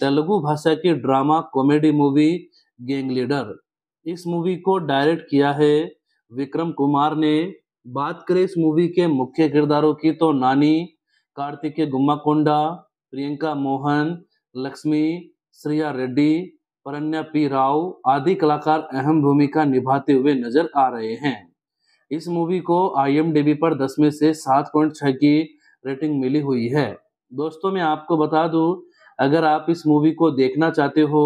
तेलुगु भाषा की drama comedy movie gang leader इस मूवी को डायरेक्ट किया है विक्रम कुमार ने बात करें इस मूवी के मुख्य किरदारों की तो नानी कार्तिकेय गुम्माकोंडा प्रियंका मोहन लक्ष्मी श्रिया रेड्डी परन्या पी राव आदि कलाकार अहम भूमिका निभाते हुए नजर आ रहे हैं इस मूवी को आईएमडीबी पर 10 में से 7.6 की रेटिंग मिली हुई है दोस्तों मैं आपको बता दूं अगर आप इस मूवी को देखना चाहते हो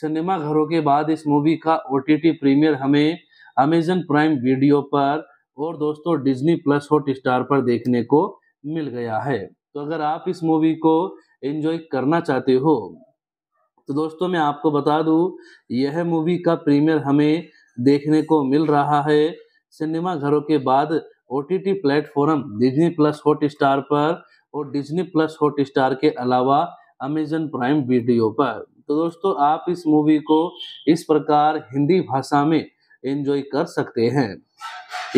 सिनेमा घरों के बाद इस मूवी का ओ प्रीमियर हमें अमेजन प्राइम वीडियो पर और दोस्तों डिज्नी प्लस हॉट स्टार पर देखने को मिल गया है तो अगर आप इस मूवी को एंजॉय करना चाहते हो तो दोस्तों मैं आपको बता दूं यह मूवी का प्रीमियर हमें देखने को मिल रहा है सिनेमा घरों के बाद O T T platform Disney plus Hotstar पर और डिजनी प्लस हॉट स्टार के अलावा अमेजन प्राइम वीडियो पर तो दोस्तों आप इस मूवी को इस प्रकार हिंदी भाषा में एंजॉय कर सकते हैं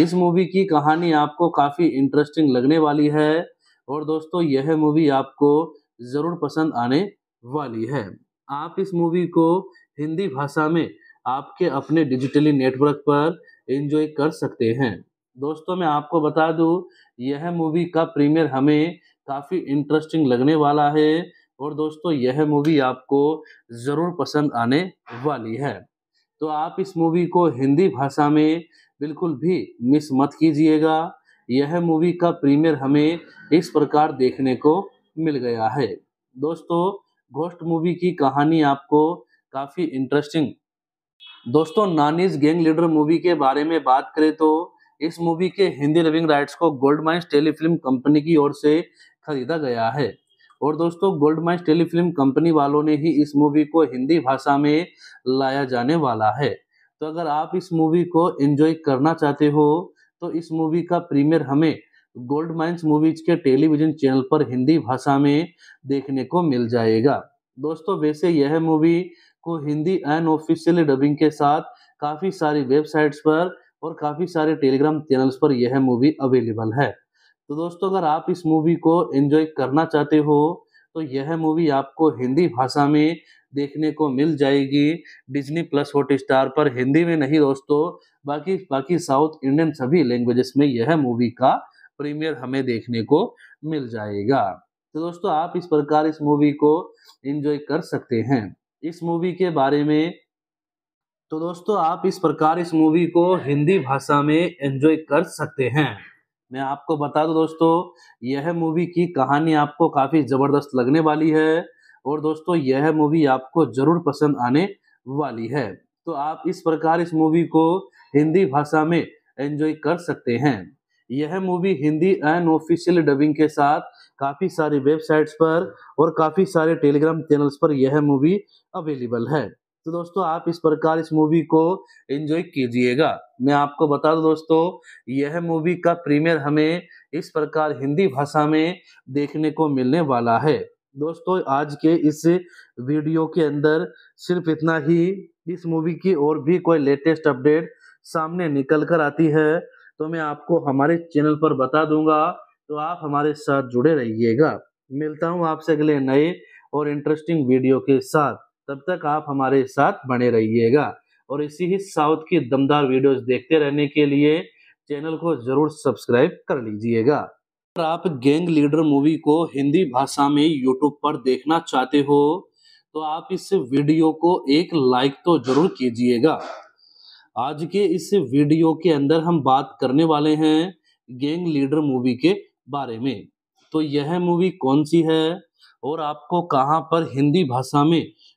इस मूवी की कहानी आपको काफ़ी इंटरेस्टिंग लगने वाली है और दोस्तों यह मूवी आपको ज़रूर पसंद आने वाली है आप इस मूवी को हिंदी भाषा में आपके अपने डिजिटली नेटवर्क पर एंजॉय कर सकते हैं दोस्तों मैं आपको बता दूं यह मूवी का प्रीमियर हमें काफ़ी इंटरेस्टिंग लगने वाला है और दोस्तों यह मूवी आपको ज़रूर पसंद आने वाली है तो आप इस मूवी को हिंदी भाषा में बिल्कुल भी मिस मत कीजिएगा यह मूवी का प्रीमियर हमें इस प्रकार देखने को मिल गया है दोस्तों घोस्ट मूवी की कहानी आपको काफ़ी इंटरेस्टिंग दोस्तों नानीज गैंग लीडर मूवी के बारे में बात करें तो इस मूवी के हिंदी लिविंग राइट्स को गोल्ड माइंस टेलीफिल्म कंपनी की ओर से खरीदा गया है और दोस्तों गोल्ड माइंस टेलीफिल्म कंपनी वालों ने ही इस मूवी को हिंदी भाषा में लाया जाने वाला है तो अगर आप इस मूवी को एंजॉय करना चाहते हो तो इस मूवी का प्रीमियर हमें गोल्ड माइंस मूवीज के टेलीविजन चैनल पर हिंदी भाषा में देखने को मिल जाएगा दोस्तों वैसे यह मूवी को हिंदी ऑफिशियल डबिंग के साथ काफ़ी सारी वेबसाइट्स पर और काफ़ी सारे टेलीग्राम चैनल्स पर यह मूवी अवेलेबल है तो दोस्तों अगर आप इस मूवी को एंजॉय करना चाहते हो तो यह मूवी आपको हिंदी भाषा में देखने को मिल जाएगी डिज्नी प्लस हॉट स्टार पर हिंदी में नहीं दोस्तों बाकी बाकी साउथ इंडियन सभी लैंग्वेजेस में यह मूवी का प्रीमियर हमें देखने को मिल जाएगा तो दोस्तों आप इस प्रकार इस मूवी को एंजॉय कर सकते हैं इस मूवी के बारे में तो दोस्तों आप इस प्रकार इस मूवी को हिंदी भाषा में एंजॉय कर सकते हैं मैं आपको बता दूं दोस्तों यह मूवी की कहानी आपको काफ़ी ज़बरदस्त लगने वाली है और दोस्तों यह मूवी आपको ज़रूर पसंद आने वाली है तो आप इस प्रकार इस मूवी को हिंदी भाषा में एंजॉय कर सकते हैं यह movie Hindi and official dubbing के साथ काफ़ी सारी वेबसाइट्स पर और काफ़ी सारे टेलीग्राम चैनल्स पर यह मूवी अवेलेबल है तो दोस्तों आप इस प्रकार इस मूवी को एंजॉय कीजिएगा मैं आपको बता दूं दोस्तों यह मूवी का प्रीमियर हमें इस प्रकार हिंदी भाषा में देखने को मिलने वाला है दोस्तों आज के इस वीडियो के अंदर सिर्फ इतना ही इस मूवी की और भी कोई लेटेस्ट अपडेट सामने निकल कर आती है तो मैं आपको हमारे चैनल पर बता दूंगा तो आप हमारे साथ जुड़े रहिएगा मिलता हूँ आपसे अगले नए और इंटरेस्टिंग वीडियो के साथ तब तक आप हमारे साथ बने रहिएगा और इसी ही साउथ की दमदार वीडियोस देखते रहने के लिए चैनल को जरूर सब्सक्राइब कर लीजिएगा अगर आप गैंग लीडर मूवी को हिंदी भाषा में यूट्यूब पर देखना चाहते हो तो आप इस वीडियो को एक लाइक तो जरूर कीजिएगा आज के इस वीडियो के अंदर हम बात करने वाले हैं गैंग लीडर मूवी के बारे में तो यह मूवी कौन सी है और आपको कहाँ पर हिंदी भाषा में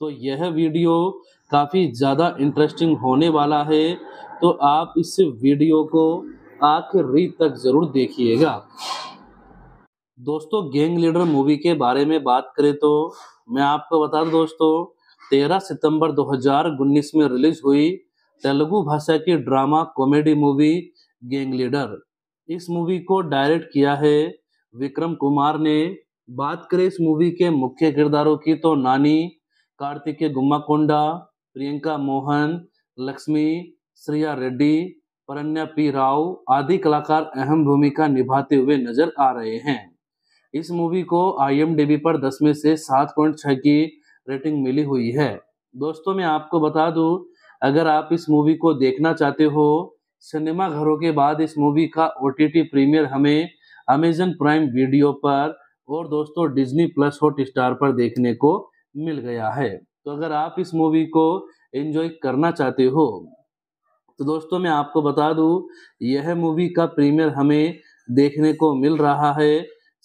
तो यह वीडियो काफ़ी ज़्यादा इंटरेस्टिंग होने वाला है तो आप इस वीडियो को आखिरी तक ज़रूर देखिएगा दोस्तों गैंग लीडर मूवी के बारे में बात करें तो मैं आपको बता दूं दोस्तों 13 सितंबर 2019 में रिलीज हुई तेलुगु भाषा की drama comedy movie gang leader इस मूवी को डायरेक्ट किया है विक्रम कुमार ने बात करें इस मूवी के मुख्य किरदारों की तो नानी कार्तिके गुम्माकोंडा प्रियंका मोहन लक्ष्मी श्रेया रेड्डी परन्या पी राव आदि कलाकार अहम भूमिका निभाते हुए नजर आ रहे हैं इस मूवी को आई पर 10 में से 7.6 की रेटिंग मिली हुई है दोस्तों मैं आपको बता दूं अगर आप इस मूवी को देखना चाहते हो सिनेमा घरों के बाद इस मूवी का ओ प्रीमियर हमें अमेजन प्राइम वीडियो पर और दोस्तों डिजनी प्लस हॉट स्टार पर देखने को मिल गया है तो अगर आप इस मूवी को एंजॉय करना चाहते हो तो दोस्तों मैं आपको बता दूं यह मूवी का प्रीमियर हमें देखने को मिल रहा है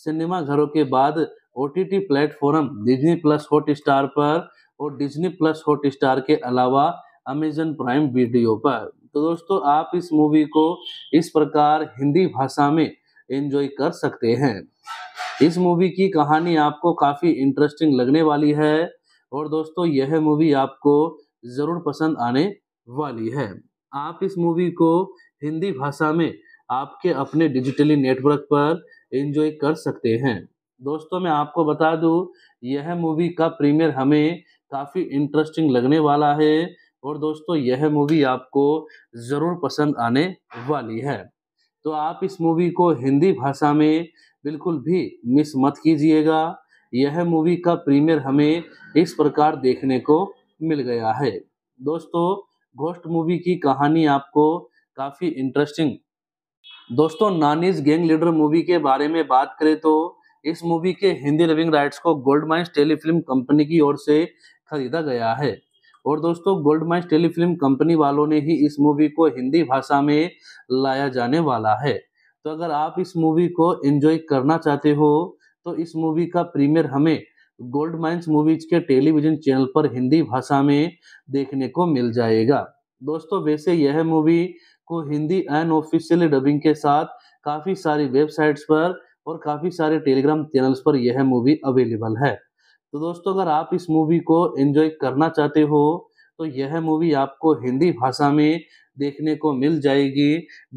सिनेमा घरों के बाद O T T platform Disney plus Hotstar पर और डिजनी प्लस हॉट स्टार के अलावा अमेजन प्राइम वीडियो पर तो दोस्तों आप इस मूवी को इस प्रकार हिंदी भाषा में एंजॉय कर सकते हैं इस मूवी की कहानी आपको काफ़ी इंटरेस्टिंग लगने वाली है और दोस्तों यह मूवी आपको ज़रूर पसंद आने वाली है आप इस मूवी को हिंदी भाषा में आपके अपने डिजिटली नेटवर्क पर एंजॉय कर सकते हैं दोस्तों मैं आपको बता दूं यह मूवी का प्रीमियर हमें काफ़ी इंटरेस्टिंग लगने वाला है और दोस्तों यह मूवी आपको ज़रूर पसंद आने वाली है तो आप इस मूवी को हिंदी भाषा में बिल्कुल भी मिस मत कीजिएगा यह मूवी का प्रीमियर हमें इस प्रकार देखने को मिल गया है दोस्तों घोस्ट मूवी की कहानी आपको काफ़ी इंटरेस्टिंग दोस्तों नानीज गैंग लीडर मूवी के बारे में बात करें तो इस मूवी के हिंदी लिविंग राइट्स को गोल्ड माइंस टेलीफिल्म कंपनी की ओर से खरीदा गया है और दोस्तों गोल्ड माइज टेलीफिल्म कंपनी वालों ने ही इस मूवी को हिंदी भाषा में लाया जाने वाला है तो अगर आप इस मूवी को एंजॉय करना चाहते हो तो इस मूवी का प्रीमियर हमें गोल्ड माइंस मूवीज के टेलीविजन चैनल पर हिंदी भाषा में देखने को मिल जाएगा दोस्तों वैसे यह मूवी को हिंदी एंड ऑफिशियल डबिंग के साथ काफ़ी सारी वेबसाइट्स पर और काफ़ी सारे टेलीग्राम चैनल्स पर यह मूवी अवेलेबल है तो दोस्तों अगर आप इस मूवी को एंजॉय करना चाहते हो तो यह मूवी आपको हिंदी भाषा में देखने को मिल जाएगी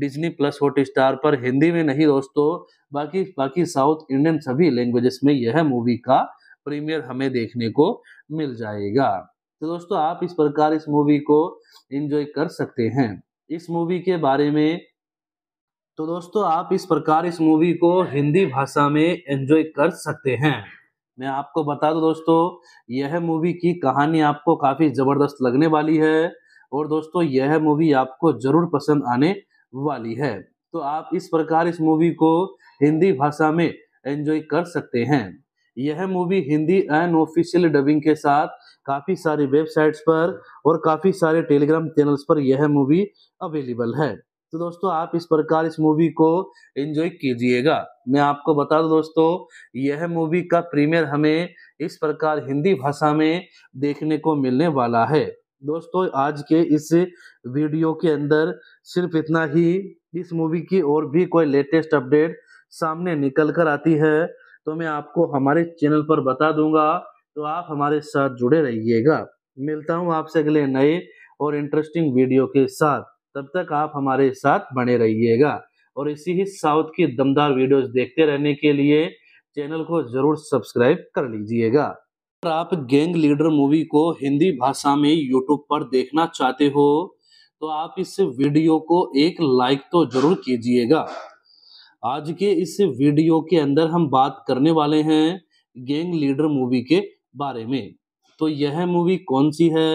डिज्नी प्लस हॉट स्टार पर हिंदी में नहीं दोस्तों बाकी बाकी साउथ इंडियन सभी लैंग्वेजेस में यह मूवी का प्रीमियर हमें देखने को मिल जाएगा तो दोस्तों आप इस प्रकार इस मूवी को एंजॉय कर सकते हैं इस मूवी के बारे में तो दोस्तों आप इस प्रकार इस मूवी को हिंदी भाषा में एंजॉय कर सकते हैं मैं आपको बता दूं दोस्तों यह मूवी की कहानी आपको काफ़ी ज़बरदस्त लगने वाली है और दोस्तों यह मूवी आपको ज़रूर पसंद आने वाली है तो आप इस प्रकार इस मूवी को हिंदी भाषा में एंजॉय कर सकते हैं यह movie Hindi and official dubbing के साथ काफ़ी सारी वेबसाइट्स पर और काफ़ी सारे टेलीग्राम चैनल्स पर यह मूवी अवेलेबल है तो दोस्तों आप इस प्रकार इस मूवी को एंजॉय कीजिएगा मैं आपको बता दूं दोस्तों यह मूवी का प्रीमियर हमें इस प्रकार हिंदी भाषा में देखने को मिलने वाला है दोस्तों आज के इस वीडियो के अंदर सिर्फ इतना ही इस मूवी की और भी कोई लेटेस्ट अपडेट सामने निकल कर आती है तो मैं आपको हमारे चैनल पर बता दूंगा तो आप हमारे साथ जुड़े रहिएगा मिलता हूँ आपसे अगले नए और इंटरेस्टिंग वीडियो के साथ तब तक आप हमारे साथ बने रहिएगा और इसी ही साउथ की दमदार वीडियोस देखते रहने के लिए चैनल को जरूर सब्सक्राइब कर लीजिएगा अगर आप गैंग लीडर मूवी को हिंदी भाषा में यूट्यूब पर देखना चाहते हो तो आप इस वीडियो को एक लाइक तो जरूर कीजिएगा आज के इस वीडियो के अंदर हम बात करने वाले हैं गैंग लीडर मूवी के बारे में तो यह मूवी कौन सी है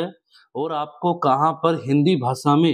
और आपको कहाँ पर हिंदी भाषा में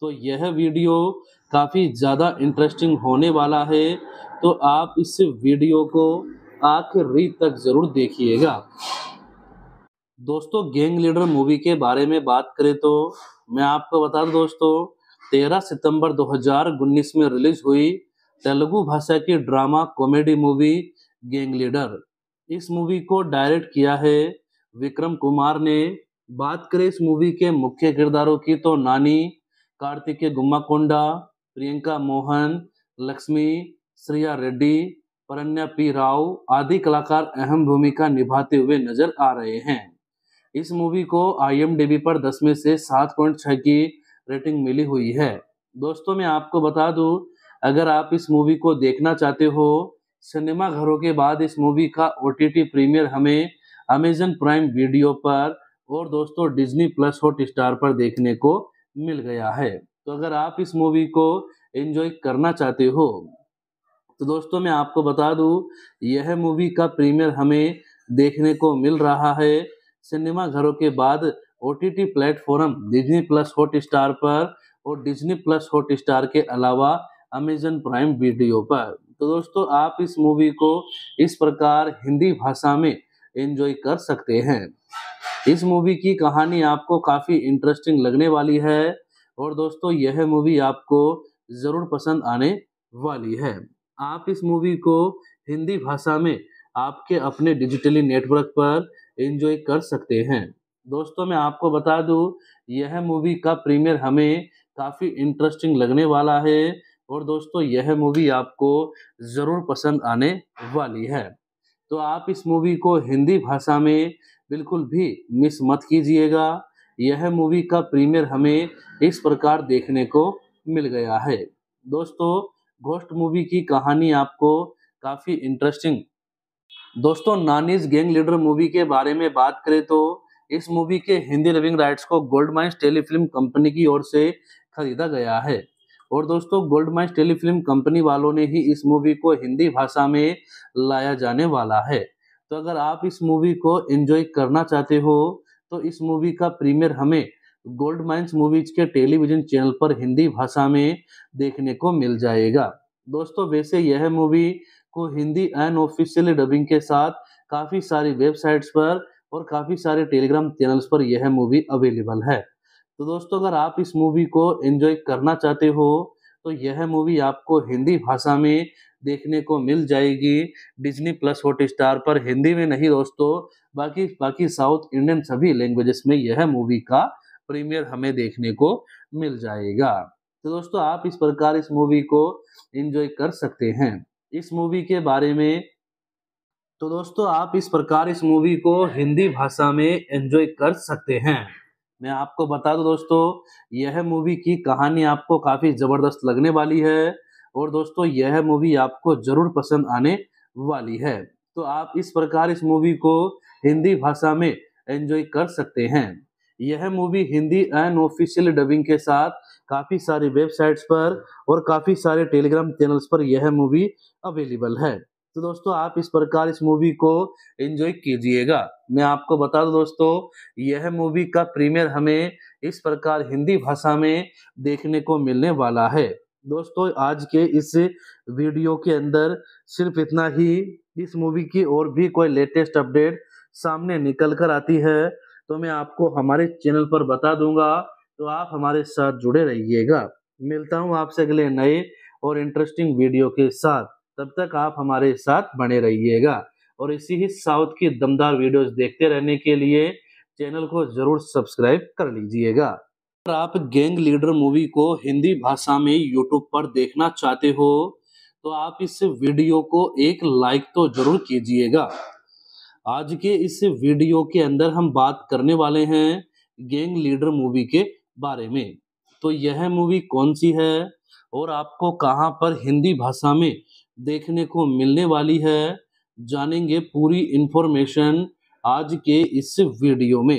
तो यह वीडियो काफ़ी ज़्यादा इंटरेस्टिंग होने वाला है तो आप इस वीडियो को आखिरी तक ज़रूर देखिएगा दोस्तों गैंग लीडर मूवी के बारे में बात करें तो मैं आपको बता दूं दोस्तों 13 सितंबर 2019 में रिलीज हुई तेलुगु भाषा की drama comedy movie gang leader इस मूवी को डायरेक्ट किया है विक्रम कुमार ने बात करें इस मूवी के मुख्य किरदारों की तो नानी కార్తికే गुम्माकोंडा प्रियंका मोहन लक्ष्मी श्रेया रेड्डी परन्या पी राव आदि कलाकार अहम भूमिका निभाते हुए नजर आ रहे हैं इस मूवी को आई पर दस में से सात पॉइंट छः की रेटिंग मिली हुई है दोस्तों मैं आपको बता दूं अगर आप इस मूवी को देखना चाहते हो सिनेमा घरों के बाद इस मूवी का ओ प्रीमियर हमें अमेजन प्राइम वीडियो पर और दोस्तों डिजनी प्लस हॉट स्टार पर देखने को मिल गया है तो अगर आप इस मूवी को एंजॉय करना चाहते हो तो दोस्तों मैं आपको बता दूं यह मूवी का प्रीमियर हमें देखने को मिल रहा है सिनेमा घरों के बाद O T T platform Disney plus Hotstar पर और डिजनी प्लस हॉट स्टार के अलावा अमेजन प्राइम वीडियो पर तो दोस्तों आप इस मूवी को इस प्रकार हिंदी भाषा में एंजॉय कर सकते हैं इस मूवी की कहानी आपको काफ़ी इंटरेस्टिंग लगने वाली है और दोस्तों यह मूवी आपको ज़रूर पसंद आने वाली है आप इस मूवी को हिंदी भाषा में आपके अपने डिजिटली नेटवर्क पर एंजॉय कर सकते हैं दोस्तों मैं आपको बता दूं यह मूवी का प्रीमियर हमें काफ़ी इंटरेस्टिंग लगने वाला है और दोस्तों यह मूवी आपको ज़रूर पसंद आने वाली है तो आप इस मूवी को हिंदी भाषा में बिल्कुल भी मिस मत कीजिएगा यह मूवी का प्रीमियर हमें इस प्रकार देखने को मिल गया है दोस्तों घोस्ट मूवी की कहानी आपको काफ़ी इंटरेस्टिंग दोस्तों नानीज गैंग लीडर मूवी के बारे में बात करें तो इस मूवी के हिंदी लिविंग राइट्स को गोल्ड माइंस टेलीफिल्म कंपनी की ओर से खरीदा गया है और दोस्तों गोल्ड माइंस टेलीफिल्म कंपनी वालों ने ही इस मूवी को हिंदी भाषा में लाया जाने वाला है तो अगर आप इस मूवी को एंजॉय करना चाहते हो तो इस मूवी का प्रीमियर हमें गोल्ड माइंस मूवीज के टेलीविजन चैनल पर हिंदी भाषा में देखने को मिल जाएगा दोस्तों वैसे यह मूवी को हिंदी एंड ऑफिशियल डबिंग के साथ काफ़ी सारी वेबसाइट्स पर और काफ़ी सारे टेलीग्राम चैनल्स पर यह मूवी अवेलेबल है तो दोस्तों अगर आप इस मूवी को एंजॉय करना चाहते हो तो यह मूवी आपको हिंदी भाषा में देखने को मिल जाएगी डिजनी प्लस हॉट स्टार पर हिंदी में नहीं दोस्तों बाकी बाकी साउथ इंडियन सभी लैंग्वेजेस में यह मूवी का प्रीमियर हमें देखने को मिल जाएगा तो दोस्तों आप इस प्रकार इस मूवी को एंजॉय कर सकते हैं इस मूवी के बारे में तो दोस्तों आप इस प्रकार इस मूवी को हिंदी भाषा में एंजॉय कर सकते हैं मैं आपको बता दूं दोस्तों यह मूवी की कहानी आपको काफ़ी ज़बरदस्त लगने वाली है और दोस्तों यह मूवी आपको जरूर पसंद आने वाली है तो आप इस प्रकार इस मूवी को हिंदी भाषा में एंजॉय कर सकते हैं यह मूवी हिंदी ऑफिशियल डबिंग के साथ काफ़ी सारी वेबसाइट्स पर और काफ़ी सारे टेलीग्राम चैनल्स पर यह मूवी अवेलेबल है तो दोस्तों आप इस प्रकार इस मूवी को एंजॉय कीजिएगा मैं आपको बता दूं दोस्तों यह मूवी का प्रीमियर हमें इस प्रकार हिंदी भाषा में देखने को मिलने वाला है दोस्तों आज के इस वीडियो के अंदर सिर्फ इतना ही इस मूवी की और भी कोई लेटेस्ट अपडेट सामने निकल कर आती है तो मैं आपको हमारे चैनल पर बता दूंगा तो आप हमारे साथ जुड़े रहिएगा मिलता हूँ आपसे अगले नए और इंटरेस्टिंग वीडियो के साथ तब तक आप हमारे साथ बने रहिएगा और इसी ही साउथ की दमदार वीडियोस देखते रहने के लिए चैनल को ज़रूर सब्सक्राइब कर लीजिएगा अगर आप गैंग लीडर मूवी को हिंदी भाषा में यूट्यूब पर देखना चाहते हो तो आप इस वीडियो को एक लाइक तो जरूर कीजिएगा आज के इस वीडियो के अंदर हम बात करने वाले हैं गैंग लीडर मूवी के बारे में तो यह मूवी कौन सी है और आपको कहाँ पर हिंदी भाषा में देखने को मिलने वाली है जानेंगे पूरी इन्फॉर्मेशन आज के इस वीडियो में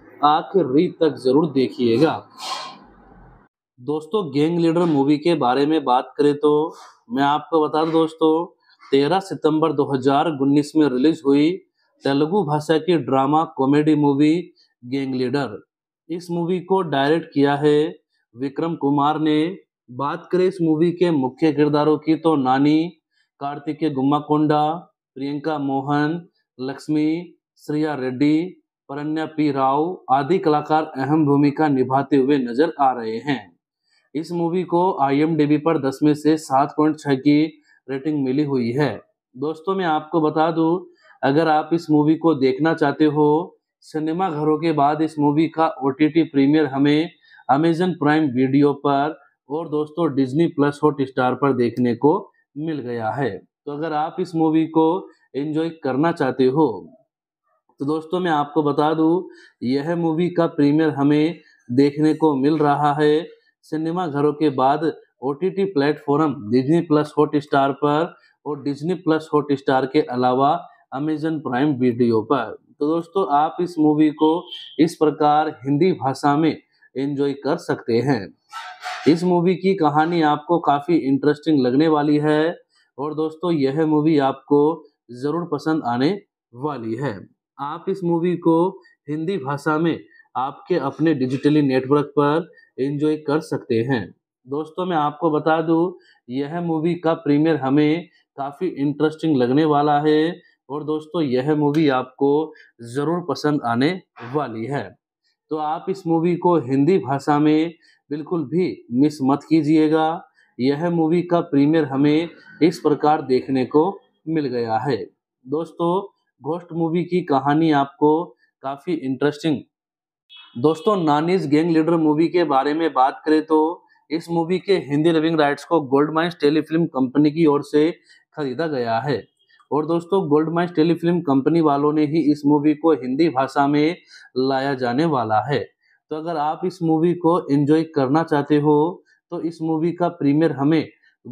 आखिरी तक जरूर देखिएगा दोस्तों गैंग लीडर मूवी के बारे में बात करें तो मैं आपको बता दूं दोस्तों 13 सितंबर 2019 में रिलीज हुई तेलुगु भाषा की drama comedy movie gang leader इस मूवी को डायरेक्ट किया है विक्रम कुमार ने बात करें इस मूवी के मुख्य किरदारों की तो नानी कार्तिकेय गुम्माकोंडा प्रियंका मोहन लक्ष्मी श्रिया रेड्डी परन्या पी राव आदि कलाकार अहम भूमिका निभाते हुए नजर आ रहे हैं इस मूवी को आई पर 10 में से सात पॉइंट छः की रेटिंग मिली हुई है दोस्तों मैं आपको बता दूं अगर आप इस मूवी को देखना चाहते हो सिनेमा घरों के बाद इस मूवी का ओ प्रीमियर हमें अमेजन प्राइम वीडियो पर और दोस्तों डिज्नी प्लस हॉट स्टार पर देखने को मिल गया है तो अगर आप इस मूवी को एंजॉय करना चाहते हो तो दोस्तों मैं आपको बता दूं यह मूवी का प्रीमियर हमें देखने को मिल रहा है सिनेमा घरों के बाद O T T platform Disney plus Hotstar पर और डिजनी प्लस हॉट स्टार के अलावा अमेजन प्राइम वीडियो पर तो दोस्तों आप इस मूवी को इस प्रकार हिंदी भाषा में एंजॉय कर सकते हैं इस मूवी की कहानी आपको काफ़ी इंटरेस्टिंग लगने वाली है और दोस्तों यह मूवी आपको ज़रूर पसंद आने वाली है आप इस मूवी को हिंदी भाषा में आपके अपने डिजिटली नेटवर्क पर एंजॉय कर सकते हैं दोस्तों मैं आपको बता दूं यह मूवी का प्रीमियर हमें काफ़ी इंटरेस्टिंग लगने वाला है और दोस्तों यह मूवी आपको ज़रूर पसंद आने वाली है तो आप इस मूवी को हिंदी भाषा में बिल्कुल भी मिस मत कीजिएगा यह मूवी का प्रीमियर हमें इस प्रकार देखने को मिल गया है दोस्तों घोस्ट मूवी की कहानी आपको काफ़ी इंटरेस्टिंग दोस्तों नानीज गैंग लीडर मूवी के बारे में बात करें तो इस मूवी के हिंदी लिविंग राइट्स को गोल्ड माइंस टेलीफिल्म कंपनी की ओर से खरीदा गया है और दोस्तों गोल्ड माइंस टेलीफिल्म कंपनी वालों ने ही इस मूवी को हिंदी भाषा में लाया जाने वाला है तो अगर आप इस मूवी को एंजॉय करना चाहते हो तो इस मूवी का प्रीमियर हमें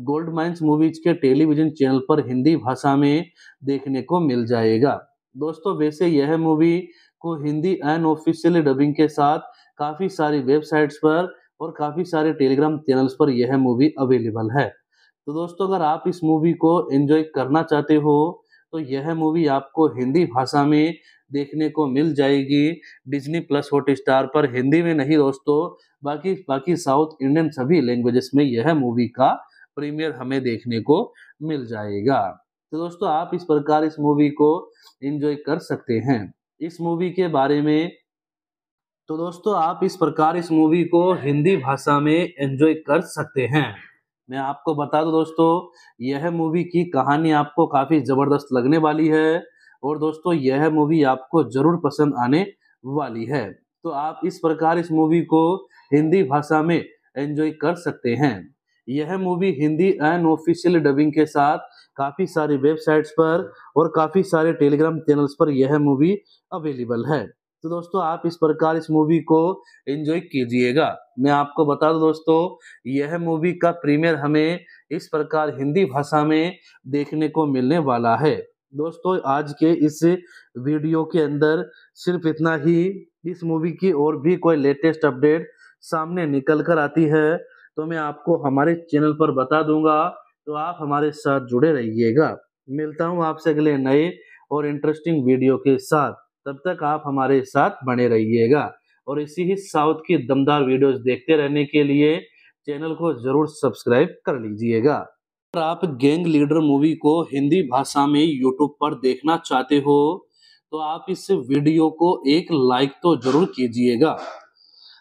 गोल्ड माइंस मूवीज के टेलीविजन चैनल पर हिंदी भाषा में देखने को मिल जाएगा दोस्तों वैसे यह मूवी को हिंदी एंड ऑफिशियल डबिंग के साथ काफ़ी सारी वेबसाइट्स पर और काफ़ी सारे टेलीग्राम चैनल्स पर यह मूवी अवेलेबल है तो दोस्तों अगर आप इस मूवी को एंजॉय करना चाहते हो तो यह मूवी आपको हिंदी भाषा में देखने को मिल जाएगी डिज्नी प्लस हॉट स्टार पर हिंदी में नहीं दोस्तों बाकी बाकी साउथ इंडियन सभी लैंग्वेजेस में यह मूवी का प्रीमियर हमें देखने को मिल जाएगा तो दोस्तों आप इस प्रकार इस मूवी को एंजॉय कर सकते हैं इस मूवी के बारे में तो दोस्तों आप इस प्रकार इस मूवी को हिंदी भाषा में एंजॉय कर सकते हैं मैं आपको बता दूं दोस्तों यह मूवी की कहानी आपको काफ़ी ज़बरदस्त लगने वाली है और दोस्तों यह मूवी आपको ज़रूर पसंद आने वाली है तो आप इस प्रकार इस मूवी को हिंदी भाषा में एंजॉय कर सकते हैं यह मूवी हिंदी ऑफिशियल डबिंग के साथ काफ़ी सारी वेबसाइट्स पर और काफ़ी सारे टेलीग्राम चैनल्स पर यह मूवी अवेलेबल है तो दोस्तों आप इस प्रकार इस मूवी को एंजॉय कीजिएगा मैं आपको बता दूं दोस्तों यह मूवी का प्रीमियर हमें इस प्रकार हिंदी भाषा में देखने को मिलने वाला है दोस्तों आज के इस वीडियो के अंदर सिर्फ इतना ही इस मूवी की और भी कोई लेटेस्ट अपडेट सामने निकल कर आती है तो मैं आपको हमारे चैनल पर बता दूंगा तो आप हमारे साथ जुड़े रहिएगा मिलता हूँ आपसे अगले नए और इंटरेस्टिंग वीडियो के साथ तब तक आप हमारे साथ बने रहिएगा और इसी ही साउथ की दमदार वीडियोस देखते रहने के लिए चैनल को जरूर सब्सक्राइब कर लीजिएगा अगर आप गैंग लीडर मूवी को हिंदी भाषा में यूट्यूब पर देखना चाहते हो तो आप इस वीडियो को एक लाइक तो जरूर कीजिएगा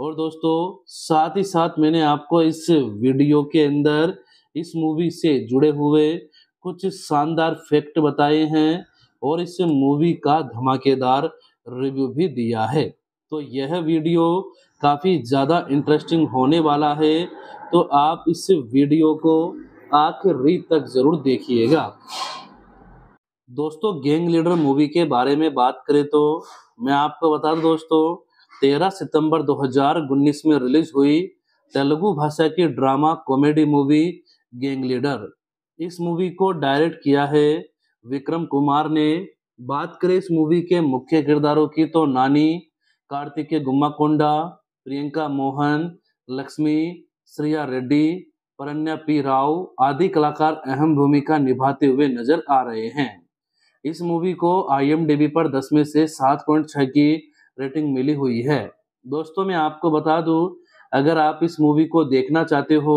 और दोस्तों साथ ही साथ मैंने आपको इस वीडियो के अंदर इस मूवी से जुड़े हुए कुछ शानदार फैक्ट बताए हैं और इस मूवी का धमाकेदार रिव्यू भी दिया है तो यह वीडियो काफ़ी ज़्यादा इंटरेस्टिंग होने वाला है तो आप इस वीडियो को आखिरी तक ज़रूर देखिएगा दोस्तों गैंग लीडर मूवी के बारे में बात करें तो मैं आपको बता दूं दोस्तों 13 सितंबर 2019 में रिलीज हुई तेलुगु भाषा की drama comedy movie gang leader इस मूवी को डायरेक्ट किया है विक्रम कुमार ने बात करें इस मूवी के मुख्य किरदारों की तो नानी कार्तिकेय गुम्माकोंडा प्रियंका मोहन लक्ष्मी श्रिया रेड्डी परन्या पी राव आदि कलाकार अहम भूमिका निभाते हुए नजर आ रहे हैं इस मूवी को आईएमडीबी पर 10 में से 7.6 की रेटिंग मिली हुई है दोस्तों मैं आपको बता दूं अगर आप इस मूवी को देखना चाहते हो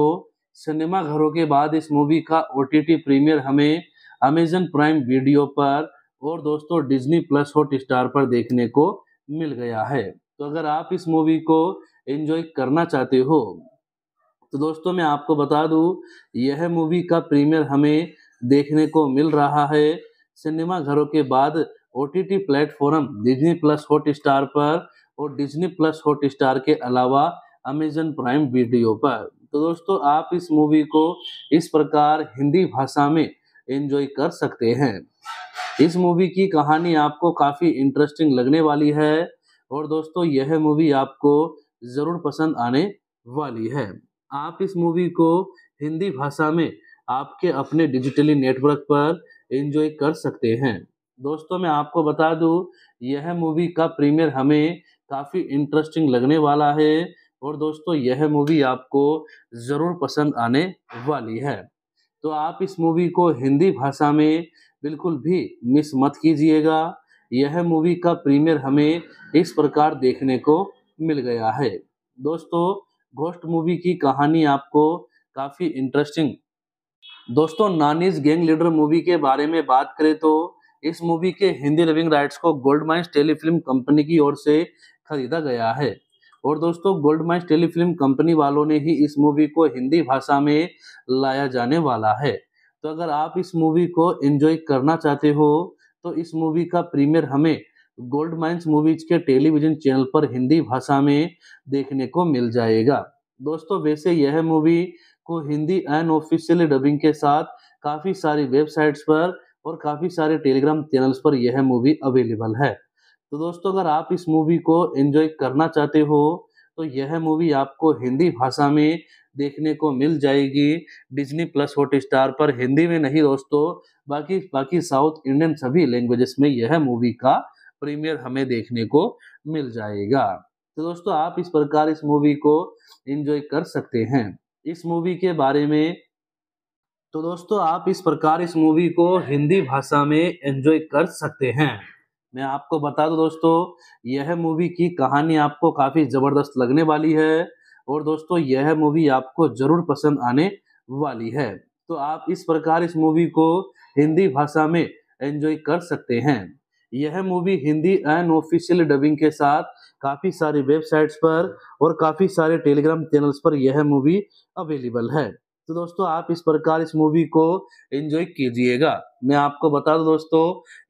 सिनेमा घरों के बाद इस मूवी का ओ प्रीमियर हमें अमेजन प्राइम वीडियो पर और दोस्तों डिज्नी प्लस हॉट स्टार पर देखने को मिल गया है तो अगर आप इस मूवी को एंजॉय करना चाहते हो तो दोस्तों मैं आपको बता दूं यह मूवी का प्रीमियर हमें देखने को मिल रहा है सिनेमा घरों के बाद O T T platform Disney plus Hotstar पर और डिजनी प्लस हॉट स्टार के अलावा अमेजन प्राइम वीडियो पर तो दोस्तों आप इस मूवी को इस प्रकार हिंदी भाषा में एंजॉय कर सकते हैं इस मूवी की कहानी आपको काफ़ी इंटरेस्टिंग लगने वाली है और दोस्तों यह मूवी आपको ज़रूर पसंद आने वाली है आप इस मूवी को हिंदी भाषा में आपके अपने डिजिटली नेटवर्क पर एंजॉय कर सकते हैं दोस्तों मैं आपको बता दूं यह मूवी का प्रीमियर हमें काफ़ी इंटरेस्टिंग लगने वाला है और दोस्तों यह मूवी आपको ज़रूर पसंद आने वाली है तो आप इस मूवी को हिंदी भाषा में बिल्कुल भी मिस मत कीजिएगा यह मूवी का प्रीमियर हमें इस प्रकार देखने को मिल गया है दोस्तों घोस्ट मूवी की कहानी आपको काफ़ी इंटरेस्टिंग दोस्तों नानीज गैंग लीडर मूवी के बारे में बात करें तो इस मूवी के हिंदी लिविंग राइट्स को गोल्ड माइंस टेलीफिल्म कंपनी की ओर से खरीदा गया है और दोस्तों गोल्ड माइंस टेलीफिल्म कंपनी वालों ने ही इस मूवी को हिंदी भाषा में लाया जाने वाला है तो अगर आप इस मूवी को एंजॉय करना चाहते हो तो इस मूवी का प्रीमियर हमें गोल्ड माइंस मूवीज के टेलीविजन चैनल पर हिंदी भाषा में देखने को मिल जाएगा दोस्तों वैसे यह मूवी को हिंदी एंड ऑफिशियल डबिंग के साथ काफ़ी सारी वेबसाइट्स पर और काफ़ी सारे टेलीग्राम चैनल्स पर यह मूवी अवेलेबल है तो दोस्तों अगर आप इस मूवी को एंजॉय करना चाहते हो तो यह मूवी आपको हिंदी भाषा में देखने को मिल जाएगी डिज्नी प्लस हॉट स्टार पर हिंदी में नहीं दोस्तों बाकी बाकी साउथ इंडियन सभी लैंग्वेजेस में यह मूवी का प्रीमियर हमें देखने को मिल जाएगा तो दोस्तों आप इस प्रकार इस मूवी को एंजॉय कर सकते हैं इस मूवी के बारे में तो दोस्तों आप इस प्रकार इस मूवी को हिंदी भाषा में एंजॉय कर सकते हैं मैं आपको बता दूं दोस्तों यह मूवी की कहानी आपको काफ़ी ज़बरदस्त लगने वाली है और दोस्तों यह मूवी आपको ज़रूर पसंद आने वाली है तो आप इस प्रकार इस मूवी को हिंदी भाषा में एंजॉय कर सकते हैं यह movie Hindi and official dubbing के साथ काफ़ी सारी वेबसाइट्स पर और काफ़ी सारे टेलीग्राम चैनल्स पर यह मूवी अवेलेबल है तो दोस्तों आप इस प्रकार इस मूवी को एंजॉय कीजिएगा मैं आपको बता दूं दोस्तों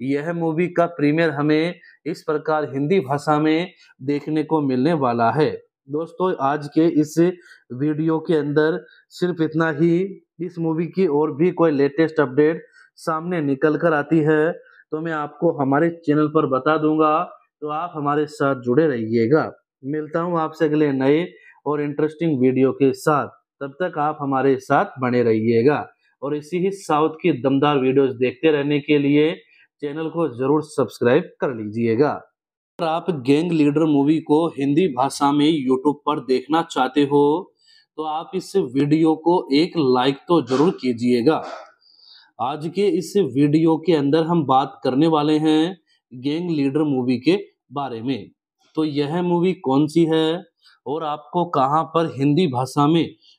यह मूवी का प्रीमियर हमें इस प्रकार हिंदी भाषा में देखने को मिलने वाला है दोस्तों आज के इस वीडियो के अंदर सिर्फ इतना ही इस मूवी की और भी कोई लेटेस्ट अपडेट सामने निकल कर आती है तो मैं आपको हमारे चैनल पर बता दूंगा तो आप हमारे साथ जुड़े रहिएगा मिलता हूँ आपसे अगले नए और इंटरेस्टिंग वीडियो के साथ तब तक आप हमारे साथ बने रहिएगा और इसी ही साउथ की दमदार वीडियोस देखते रहने के लिए चैनल को ज़रूर सब्सक्राइब कर लीजिएगा अगर आप गैंग लीडर मूवी को हिंदी भाषा में यूट्यूब पर देखना चाहते हो तो आप इस वीडियो को एक लाइक तो जरूर कीजिएगा आज के इस वीडियो के अंदर हम बात करने वाले हैं गैंग लीडर मूवी के बारे में तो यह मूवी कौन सी है और आपको कहाँ पर हिंदी भाषा में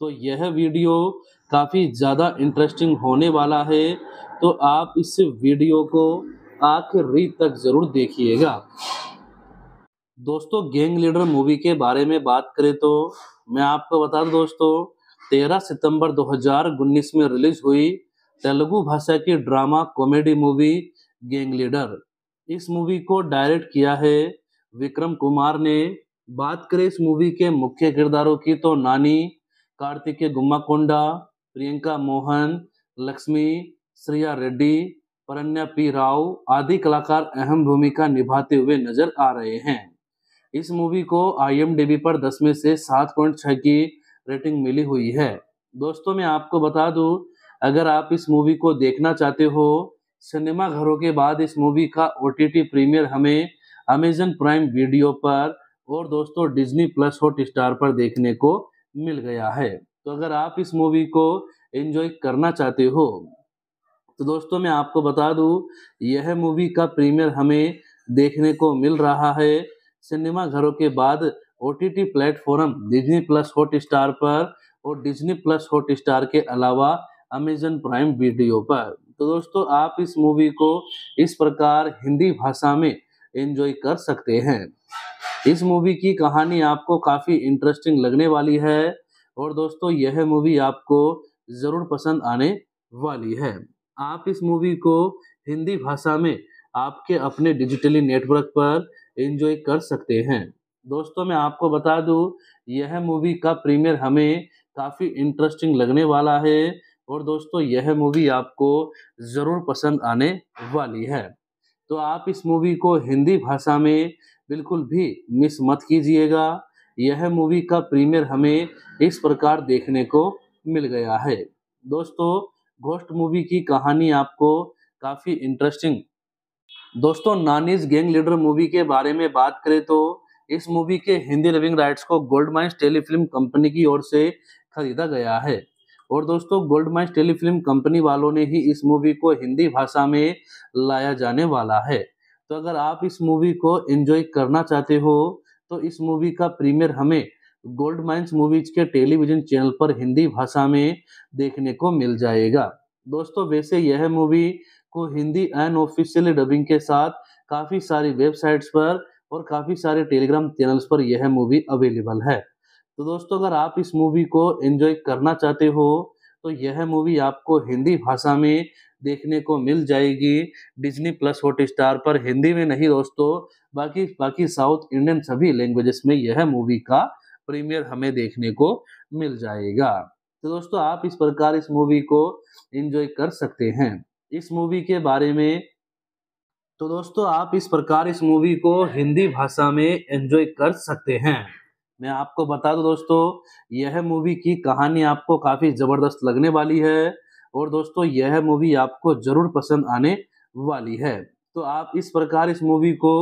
तो यह वीडियो काफ़ी ज़्यादा इंटरेस्टिंग होने वाला है तो आप इस वीडियो को आखिरी तक ज़रूर देखिएगा दोस्तों गैंग लीडर मूवी के बारे में बात करें तो मैं आपको बता दूं दोस्तों 13 सितंबर 2019 में रिलीज हुई तेलुगु भाषा की drama comedy movie gang leader इस मूवी को डायरेक्ट किया है विक्रम कुमार ने बात करें इस मूवी के मुख्य किरदारों की तो नानी कार्तिके गुम्माकोंडा प्रियंका मोहन लक्ष्मी श्रेया रेड्डी परन्या पी राव आदि कलाकार अहम भूमिका निभाते हुए नजर आ रहे हैं इस मूवी को आई पर दस में से सात पॉइंट छः की रेटिंग मिली हुई है दोस्तों मैं आपको बता दूं अगर आप इस मूवी को देखना चाहते हो सिनेमा घरों के बाद इस मूवी का ओ प्रीमियर हमें अमेजन प्राइम वीडियो पर और दोस्तों डिजनी प्लस हॉट स्टार पर देखने को मिल गया है तो अगर आप इस मूवी को एंजॉय करना चाहते हो तो दोस्तों मैं आपको बता दूं यह मूवी का प्रीमियर हमें देखने को मिल रहा है सिनेमा घरों के बाद O T T platform Disney plus Hotstar पर और डिजनी प्लस हॉट स्टार के अलावा अमेजन प्राइम वीडियो पर तो दोस्तों आप इस मूवी को इस प्रकार हिंदी भाषा में एंजॉय कर सकते हैं इस मूवी की कहानी आपको काफ़ी इंटरेस्टिंग लगने वाली है और दोस्तों यह मूवी आपको ज़रूर पसंद आने वाली है आप इस मूवी को हिंदी भाषा में आपके अपने डिजिटली नेटवर्क पर एंजॉय कर सकते हैं दोस्तों मैं आपको बता दूं यह मूवी का प्रीमियर हमें काफ़ी इंटरेस्टिंग लगने वाला है और दोस्तों यह मूवी आपको ज़रूर पसंद आने वाली है तो आप इस मूवी को हिंदी भाषा में बिल्कुल भी मिस मत कीजिएगा यह मूवी का प्रीमियर हमें इस प्रकार देखने को मिल गया है दोस्तों घोस्ट मूवी की कहानी आपको काफ़ी इंटरेस्टिंग दोस्तों नानीज गैंग लीडर मूवी के बारे में बात करें तो इस मूवी के हिंदी लिविंग राइट्स को गोल्ड माइंस टेलीफिल्म कंपनी की ओर से खरीदा गया है और दोस्तों गोल्ड माइंस टेलीफिल्म कंपनी वालों ने ही इस मूवी को हिंदी भाषा में लाया जाने वाला है तो अगर आप इस मूवी को एंजॉय करना चाहते हो तो इस मूवी का प्रीमियर हमें गोल्ड माइंस मूवीज के टेलीविजन चैनल पर हिंदी भाषा में देखने को मिल जाएगा दोस्तों वैसे यह मूवी को हिंदी एंड ऑफिशियल डबिंग के साथ काफ़ी सारी वेबसाइट्स पर और काफ़ी सारे टेलीग्राम चैनल्स पर यह मूवी अवेलेबल है तो दोस्तों अगर आप इस मूवी को एंजॉय करना चाहते हो तो यह मूवी आपको हिंदी भाषा में देखने को मिल जाएगी डिज्नी प्लस हॉट स्टार पर हिंदी में नहीं दोस्तों बाकी बाकी साउथ इंडियन सभी लैंग्वेजेस में यह मूवी का प्रीमियर हमें देखने को मिल जाएगा तो दोस्तों आप इस प्रकार इस मूवी को एंजॉय कर सकते हैं इस मूवी के बारे में तो दोस्तों आप इस प्रकार इस मूवी को हिंदी भाषा में एंजॉय कर सकते हैं मैं आपको बता दूं दोस्तों यह मूवी की कहानी आपको काफ़ी ज़बरदस्त लगने वाली है और दोस्तों यह मूवी आपको जरूर पसंद आने वाली है तो आप इस प्रकार इस मूवी को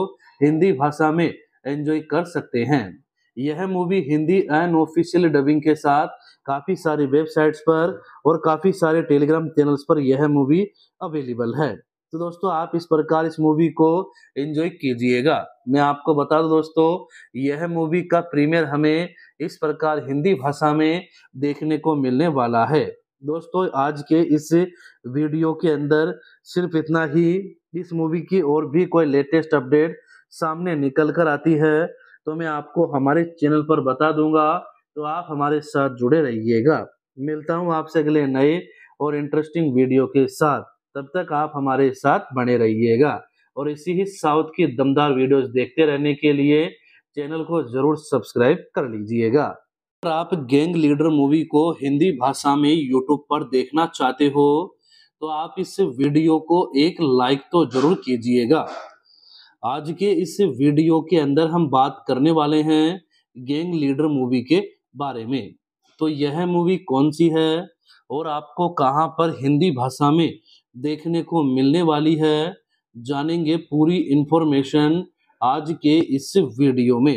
हिंदी भाषा में एंजॉय कर सकते हैं यह movie Hindi and official dubbing के साथ काफ़ी सारी वेबसाइट्स पर और काफ़ी सारे टेलीग्राम चैनल्स पर यह मूवी अवेलेबल है तो दोस्तों आप इस प्रकार इस मूवी को एंजॉय कीजिएगा मैं आपको बता दूं दोस्तों यह मूवी का प्रीमियर हमें इस प्रकार हिंदी भाषा में देखने को मिलने वाला है दोस्तों आज के इस वीडियो के अंदर सिर्फ इतना ही इस मूवी की और भी कोई लेटेस्ट अपडेट सामने निकल कर आती है तो मैं आपको हमारे चैनल पर बता दूंगा तो आप हमारे साथ जुड़े रहिएगा मिलता हूँ आपसे अगले नए और इंटरेस्टिंग वीडियो के साथ तब तक आप हमारे साथ बने रहिएगा और इसी ही साउथ की दमदार वीडियोस देखते रहने के लिए चैनल को ज़रूर सब्सक्राइब कर लीजिएगा अगर आप गैंग लीडर मूवी को हिंदी भाषा में यूट्यूब पर देखना चाहते हो तो आप इस वीडियो को एक लाइक तो जरूर कीजिएगा आज के इस वीडियो के अंदर हम बात करने वाले हैं गैंग लीडर मूवी के बारे में तो यह मूवी कौन सी है और आपको कहाँ पर हिंदी भाषा में देखने को मिलने वाली है जानेंगे पूरी इन्फॉर्मेशन आज के इस वीडियो में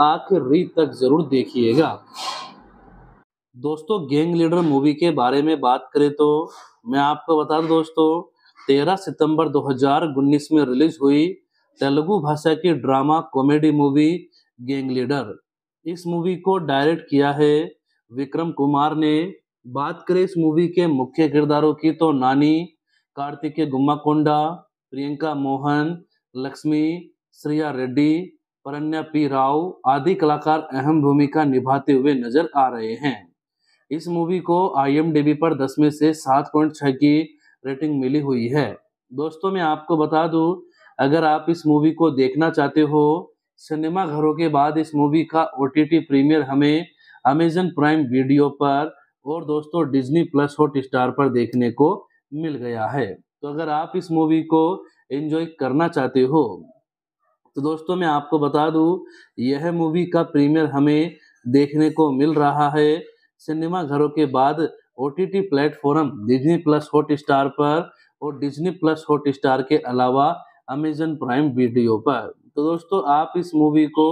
आखिरी तक जरूर देखिएगा दोस्तों गैंग लीडर मूवी के बारे में बात करें तो मैं आपको बता दूं दोस्तों 13 सितंबर 2019 में रिलीज हुई तेलुगु भाषा की drama comedy movie gang leader इस मूवी को डायरेक्ट किया है विक्रम कुमार ने बात करें इस मूवी के मुख्य किरदारों की तो नानी कार्तिकेय गुम्मा कोंडा प्रियंका मोहन लक्ष्मी श्रेया रेड्डी परन्या पी राव आदि कलाकार अहम भूमिका निभाते हुए नजर आ रहे हैं इस मूवी को आई पर दस में से सात पॉइंट छः की रेटिंग मिली हुई है दोस्तों मैं आपको बता दूं अगर आप इस मूवी को देखना चाहते हो सिनेमा घरों के बाद इस मूवी का ओ प्रीमियर हमें अमेजन प्राइम वीडियो पर और दोस्तों डिज्नी प्लस हॉट स्टार पर देखने को मिल गया है तो अगर आप इस मूवी को एंजॉय करना चाहते हो तो दोस्तों मैं आपको बता दूं यह मूवी का प्रीमियर हमें देखने को मिल रहा है सिनेमा घरों के बाद O T T platform Disney plus Hotstar पर और डिजनी प्लस हॉट स्टार के अलावा अमेजन प्राइम वीडियो पर तो दोस्तों आप इस मूवी को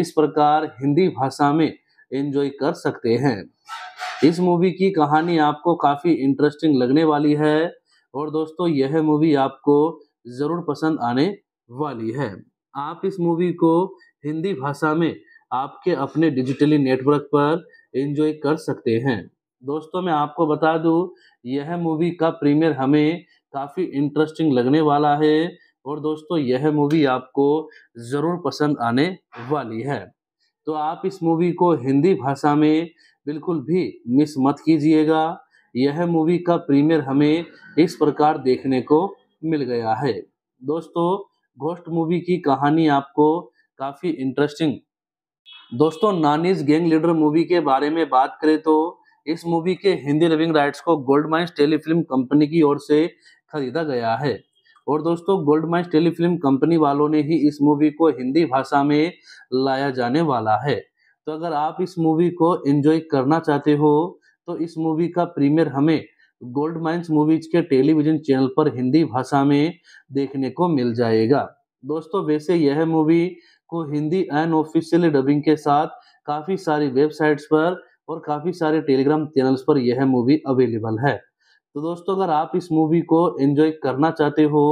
इस प्रकार हिंदी भाषा में एंजॉय कर सकते हैं इस मूवी की कहानी आपको काफ़ी इंटरेस्टिंग लगने वाली है और दोस्तों यह मूवी आपको ज़रूर पसंद आने वाली है आप इस मूवी को हिंदी भाषा में आपके अपने डिजिटली नेटवर्क पर एंजॉय कर सकते हैं दोस्तों मैं आपको बता दूं यह मूवी का प्रीमियर हमें काफ़ी इंटरेस्टिंग लगने वाला है और दोस्तों यह मूवी आपको ज़रूर पसंद आने वाली है तो आप इस मूवी को हिंदी भाषा में बिल्कुल भी मिस मत कीजिएगा यह मूवी का प्रीमियर हमें इस प्रकार देखने को मिल गया है दोस्तों घोस्ट मूवी की कहानी आपको काफ़ी इंटरेस्टिंग दोस्तों नानीज गैंग लीडर मूवी के बारे में बात करें तो इस मूवी के हिंदी लिविंग राइट्स को गोल्ड माइंस टेलीफिल्म कंपनी की ओर से खरीदा गया है और दोस्तों गोल्ड माइंस टेलीफिल्म कंपनी वालों ने ही इस मूवी को हिंदी भाषा में लाया जाने वाला है तो अगर आप इस मूवी को एंजॉय करना चाहते हो तो इस मूवी का प्रीमियर हमें गोल्ड माइंस मूवीज के टेलीविजन चैनल पर हिंदी भाषा में देखने को मिल जाएगा दोस्तों वैसे यह मूवी को हिंदी ऑफिशियल डबिंग के साथ काफ़ी सारी वेबसाइट्स पर और काफ़ी सारे टेलीग्राम चैनल्स पर यह मूवी अवेलेबल है तो दोस्तों अगर आप इस मूवी को एंजॉय करना चाहते हो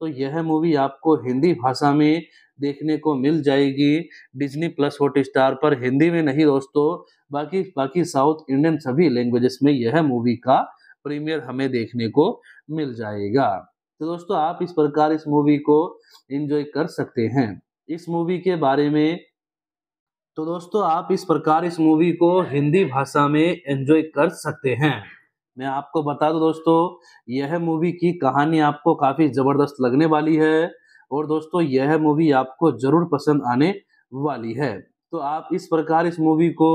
तो यह मूवी आपको हिंदी भाषा में देखने को मिल जाएगी डिज्नी प्लस हॉट स्टार पर हिंदी में नहीं दोस्तों बाकी बाकी साउथ इंडियन सभी लैंग्वेजेस में यह मूवी का प्रीमियर हमें देखने को मिल जाएगा तो दोस्तों आप इस प्रकार इस मूवी को एंजॉय कर सकते हैं इस मूवी के बारे में तो दोस्तों आप इस प्रकार इस मूवी को हिंदी भाषा में एंजॉय कर सकते हैं मैं आपको बता दूं दोस्तों यह मूवी की कहानी आपको काफ़ी ज़बरदस्त लगने वाली है और दोस्तों यह मूवी आपको ज़रूर पसंद आने वाली है तो आप इस प्रकार इस मूवी को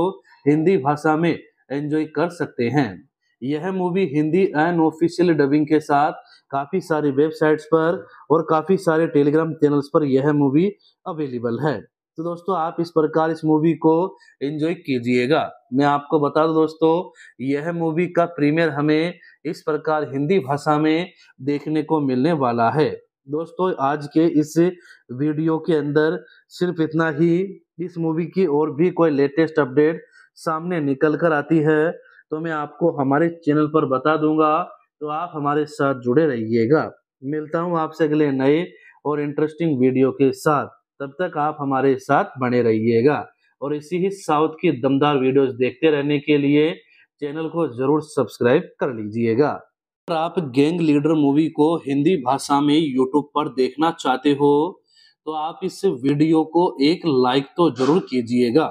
हिंदी भाषा में एंजॉय कर सकते हैं यह मूवी हिंदी ऑफिशियल डबिंग के साथ काफ़ी सारी वेबसाइट्स पर और काफ़ी सारे टेलीग्राम चैनल्स पर यह मूवी अवेलेबल है तो दोस्तों आप इस प्रकार इस मूवी को एंजॉय कीजिएगा मैं आपको बता दूं दोस्तों यह मूवी का प्रीमियर हमें इस प्रकार हिंदी भाषा में देखने को मिलने वाला है दोस्तों आज के इस वीडियो के अंदर सिर्फ इतना ही इस मूवी की और भी कोई लेटेस्ट अपडेट सामने निकल कर आती है तो मैं आपको हमारे चैनल पर बता दूंगा तो आप हमारे साथ जुड़े रहिएगा मिलता हूँ आपसे अगले नए और इंटरेस्टिंग वीडियो के साथ तब तक आप हमारे साथ बने रहिएगा और इसी ही साउथ की दमदार वीडियोस देखते रहने के लिए चैनल को ज़रूर सब्सक्राइब कर लीजिएगा अगर आप गैंग लीडर मूवी को हिंदी भाषा में यूट्यूब पर देखना चाहते हो तो आप इस वीडियो को एक लाइक तो ज़रूर कीजिएगा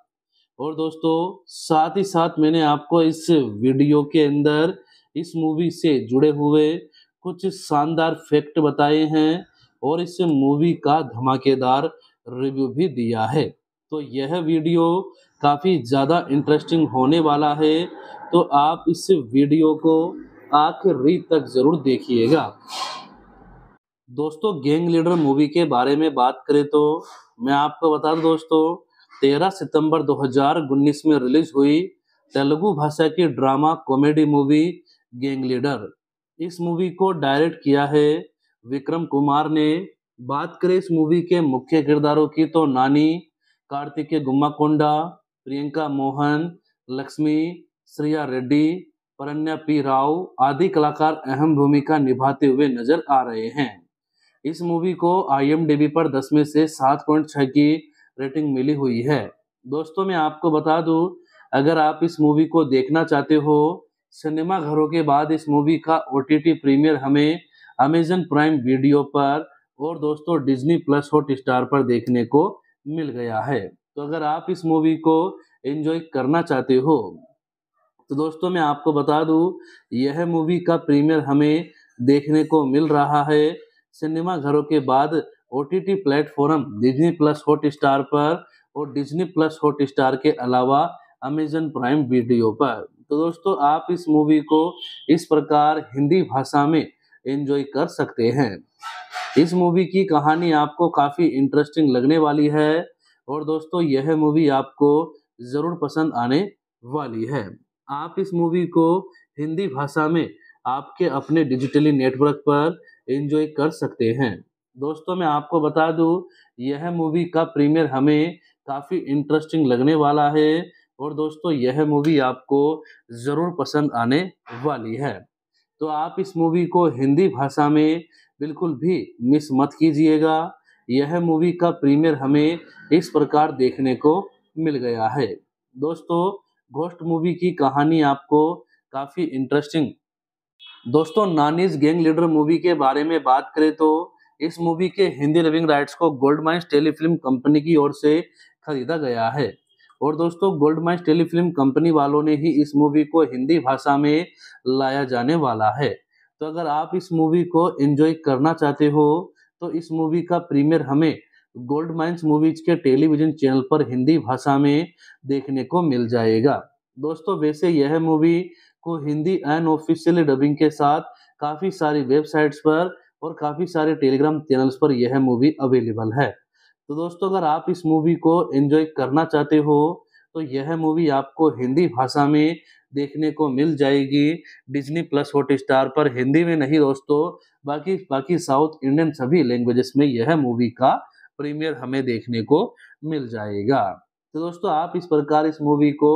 और दोस्तों साथ ही साथ मैंने आपको इस वीडियो के अंदर इस मूवी से जुड़े हुए कुछ शानदार फैक्ट बताए हैं और इस मूवी का धमाकेदार रिव्यू भी दिया है तो यह वीडियो काफ़ी ज़्यादा इंटरेस्टिंग होने वाला है तो आप इस वीडियो को आखिरी तक ज़रूर देखिएगा दोस्तों गैंग लीडर मूवी के बारे में बात करें तो मैं आपको बता दूं दोस्तों तेरह सितंबर 2019 में रिलीज हुई तेलुगु भाषा की drama comedy movie gang leader इस मूवी को डायरेक्ट किया है विक्रम कुमार ने बात करें इस मूवी के मुख्य किरदारों की तो नानी कार्तिकेय गुम्माकोंडा प्रियंका मोहन लक्ष्मी श्रेया रेड्डी परन्या पी राव आदि कलाकार अहम भूमिका निभाते हुए नजर आ रहे हैं इस मूवी को आईएमडीबी पर 10 में से 7.6 की रेटिंग मिली हुई है दोस्तों मैं आपको बता दूं अगर आप इस मूवी को देखना चाहते हो सिनेमा घरों के बाद इस मूवी का ओ प्रीमियर हमें अमेजन प्राइम वीडियो पर और दोस्तों डिज्नी प्लस हॉट स्टार पर देखने को मिल गया है तो अगर आप इस मूवी को एंजॉय करना चाहते हो तो दोस्तों मैं आपको बता दूं यह मूवी का प्रीमियर हमें देखने को मिल रहा है सिनेमा घरों के बाद O T T platform Disney plus Hotstar पर और डिजनी प्लस हॉट स्टार के अलावा अमेजन प्राइम वीडियो पर तो दोस्तों आप इस मूवी को इस प्रकार हिंदी भाषा में एंजॉय कर सकते हैं इस मूवी की कहानी आपको काफ़ी इंटरेस्टिंग लगने वाली है और दोस्तों यह मूवी आपको ज़रूर पसंद आने वाली है आप इस मूवी को हिंदी भाषा में आपके अपने डिजिटली नेटवर्क पर एंजॉय कर सकते हैं दोस्तों मैं आपको बता दूं यह मूवी का प्रीमियर हमें काफ़ी इंटरेस्टिंग लगने वाला है और दोस्तों यह मूवी आपको ज़रूर पसंद आने वाली है तो आप इस मूवी को हिंदी भाषा में बिल्कुल भी मिस मत कीजिएगा यह मूवी का प्रीमियर हमें इस प्रकार देखने को मिल गया है दोस्तों घोस्ट मूवी की कहानी आपको काफ़ी इंटरेस्टिंग दोस्तों नानीज गैंग लीडर मूवी के बारे में बात करें तो इस मूवी के हिंदी लविंग राइट्स को गोल्ड माइन्स टेलीफिल्म कंपनी की ओर से खरीदा गया है और दोस्तों गोल्ड माइंस टेलीफिल्म कंपनी वालों ने ही इस मूवी को हिंदी भाषा में लाया जाने वाला है तो अगर आप इस मूवी को एंजॉय करना चाहते हो तो इस मूवी का प्रीमियर हमें गोल्ड माइंस मूवीज के टेलीविजन चैनल पर हिंदी भाषा में देखने को मिल जाएगा दोस्तों वैसे यह मूवी को हिंदी एंड ऑफिशियल डबिंग के साथ काफ़ी सारी वेबसाइट्स पर और काफ़ी सारे टेलीग्राम चैनल्स पर यह मूवी अवेलेबल है तो दोस्तों अगर आप इस मूवी को एंजॉय करना चाहते हो तो यह मूवी आपको हिंदी भाषा में देखने को मिल जाएगी डिज्नी प्लस हॉट स्टार पर हिंदी में नहीं दोस्तों बाकी बाकी साउथ इंडियन सभी लैंग्वेजेस में यह मूवी का प्रीमियर हमें देखने को मिल जाएगा तो दोस्तों आप इस प्रकार इस मूवी को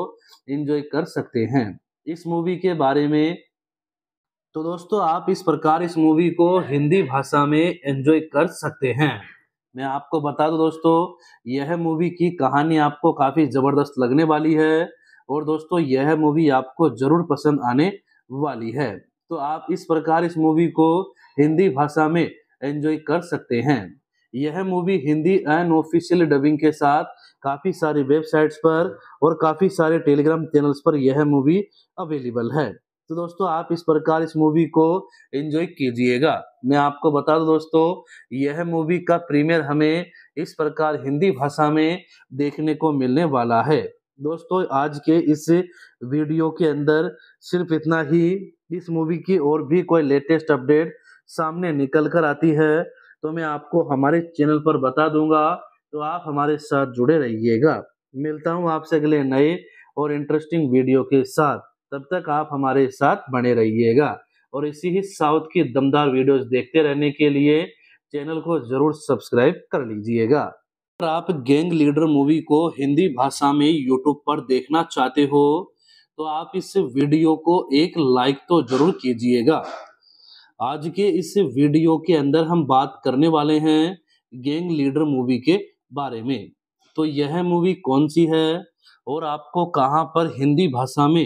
एंजॉय कर सकते हैं इस मूवी के बारे में तो दोस्तों आप इस प्रकार इस मूवी को हिंदी भाषा में एंजॉय कर सकते हैं मैं आपको बता दूं दोस्तों यह मूवी की कहानी आपको काफ़ी ज़बरदस्त लगने वाली है और दोस्तों यह मूवी आपको ज़रूर पसंद आने वाली है तो आप इस प्रकार इस मूवी को हिंदी भाषा में एंजॉय कर सकते हैं यह movie Hindi and official dubbing के साथ काफ़ी सारी वेबसाइट्स पर और काफ़ी सारे टेलीग्राम चैनल्स पर यह मूवी अवेलेबल है तो दोस्तों आप इस प्रकार इस मूवी को एंजॉय कीजिएगा मैं आपको बता दूं दोस्तों यह मूवी का प्रीमियर हमें इस प्रकार हिंदी भाषा में देखने को मिलने वाला है दोस्तों आज के इस वीडियो के अंदर सिर्फ इतना ही इस मूवी की और भी कोई लेटेस्ट अपडेट सामने निकल कर आती है तो मैं आपको हमारे चैनल पर बता दूंगा तो आप हमारे साथ जुड़े रहिएगा मिलता हूँ आपसे अगले नए और इंटरेस्टिंग वीडियो के साथ तब तक आप हमारे साथ बने रहिएगा और इसी ही साउथ की दमदार वीडियोस देखते रहने के लिए चैनल को जरूर सब्सक्राइब कर लीजिएगा अगर आप गैंग लीडर मूवी को हिंदी भाषा में यूट्यूब पर देखना चाहते हो तो आप इस वीडियो को एक लाइक तो जरूर कीजिएगा आज के इस वीडियो के अंदर हम बात करने वाले हैं गैंग लीडर मूवी के बारे में तो यह मूवी कौन सी है और आपको कहाँ पर हिंदी भाषा में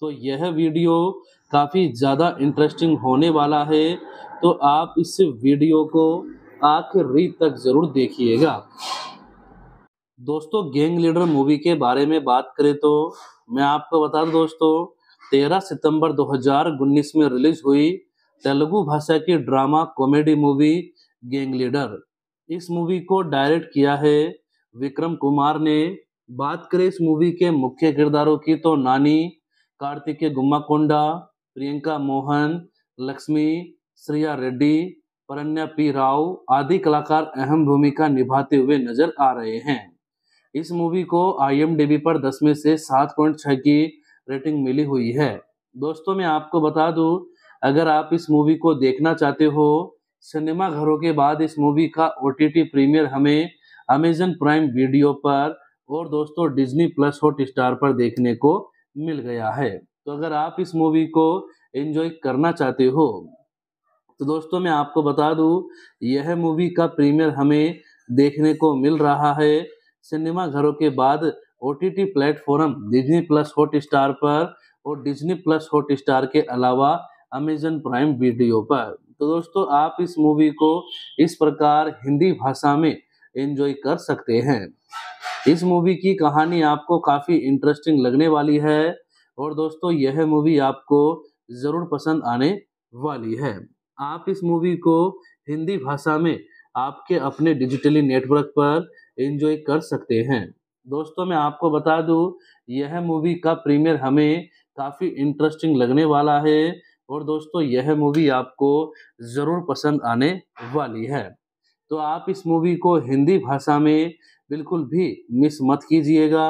तो यह वीडियो काफ़ी ज़्यादा इंटरेस्टिंग होने वाला है तो आप इस वीडियो को आखिरी तक ज़रूर देखिएगा दोस्तों गैंग लीडर मूवी के बारे में बात करें तो मैं आपको बता दूं दोस्तों 13 सितंबर 2019 में रिलीज हुई तेलुगु भाषा की drama comedy movie gang leader इस मूवी को डायरेक्ट किया है विक्रम कुमार ने बात करें इस मूवी के मुख्य किरदारों की तो नानी कार्तिके गुम्माकोंडा प्रियंका मोहन लक्ष्मी श्रेया रेड्डी परन्या पी राव आदि कलाकार अहम भूमिका निभाते हुए नजर आ रहे हैं इस मूवी को आई पर दस में से सात पॉइंट छः की रेटिंग मिली हुई है दोस्तों मैं आपको बता दूं अगर आप इस मूवी को देखना चाहते हो सिनेमा घरों के बाद इस मूवी का ओ प्रीमियर हमें अमेजन प्राइम वीडियो पर और दोस्तों डिज्नी प्लस हॉट स्टार पर देखने को मिल गया है तो अगर आप इस मूवी को एंजॉय करना चाहते हो तो दोस्तों मैं आपको बता दूं यह मूवी का प्रीमियर हमें देखने को मिल रहा है सिनेमा घरों के बाद O T T platform Disney plus Hotstar पर और डिजनी प्लस हॉट स्टार के अलावा अमेजन प्राइम वीडियो पर तो दोस्तों आप इस मूवी को इस प्रकार हिंदी भाषा में एंजॉय कर सकते हैं इस मूवी की कहानी आपको काफ़ी इंटरेस्टिंग लगने वाली है और दोस्तों यह मूवी आपको ज़रूर पसंद आने वाली है आप इस मूवी को हिंदी भाषा में आपके अपने डिजिटली नेटवर्क पर एंजॉय कर सकते हैं दोस्तों मैं आपको बता दूं यह मूवी का प्रीमियर हमें काफ़ी इंटरेस्टिंग लगने वाला है और दोस्तों यह मूवी आपको ज़रूर पसंद आने वाली है तो आप इस मूवी को हिंदी भाषा में बिल्कुल भी मिस मत कीजिएगा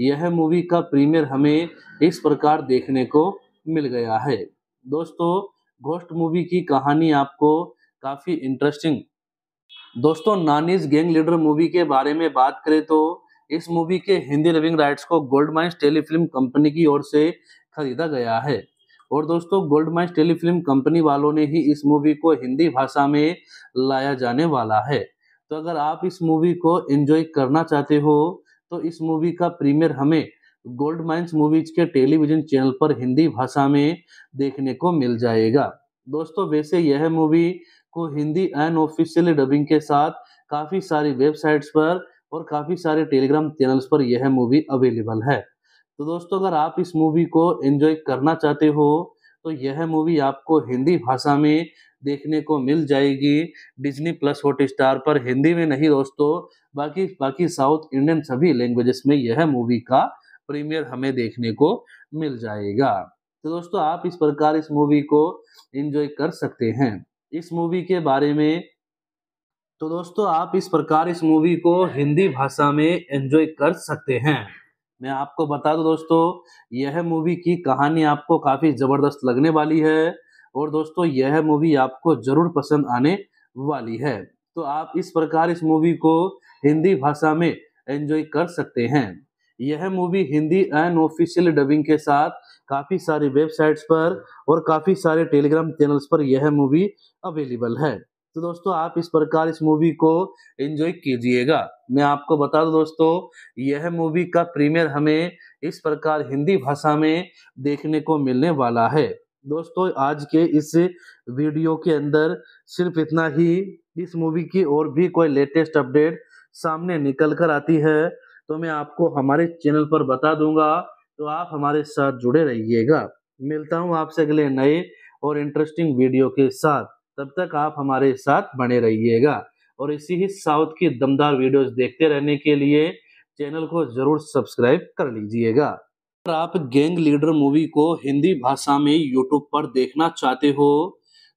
यह मूवी का प्रीमियर हमें इस प्रकार देखने को मिल गया है दोस्तों घोस्ट मूवी की कहानी आपको काफ़ी इंटरेस्टिंग दोस्तों नानीज गैंग लीडर मूवी के बारे में बात करें तो इस मूवी के हिंदी लिविंग राइट्स को गोल्ड माइंस टेलीफिल्म कंपनी की ओर से खरीदा गया है और दोस्तों गोल्ड माइंस टेलीफिल्म कंपनी वालों ने ही इस मूवी को हिंदी भाषा में लाया जाने वाला है तो अगर आप इस मूवी को एंजॉय करना चाहते हो तो इस मूवी का प्रीमियर हमें गोल्ड माइंस मूवीज के टेलीविजन चैनल पर हिंदी भाषा में देखने को मिल जाएगा दोस्तों वैसे यह मूवी को हिंदी एंड ऑफिशियल डबिंग के साथ काफ़ी सारी वेबसाइट्स पर और काफ़ी सारे टेलीग्राम चैनल्स पर यह मूवी अवेलेबल है तो दोस्तों अगर आप इस मूवी को एंजॉय करना चाहते हो तो यह मूवी आपको हिंदी भाषा में देखने को मिल जाएगी डिजनी प्लस हॉट स्टार पर हिंदी में नहीं दोस्तों बाकी बाकी साउथ इंडियन सभी लैंग्वेजेस में यह मूवी का प्रीमियर हमें देखने को मिल जाएगा तो दोस्तों आप इस प्रकार इस मूवी को एंजॉय कर सकते हैं इस मूवी के बारे में तो दोस्तों आप इस प्रकार इस मूवी को हिंदी भाषा में एंजॉय कर सकते हैं मैं आपको बता दूं दोस्तों यह मूवी की कहानी आपको काफ़ी ज़बरदस्त लगने वाली है और दोस्तों यह मूवी आपको जरूर पसंद आने वाली है तो आप इस प्रकार इस मूवी को हिंदी भाषा में एंजॉय कर सकते हैं यह मूवी हिंदी ऑफिशियल डबिंग के साथ काफ़ी सारी वेबसाइट्स पर और काफ़ी सारे टेलीग्राम चैनल्स पर यह मूवी अवेलेबल है तो दोस्तों आप इस प्रकार इस मूवी को एंजॉय कीजिएगा मैं आपको बता दूं दोस्तों यह मूवी का प्रीमियर हमें इस प्रकार हिंदी भाषा में देखने को मिलने वाला है दोस्तों आज के इस वीडियो के अंदर सिर्फ इतना ही इस मूवी की और भी कोई लेटेस्ट अपडेट सामने निकल कर आती है तो मैं आपको हमारे चैनल पर बता दूंगा तो आप हमारे साथ जुड़े रहिएगा मिलता हूँ आपसे अगले नए और इंटरेस्टिंग वीडियो के साथ तब तक आप हमारे साथ बने रहिएगा और इसी ही साउथ की दमदार वीडियोस देखते रहने के लिए चैनल को ज़रूर सब्सक्राइब कर लीजिएगा आप गैंग लीडर मूवी को हिंदी भाषा में यूट्यूब पर देखना चाहते हो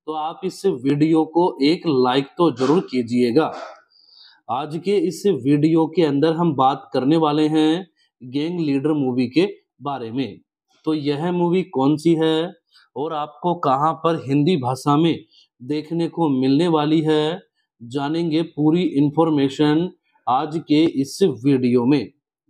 तो आप इस वीडियो को एक लाइक तो जरूर कीजिएगा आज के इस वीडियो के अंदर हम बात करने वाले हैं गैंग लीडर मूवी के बारे में तो यह मूवी कौन सी है और आपको कहाँ पर हिंदी भाषा में देखने को मिलने वाली है जानेंगे पूरी इंफॉर्मेशन आज के इस वीडियो में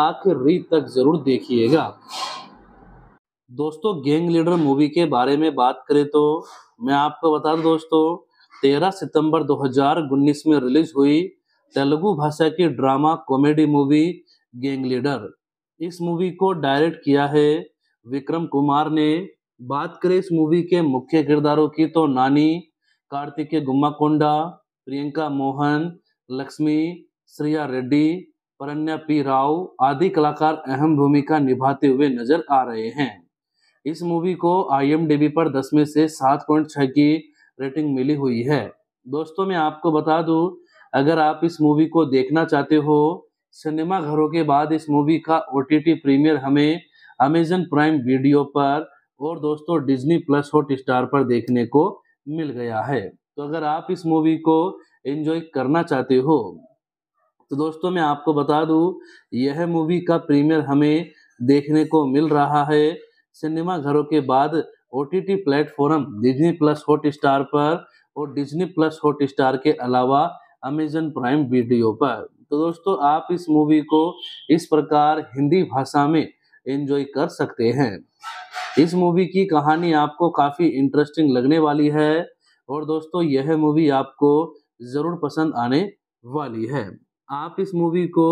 आखिरी तक जरूर देखिएगा दोस्तों गैंग लीडर मूवी के बारे में बात करें तो मैं आपको बता दूं दोस्तों 13 सितंबर 2019 में रिलीज हुई तेलुगु भाषा की drama comedy movie gang leader इस मूवी को डायरेक्ट किया है विक्रम कुमार ने बात करें इस मूवी के मुख्य किरदारों की तो नानी कार्तिकेय गुम्माकोंडा प्रियंका मोहन लक्ष्मी श्रिया रेड्डी परन्या पी राव आदि कलाकार अहम भूमिका निभाते हुए नजर आ रहे हैं इस मूवी को आई पर 10 में से सात पॉइंट छः की रेटिंग मिली हुई है दोस्तों मैं आपको बता दूं अगर आप इस मूवी को देखना चाहते हो सिनेमा घरों के बाद इस मूवी का ओ प्रीमियर हमें अमेजन प्राइम वीडियो पर और दोस्तों डिज्नी प्लस हॉट स्टार पर देखने को मिल गया है तो अगर आप इस मूवी को एंजॉय करना चाहते हो तो दोस्तों मैं आपको बता दूं यह मूवी का प्रीमियर हमें देखने को मिल रहा है सिनेमा घरों के बाद O T T platform Disney plus Hotstar पर और डिजनी प्लस हॉट स्टार के अलावा अमेजन प्राइम वीडियो पर तो दोस्तों आप इस मूवी को इस प्रकार हिंदी भाषा में एंजॉय कर सकते हैं इस मूवी की कहानी आपको काफ़ी इंटरेस्टिंग लगने वाली है और दोस्तों यह मूवी आपको ज़रूर पसंद आने वाली है आप इस मूवी को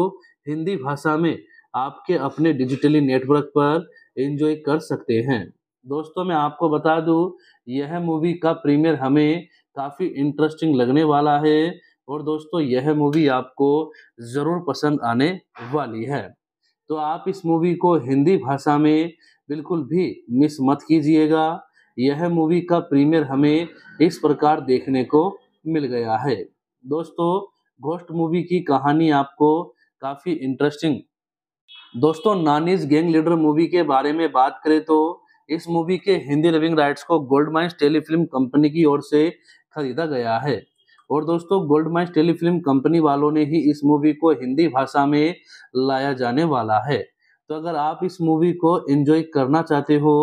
हिंदी भाषा में आपके अपने डिजिटली नेटवर्क पर एंजॉय कर सकते हैं दोस्तों मैं आपको बता दूं यह मूवी का प्रीमियर हमें काफ़ी इंटरेस्टिंग लगने वाला है और दोस्तों यह मूवी आपको ज़रूर पसंद आने वाली है तो आप इस मूवी को हिंदी भाषा में बिल्कुल भी मिस मत कीजिएगा यह मूवी का प्रीमियर हमें इस प्रकार देखने को मिल गया है दोस्तों घोस्ट मूवी की कहानी आपको काफ़ी इंटरेस्टिंग दोस्तों नानीज गैंग लीडर मूवी के बारे में बात करें तो इस मूवी के हिंदी लिविंग राइट्स को गोल्ड माइंस टेलीफिल्म कंपनी की ओर से खरीदा गया है और दोस्तों गोल्ड माइंस टेलीफिल्म कंपनी वालों ने ही इस मूवी को हिंदी भाषा में लाया जाने वाला है तो अगर आप इस मूवी को एंजॉय करना चाहते हो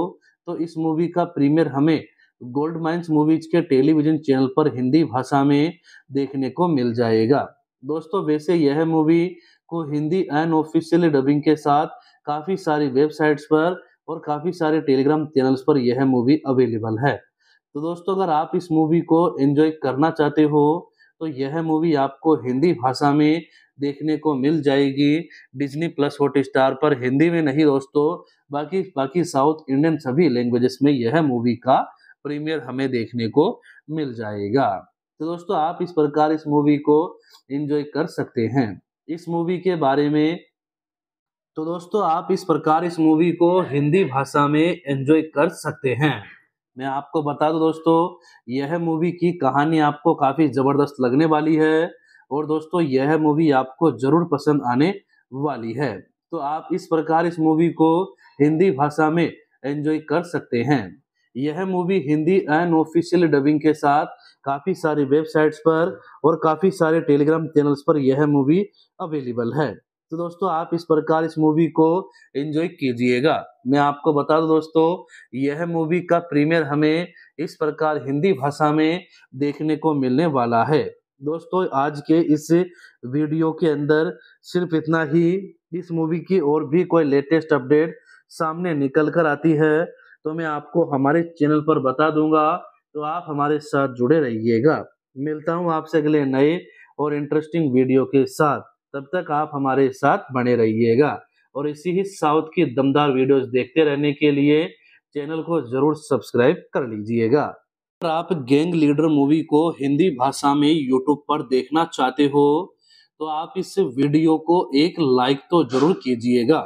तो इस मूवी का प्रीमियर हमें गोल्ड माइंस मूवीज के टेलीविजन चैनल पर हिंदी भाषा में देखने को मिल जाएगा दोस्तों वैसे यह मूवी को हिंदी एंड ऑफिशियल डबिंग के साथ काफ़ी सारी वेबसाइट्स पर और काफ़ी सारे टेलीग्राम चैनल्स पर यह मूवी अवेलेबल है तो दोस्तों अगर आप इस मूवी को एंजॉय करना चाहते हो तो यह मूवी आपको हिंदी भाषा में देखने को मिल जाएगी डिज्नी प्लस हॉट स्टार पर हिंदी में नहीं दोस्तों बाकी बाकी साउथ इंडियन सभी लैंग्वेजेस में यह मूवी का प्रीमियर हमें देखने को मिल जाएगा तो दोस्तों आप इस प्रकार इस मूवी को एंजॉय कर सकते हैं इस मूवी के बारे में तो दोस्तों आप इस प्रकार इस मूवी को हिंदी भाषा में एंजॉय कर सकते हैं मैं आपको बता दूं दोस्तों यह मूवी की कहानी आपको काफ़ी ज़बरदस्त लगने वाली है और दोस्तों यह मूवी आपको ज़रूर पसंद आने वाली है तो आप इस प्रकार इस मूवी को हिंदी भाषा में एंजॉय कर सकते हैं यह मूवी हिंदी ऑफिशियल डबिंग के साथ काफ़ी सारी वेबसाइट्स पर और काफ़ी सारे टेलीग्राम चैनल्स पर यह मूवी अवेलेबल है तो दोस्तों आप इस प्रकार इस मूवी को एंजॉय कीजिएगा मैं आपको बता दूं दोस्तों यह मूवी का प्रीमियर हमें इस प्रकार हिंदी भाषा में देखने को मिलने वाला है दोस्तों आज के इस वीडियो के अंदर सिर्फ इतना ही इस मूवी की और भी कोई लेटेस्ट अपडेट सामने निकल कर आती है तो मैं आपको हमारे चैनल पर बता दूंगा तो आप हमारे साथ जुड़े रहिएगा मिलता हूँ आपसे अगले नए और इंटरेस्टिंग वीडियो के साथ तब तक आप हमारे साथ बने रहिएगा और इसी ही साउथ की दमदार वीडियोस देखते रहने के लिए चैनल को जरूर सब्सक्राइब कर लीजिएगा अगर आप गैंग लीडर मूवी को हिंदी भाषा में यूट्यूब पर देखना चाहते हो तो आप इस वीडियो को एक लाइक तो जरूर कीजिएगा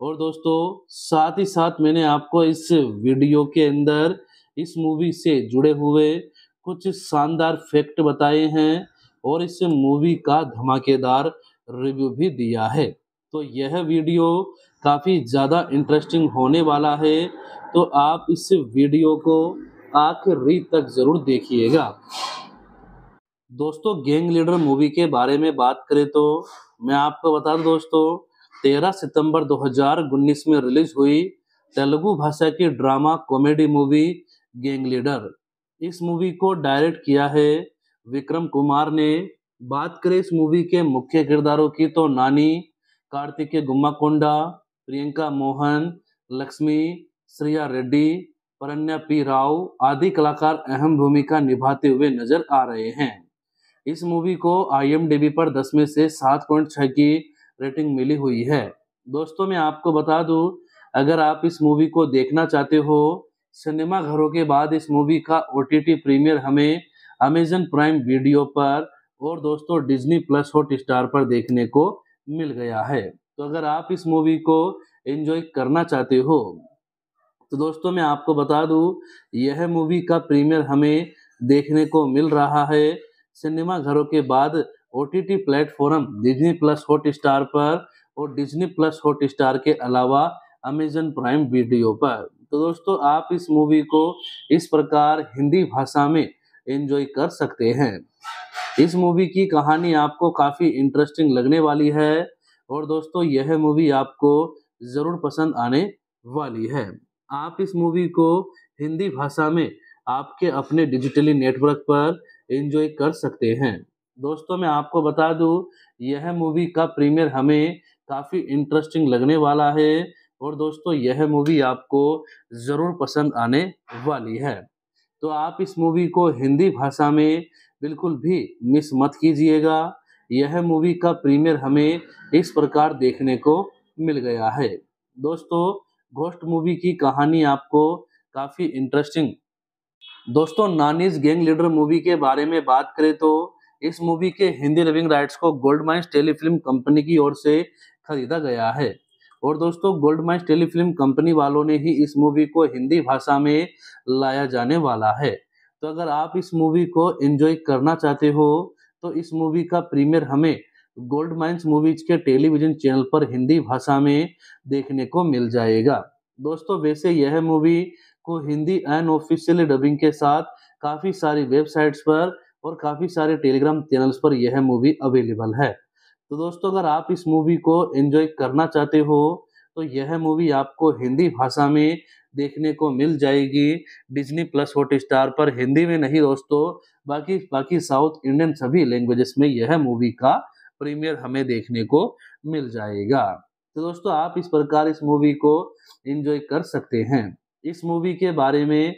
और दोस्तों साथ ही साथ मैंने आपको इस वीडियो के अंदर इस मूवी से जुड़े हुए कुछ शानदार फैक्ट बताए हैं और इस मूवी का धमाकेदार रिव्यू भी दिया है तो यह वीडियो काफ़ी ज़्यादा इंटरेस्टिंग होने वाला है तो आप इस वीडियो को आखिरी तक ज़रूर देखिएगा दोस्तों गैंग लीडर मूवी के बारे में बात करें तो मैं आपको बता दूं दोस्तों 13 सितंबर 2019 में रिलीज हुई तेलुगु भाषा की drama comedy movie gang leader इस मूवी को डायरेक्ट किया है विक्रम कुमार ने बात करें इस मूवी के मुख्य किरदारों की तो नानी कार्तिकेय गुम्माकोंडा प्रियंका मोहन लक्ष्मी श्रिया रेड्डी परन्या पी राव आदि कलाकार अहम भूमिका निभाते हुए नजर आ रहे हैं इस मूवी को आईएमडीबी पर 10 में से 7.6 की रेटिंग मिली हुई है दोस्तों मैं आपको बता दूं अगर आप इस मूवी को देखना चाहते हो सिनेमा घरों के बाद इस मूवी का ओ प्रीमियर हमें अमेजन प्राइम वीडियो पर और दोस्तों डिज्नी प्लस हॉट स्टार पर देखने को मिल गया है तो अगर आप इस मूवी को एंजॉय करना चाहते हो तो दोस्तों मैं आपको बता दूं यह मूवी का प्रीमियर हमें देखने को मिल रहा है सिनेमा घरों के बाद O T T platform Disney plus Hotstar पर और डिजनी प्लस हॉट स्टार के अलावा अमेजन प्राइम वीडियो पर तो दोस्तों आप इस मूवी को इस प्रकार हिंदी भाषा में एंजॉय कर सकते हैं इस मूवी की कहानी आपको काफ़ी इंटरेस्टिंग लगने वाली है और दोस्तों यह मूवी आपको ज़रूर पसंद आने वाली है आप इस मूवी को हिंदी भाषा में आपके अपने डिजिटली नेटवर्क पर एंजॉय कर सकते हैं दोस्तों मैं आपको बता दूं यह मूवी का प्रीमियर हमें काफ़ी इंटरेस्टिंग लगने वाला है और दोस्तों यह मूवी आपको ज़रूर पसंद आने वाली है तो आप इस मूवी को हिंदी भाषा में बिल्कुल भी मिस मत कीजिएगा यह मूवी का प्रीमियर हमें इस प्रकार देखने को मिल गया है दोस्तों घोस्ट मूवी की कहानी आपको काफ़ी इंटरेस्टिंग दोस्तों नानीज गैंग लीडर मूवी के बारे में बात करें तो इस मूवी के हिंदी लविंग राइट्स को गोल्ड माइंस टेलीफिल्म कंपनी की ओर से खरीदा गया है और दोस्तों गोल्ड माइंस टेलीफिल्म कंपनी वालों ने ही इस मूवी को हिंदी भाषा में लाया जाने वाला है तो अगर आप इस मूवी को एंजॉय करना चाहते हो तो इस मूवी का प्रीमियर हमें गोल्ड माइंस मूवीज के टेलीविजन चैनल पर हिंदी भाषा में देखने को मिल जाएगा दोस्तों वैसे यह मूवी को हिंदी एंड ऑफिशियल डबिंग के साथ काफ़ी सारी वेबसाइट्स पर और काफ़ी सारे टेलीग्राम चैनल्स पर यह मूवी अवेलेबल है तो दोस्तों अगर आप इस मूवी को एंजॉय करना चाहते हो तो यह मूवी आपको हिंदी भाषा में देखने को मिल जाएगी डिज्नी प्लस हॉट स्टार पर हिंदी में नहीं दोस्तों बाकी बाकी साउथ इंडियन सभी लैंग्वेजेस में यह मूवी का प्रीमियर हमें देखने को मिल जाएगा तो दोस्तों आप इस प्रकार इस मूवी को एंजॉय कर सकते हैं इस मूवी के बारे में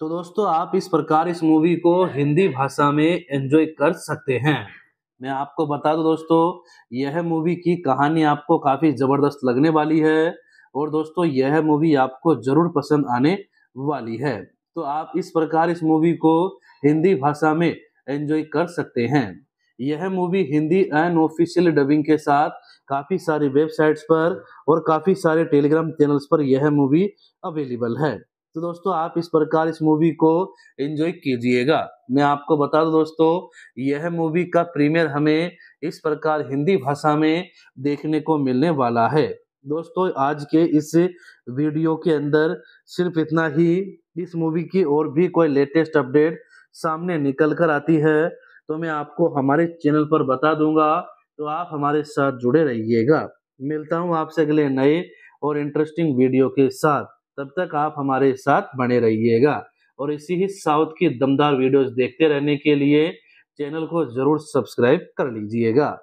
तो दोस्तों आप इस प्रकार इस मूवी को हिंदी भाषा में एंजॉय कर सकते हैं मैं आपको बता दूं दोस्तों यह मूवी की कहानी आपको काफ़ी ज़बरदस्त लगने वाली है और दोस्तों यह मूवी आपको ज़रूर पसंद आने वाली है तो आप इस प्रकार इस मूवी को हिंदी भाषा में एंजॉय कर सकते हैं यह movie Hindi and official dubbing के साथ काफ़ी सारी वेबसाइट्स पर और काफ़ी सारे टेलीग्राम चैनल्स पर यह मूवी अवेलेबल है तो दोस्तों आप इस प्रकार इस मूवी को एंजॉय कीजिएगा मैं आपको बता दूं दोस्तों यह मूवी का प्रीमियर हमें इस प्रकार हिंदी भाषा में देखने को मिलने वाला है दोस्तों आज के इस वीडियो के अंदर सिर्फ इतना ही इस मूवी की और भी कोई लेटेस्ट अपडेट सामने निकल कर आती है तो मैं आपको हमारे चैनल पर बता दूंगा तो आप हमारे साथ जुड़े रहिएगा मिलता हूँ आपसे अगले नए और इंटरेस्टिंग वीडियो के साथ तब तक आप हमारे साथ बने रहिएगा और इसी ही साउथ की दमदार वीडियोस देखते रहने के लिए चैनल को ज़रूर सब्सक्राइब कर लीजिएगा